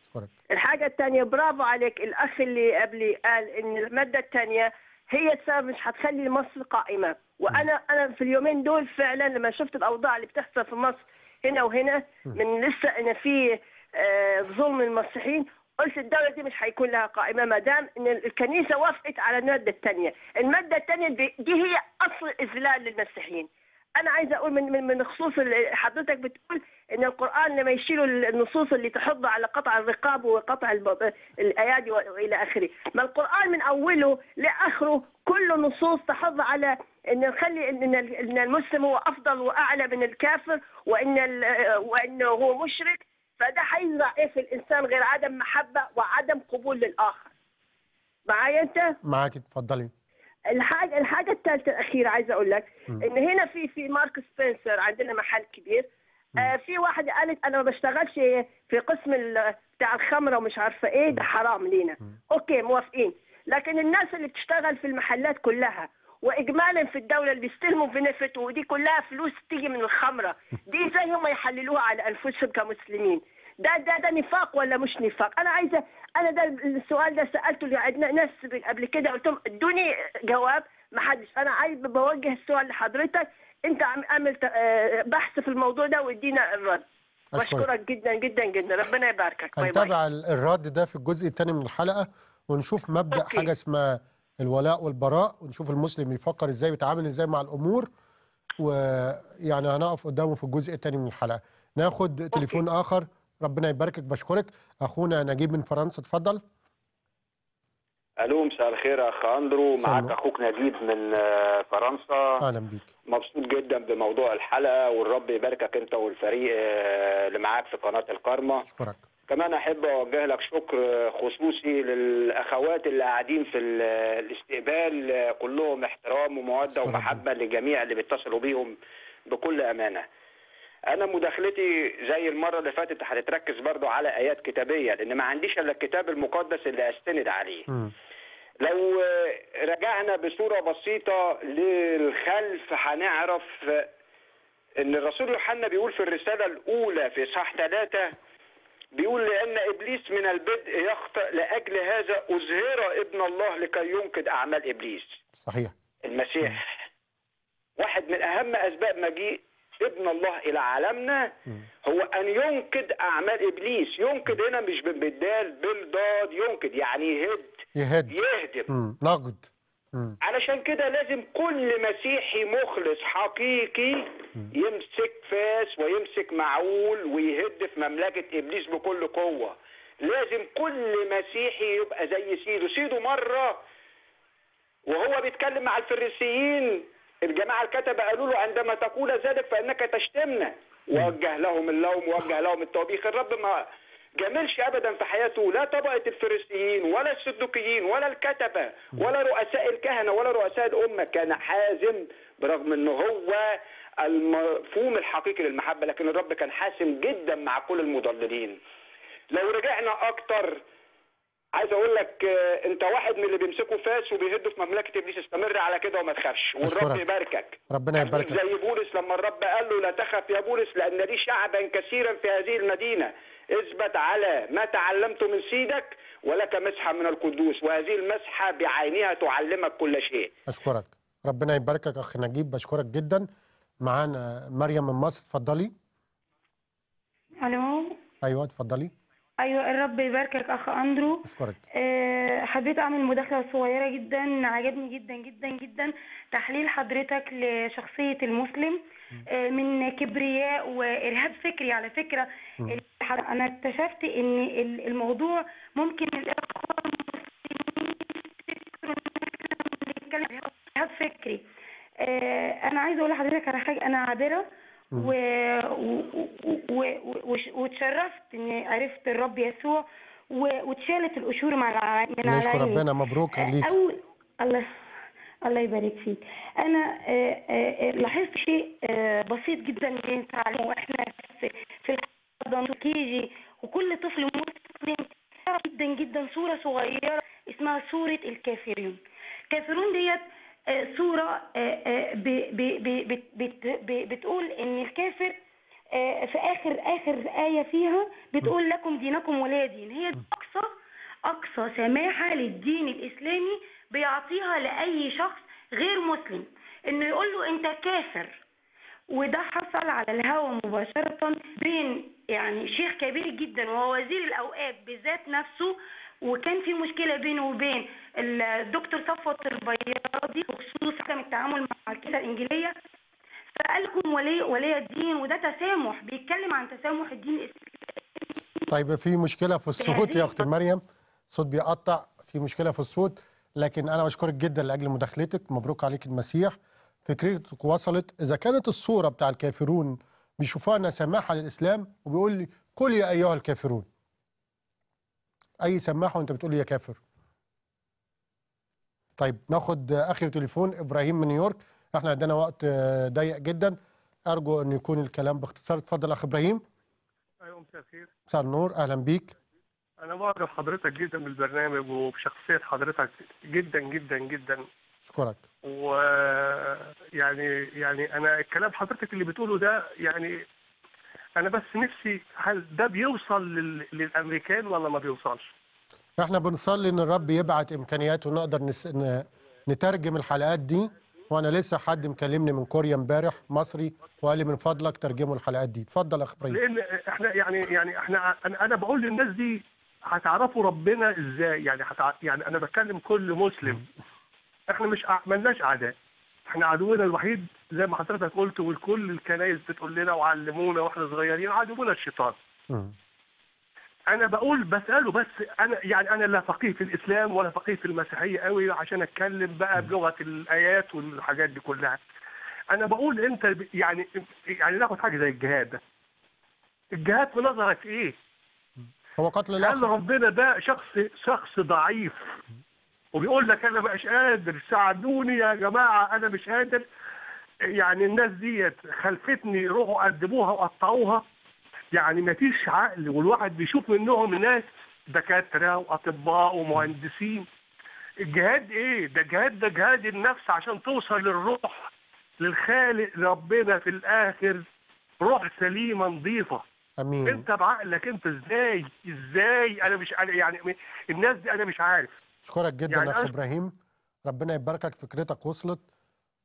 شكرا الحاجه الثانيه برافو عليك الاخ اللي قبلي قال ان الماده الثانيه هي السبب مش هتخلي مصر قائمه وانا م. انا في اليومين دول فعلا لما شفت الاوضاع اللي بتحصل في مصر هنا وهنا من لسه ان في آه، ظلم المسيحيين قلت الدوله دي مش هيكون لها قائمه ما دام ان الكنيسه وافقت على الماده الثانيه، الماده الثانيه دي هي اصل إذلال للمسيحيين. انا عايزه اقول من من من خصوص حضرتك بتقول ان القران لما يشيلوا النصوص اللي تحض على قطع الرقاب وقطع الايادي والى اخره، ما القران من اوله لاخره كله نصوص تحض على ان نخلي ان المسلم هو افضل واعلى من الكافر وان وانه هو مشرك فده هيزرع ايه في الانسان غير عدم محبه وعدم قبول للاخر معايا انت معاك اتفضلي الحاجه الحاجه الثالثه الاخيره عايزه اقول لك ان هنا في في مارك سبنسر عندنا محل كبير آه في واحده قالت انا ما بشتغلش في قسم بتاع الخمره ومش عارفه ايه ده حرام لينا اوكي موافقين لكن الناس اللي بتشتغل في المحلات كلها واجمالا في الدوله اللي بيستلموا بنفت ودي كلها فلوس تيجي من الخمره دي [LAUGHS] زي ما يحللوها على انفسهم كمسلمين ده ده ده نفاق ولا مش نفاق انا عايزه انا ده السؤال ده سالته لعدنا ناس قبل كده قلت لهم ادوني جواب ما حدش انا عايز بوجه السؤال لحضرتك انت عامل اعمل آه، بحث في الموضوع ده وادينا الرد بشكرك جدا جدا جدا ربنا يباركك هنتابع الرد ده في الجزء الثاني من الحلقه ونشوف مبدا أوكي. حاجه اسمها الولاء والبراء ونشوف المسلم يفكر ازاي ويتعامل ازاي مع الامور ويعني هنقف قدامه في الجزء الثاني من الحلقه ناخد أوكي. تليفون اخر ربنا يباركك بشكرك اخونا نجيب من فرنسا اتفضل الو مساء الخير اخ اندرو معاك اخوك نجيب من آه، فرنسا اهلا بيك مبسوط جدا بموضوع الحلقه والرب يباركك انت والفريق آه، اللي معاك في قناه الكارما اشكرك كمان احب اوجه لك شكر خصوصي للاخوات اللي قاعدين في الاستقبال كلهم احترام وموده ومحبه لجميع اللي بيتصلوا بيهم بكل امانه انا مداخلتي زي المره اللي فاتت هتتركز برضو على ايات كتابيه لان ما عنديش الا الكتاب المقدس اللي استند عليه م. لو رجعنا بصوره بسيطه للخلف هنعرف ان الرسول يوحنا بيقول في الرساله الاولى في اصحاح ثلاثة بيقول لأن إبليس من البدء يخطئ لأجل هذا أزهر ابن الله لكي ينقذ أعمال إبليس صحيح المسيح واحد من أهم أسباب مجيء ابن الله إلى عالمنا هو أن ينقذ أعمال إبليس ينقذ هنا مش بالدال بالضاد ينقذ يعني يهد يهد يهدم نقد علشان كده لازم كل مسيحي مخلص حقيقي يمسك فاس ويمسك معول ويهد في مملكة إبليس بكل قوة لازم كل مسيحي يبقى زي سيدو سيدو مرة وهو بيتكلم مع الفريسيين الجماعة الكتبة قالوا له عندما تقول ذلك فإنك تشتمنا ووجه لهم اللوم ووجه لهم التوبيخ الرب ما جملش ابدا في حياته لا طبقه الفريسيين ولا السدوكيين ولا الكتبه ولا رؤساء الكهنه ولا رؤساء الامه كان حازم برغم ان هو المفهوم الحقيقي للمحبه لكن الرب كان حاسم جدا مع كل المضللين لو رجعنا اكتر عايز اقول لك آه، انت واحد من اللي بيمسكوا فاس وبيهدوا في مملكه ابليس استمر على كده وما تخافش والرب يباركك ربنا يباركك زي بولس لما الرب قال له لا تخف يا بولس لان لي شعبا كثيرا في هذه المدينه اثبت على ما تعلمت من سيدك ولك مسحة من القدوس وهذه المسحة بعينها تعلمك كل شيء أشكرك ربنا يباركك أخ نجيب بشكرك جدا معانا مريم من مصر اتفضلي ألو أيوه اتفضلي ايوه الرب يباركك اخ اندرو اشكرك أه حبيت اعمل مداخله صغيره جدا عجبني جدا جدا جدا تحليل حضرتك لشخصيه المسلم آه، من كبرياء وارهاب فكري على فكره انا اكتشفت ان الموضوع ممكن الاخوه ارهاب فكري آه، انا عايزه اقول لحضرتك على حاجه انا عابره و... و... و... و... وتشرفت اني عرفت الرب يسوع و... واتشالت القشور مع الع... من على نشكر ربنا مبروك عليك أو... الله الله يبارك فيك انا آه، آه، آه، لاحظت شيء بسيط جدا بنتعلمه واحنا في الحضانه كيجي وكل طفل مسلم جدا جدا صوره صغيره اسمها صوره الكافرين الكافرون ديت آه، صوره آه، آه، بتقول ان الكافر في اخر اخر ايه فيها بتقول لكم دينكم ولا دين هي دي اقصى اقصى سماحه للدين الاسلامي بيعطيها لاي شخص غير مسلم انه يقول له انت كافر وده حصل على الهوى مباشره بين يعني شيخ كبير جدا وهو وزير الاوقاف بذات نفسه وكان في مشكله بينه وبين الدكتور صفوت البياضي بخصوص عدم التعامل مع الكنيسه الانجيليه فقال لكم ولي ولي الدين وده تسامح بيتكلم عن تسامح الدين الاسلامي طيب في مشكله في الصوت يا اخت مريم الصوت بيقطع في مشكله في الصوت لكن انا بشكرك جدا لاجل مداخلتك مبروك عليك المسيح فكرتك وصلت اذا كانت الصوره بتاع الكافرون بيشوفوها انها سماحه للاسلام وبيقول لي قل يا ايها الكافرون اي سماحه وانت بتقول لي يا كافر طيب ناخد اخر تليفون ابراهيم من نيويورك احنا عندنا وقت آه، ضيق جدا ارجو ان يكون الكلام باختصار اتفضل اخ ابراهيم ايوه مساء الخير مساء النور اهلا بيك انا معجب حضرتك جدا بالبرنامج وبشخصيه حضرتك جدا جدا جدا اشكرك و يعني يعني انا الكلام حضرتك اللي بتقوله ده يعني انا بس نفسي هل ده بيوصل لل... للامريكان ولا ما بيوصلش احنا بنصلي ان الرب يبعت امكانيات ونقدر نس... ن... نترجم الحلقات دي وانا لسه حد مكلمني من كوريا امبارح مصري وقال لي من فضلك ترجموا الحلقات دي اتفضل يا خبرين لان احنا يعني يعني احنا انا بقول للناس دي هتعرفوا ربنا ازاي يعني هتع... يعني انا بتكلم كل مسلم احنا مش عملناش اعداء احنا عدونا الوحيد زي ما حضرتك قلت والكل الكنايس بتقول لنا وعلمونا واحنا صغيرين عدونا الشيطان آه. انا بقول بساله بس انا يعني انا لا فقيه في الاسلام ولا فقيه في المسيحيه قوي عشان اتكلم بقى بلغه الايات والحاجات دي كلها انا بقول انت يعني يعني ناخد حاجه زي الجهاد الجهاد في نظرك ايه هو قتل الاخر هل ربنا ده شخص شخص ضعيف وبيقول لك انا مش قادر ساعدوني يا جماعه انا مش قادر يعني الناس ديت خلفتني روحوا قدموها وقطعوها يعني ما فيش عقل والواحد بيشوف منهم ناس دكاتره واطباء ومهندسين الجهاد ايه ده جهاد ده جهاد النفس عشان توصل للروح للخالق ربنا في الاخر روح سليمه نظيفه امين انت بعقلك انت ازاي ازاي انا مش يعني الناس دي انا مش عارف اشكرك جدا يعني يا اخ ابراهيم ربنا يباركك فكرتك وصلت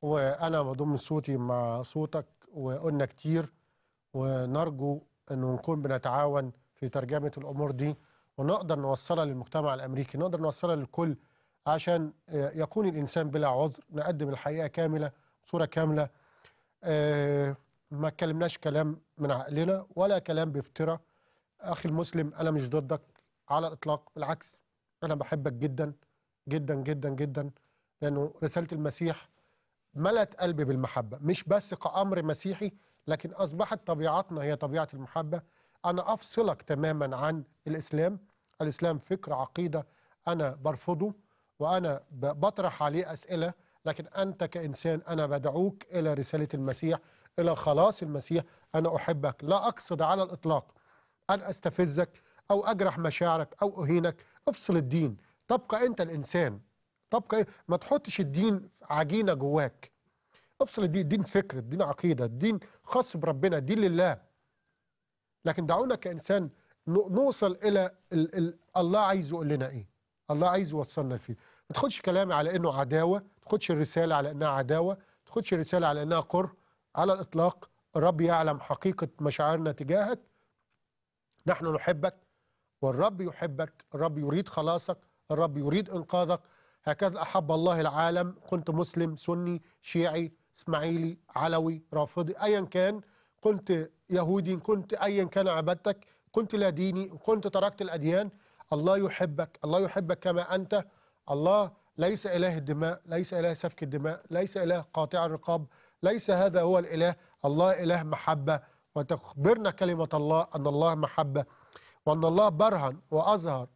وانا بضم صوتي مع صوتك وقلنا كتير ونرجو انه نكون بنتعاون في ترجمه الامور دي ونقدر نوصلها للمجتمع الامريكي نقدر نوصلها للكل عشان يكون الانسان بلا عذر نقدم الحقيقه كامله صوره كامله آه، ما اتكلمناش كلام من عقلنا ولا كلام بيفترى اخي المسلم انا مش ضدك على الاطلاق بالعكس انا بحبك جدا جدا جدا جدا لانه رساله المسيح ملت قلبي بالمحبه مش بس كامر مسيحي لكن اصبحت طبيعتنا هي طبيعه المحبه انا افصلك تماما عن الاسلام الاسلام فكر عقيده انا برفضه وانا بطرح عليه اسئله لكن انت كانسان انا بدعوك الى رساله المسيح الى خلاص المسيح انا احبك لا اقصد على الاطلاق ان استفزك أو أجرح مشاعرك أو أهينك افصل الدين تبقى أنت الإنسان تبقى إيه؟ ما تحطش الدين عجينة جواك افصل الدين الدين فكر الدين عقيدة الدين خاص بربنا الدين لله لكن دعونا كإنسان نوصل إلى ال ال الله عايزه يقول لنا إيه الله عايز يوصلنا لفين ما تاخدش كلامي على انه عداوه ما تاخدش الرساله على انها عداوه ما تاخدش الرساله على انها قر على الاطلاق الرب يعلم حقيقه مشاعرنا تجاهك نحن نحبك والرب يحبك الرب يريد خلاصك الرب يريد إنقاذك هكذا أحب الله العالم كنت مسلم سني شيعي اسماعيلي علوي رافضي أيا كان كنت يهودي كنت أيا كان عبادتك كنت لا ديني كنت تركت الأديان الله يحبك الله يحبك كما أنت الله ليس إله الدماء ليس إله سفك الدماء ليس إله قاطع الرقاب ليس هذا هو الإله الله إله محبة وتخبرنا كلمة الله أن الله محبة وأن الله برهن وأظهر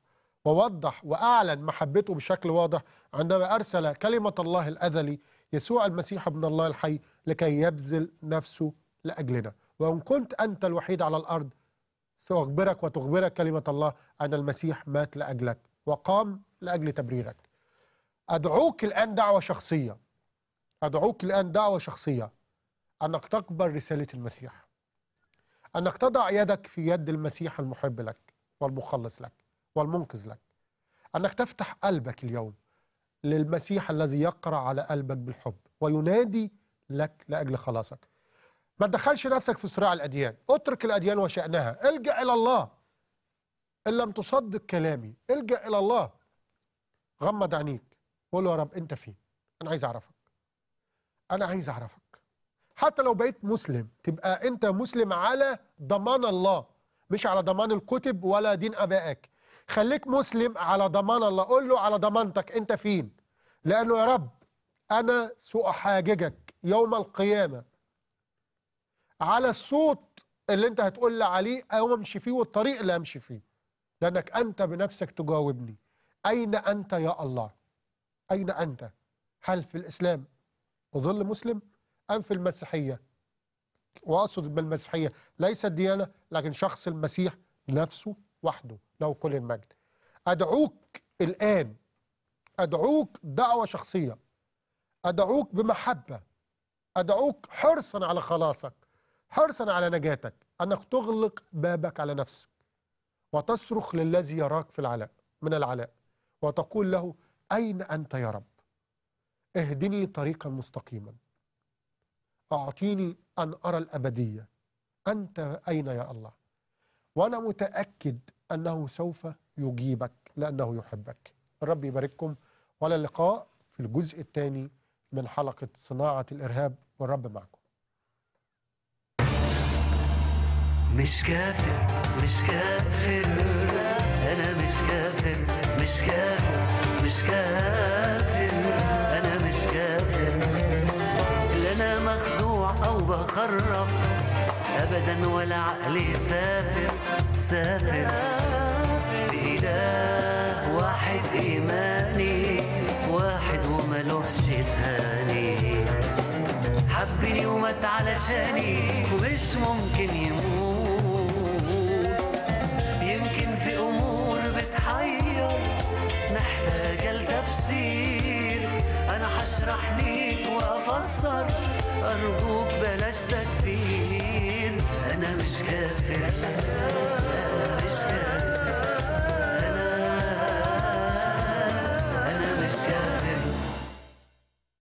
ووضح وأعلن محبته بشكل واضح عندما أرسل كلمة الله الأزلي يسوع المسيح ابن الله الحي لكي يبذل نفسه لأجلنا وإن كنت أنت الوحيد على الأرض سأخبرك وتخبرك كلمة الله أن المسيح مات لأجلك وقام لأجل تبريرك أدعوك الآن دعوة شخصية أدعوك الآن دعوة شخصية أنك تقبل رسالة المسيح أنك تضع يدك في يد المسيح المحب لك والمخلص لك والمنقذ لك أنك تفتح قلبك اليوم للمسيح الذي يقرأ على قلبك بالحب وينادي لك لأجل خلاصك ما تدخلش نفسك في صراع الأديان اترك الأديان وشأنها الجأ إلى الله إن لم تصدق كلامي الجأ إلى الله غمض عينيك قول يا رب أنت فين أنا عايز أعرفك أنا عايز أعرفك حتى لو بقيت مسلم تبقى انت مسلم على ضمان الله مش على ضمان الكتب ولا دين ابائك خليك مسلم على ضمان الله قول له على ضمانتك انت فين لانه يا رب انا ساحاججك يوم القيامه على الصوت اللي انت هتقول لي عليه او امشي فيه والطريق اللي امشي فيه لانك انت بنفسك تجاوبني اين انت يا الله اين انت هل في الاسلام اظل مسلم أم في المسيحية وأقصد بالمسيحية ليس الديانة لكن شخص المسيح نفسه وحده له كل المجد أدعوك الآن أدعوك دعوة شخصية أدعوك بمحبة أدعوك حرصا على خلاصك حرصا على نجاتك أنك تغلق بابك على نفسك وتصرخ للذي يراك في العلاء من العلاء وتقول له أين أنت يا رب اهدني طريقا مستقيما أعطيني أن أرى الأبدية أنت أين يا الله وأنا متأكد أنه سوف يجيبك لأنه يحبك الرب يبارككم وإلى اللقاء في الجزء الثاني من حلقة صناعة الإرهاب والرب معكم مش كافر مش كافر أنا مش كافر مش كافر مش كافر مخرف أبدا ولا عقلي سافر سافر بإله واحد إيماني واحد لوحش تهاني حبني ومات علشاني ومش ممكن يموت يمكن في أمور بتحير محتاجة لتفسير أنا هشرح ليك وأفسر أرجوك بلاش تكفير أنا مش كافر أنا مش كافر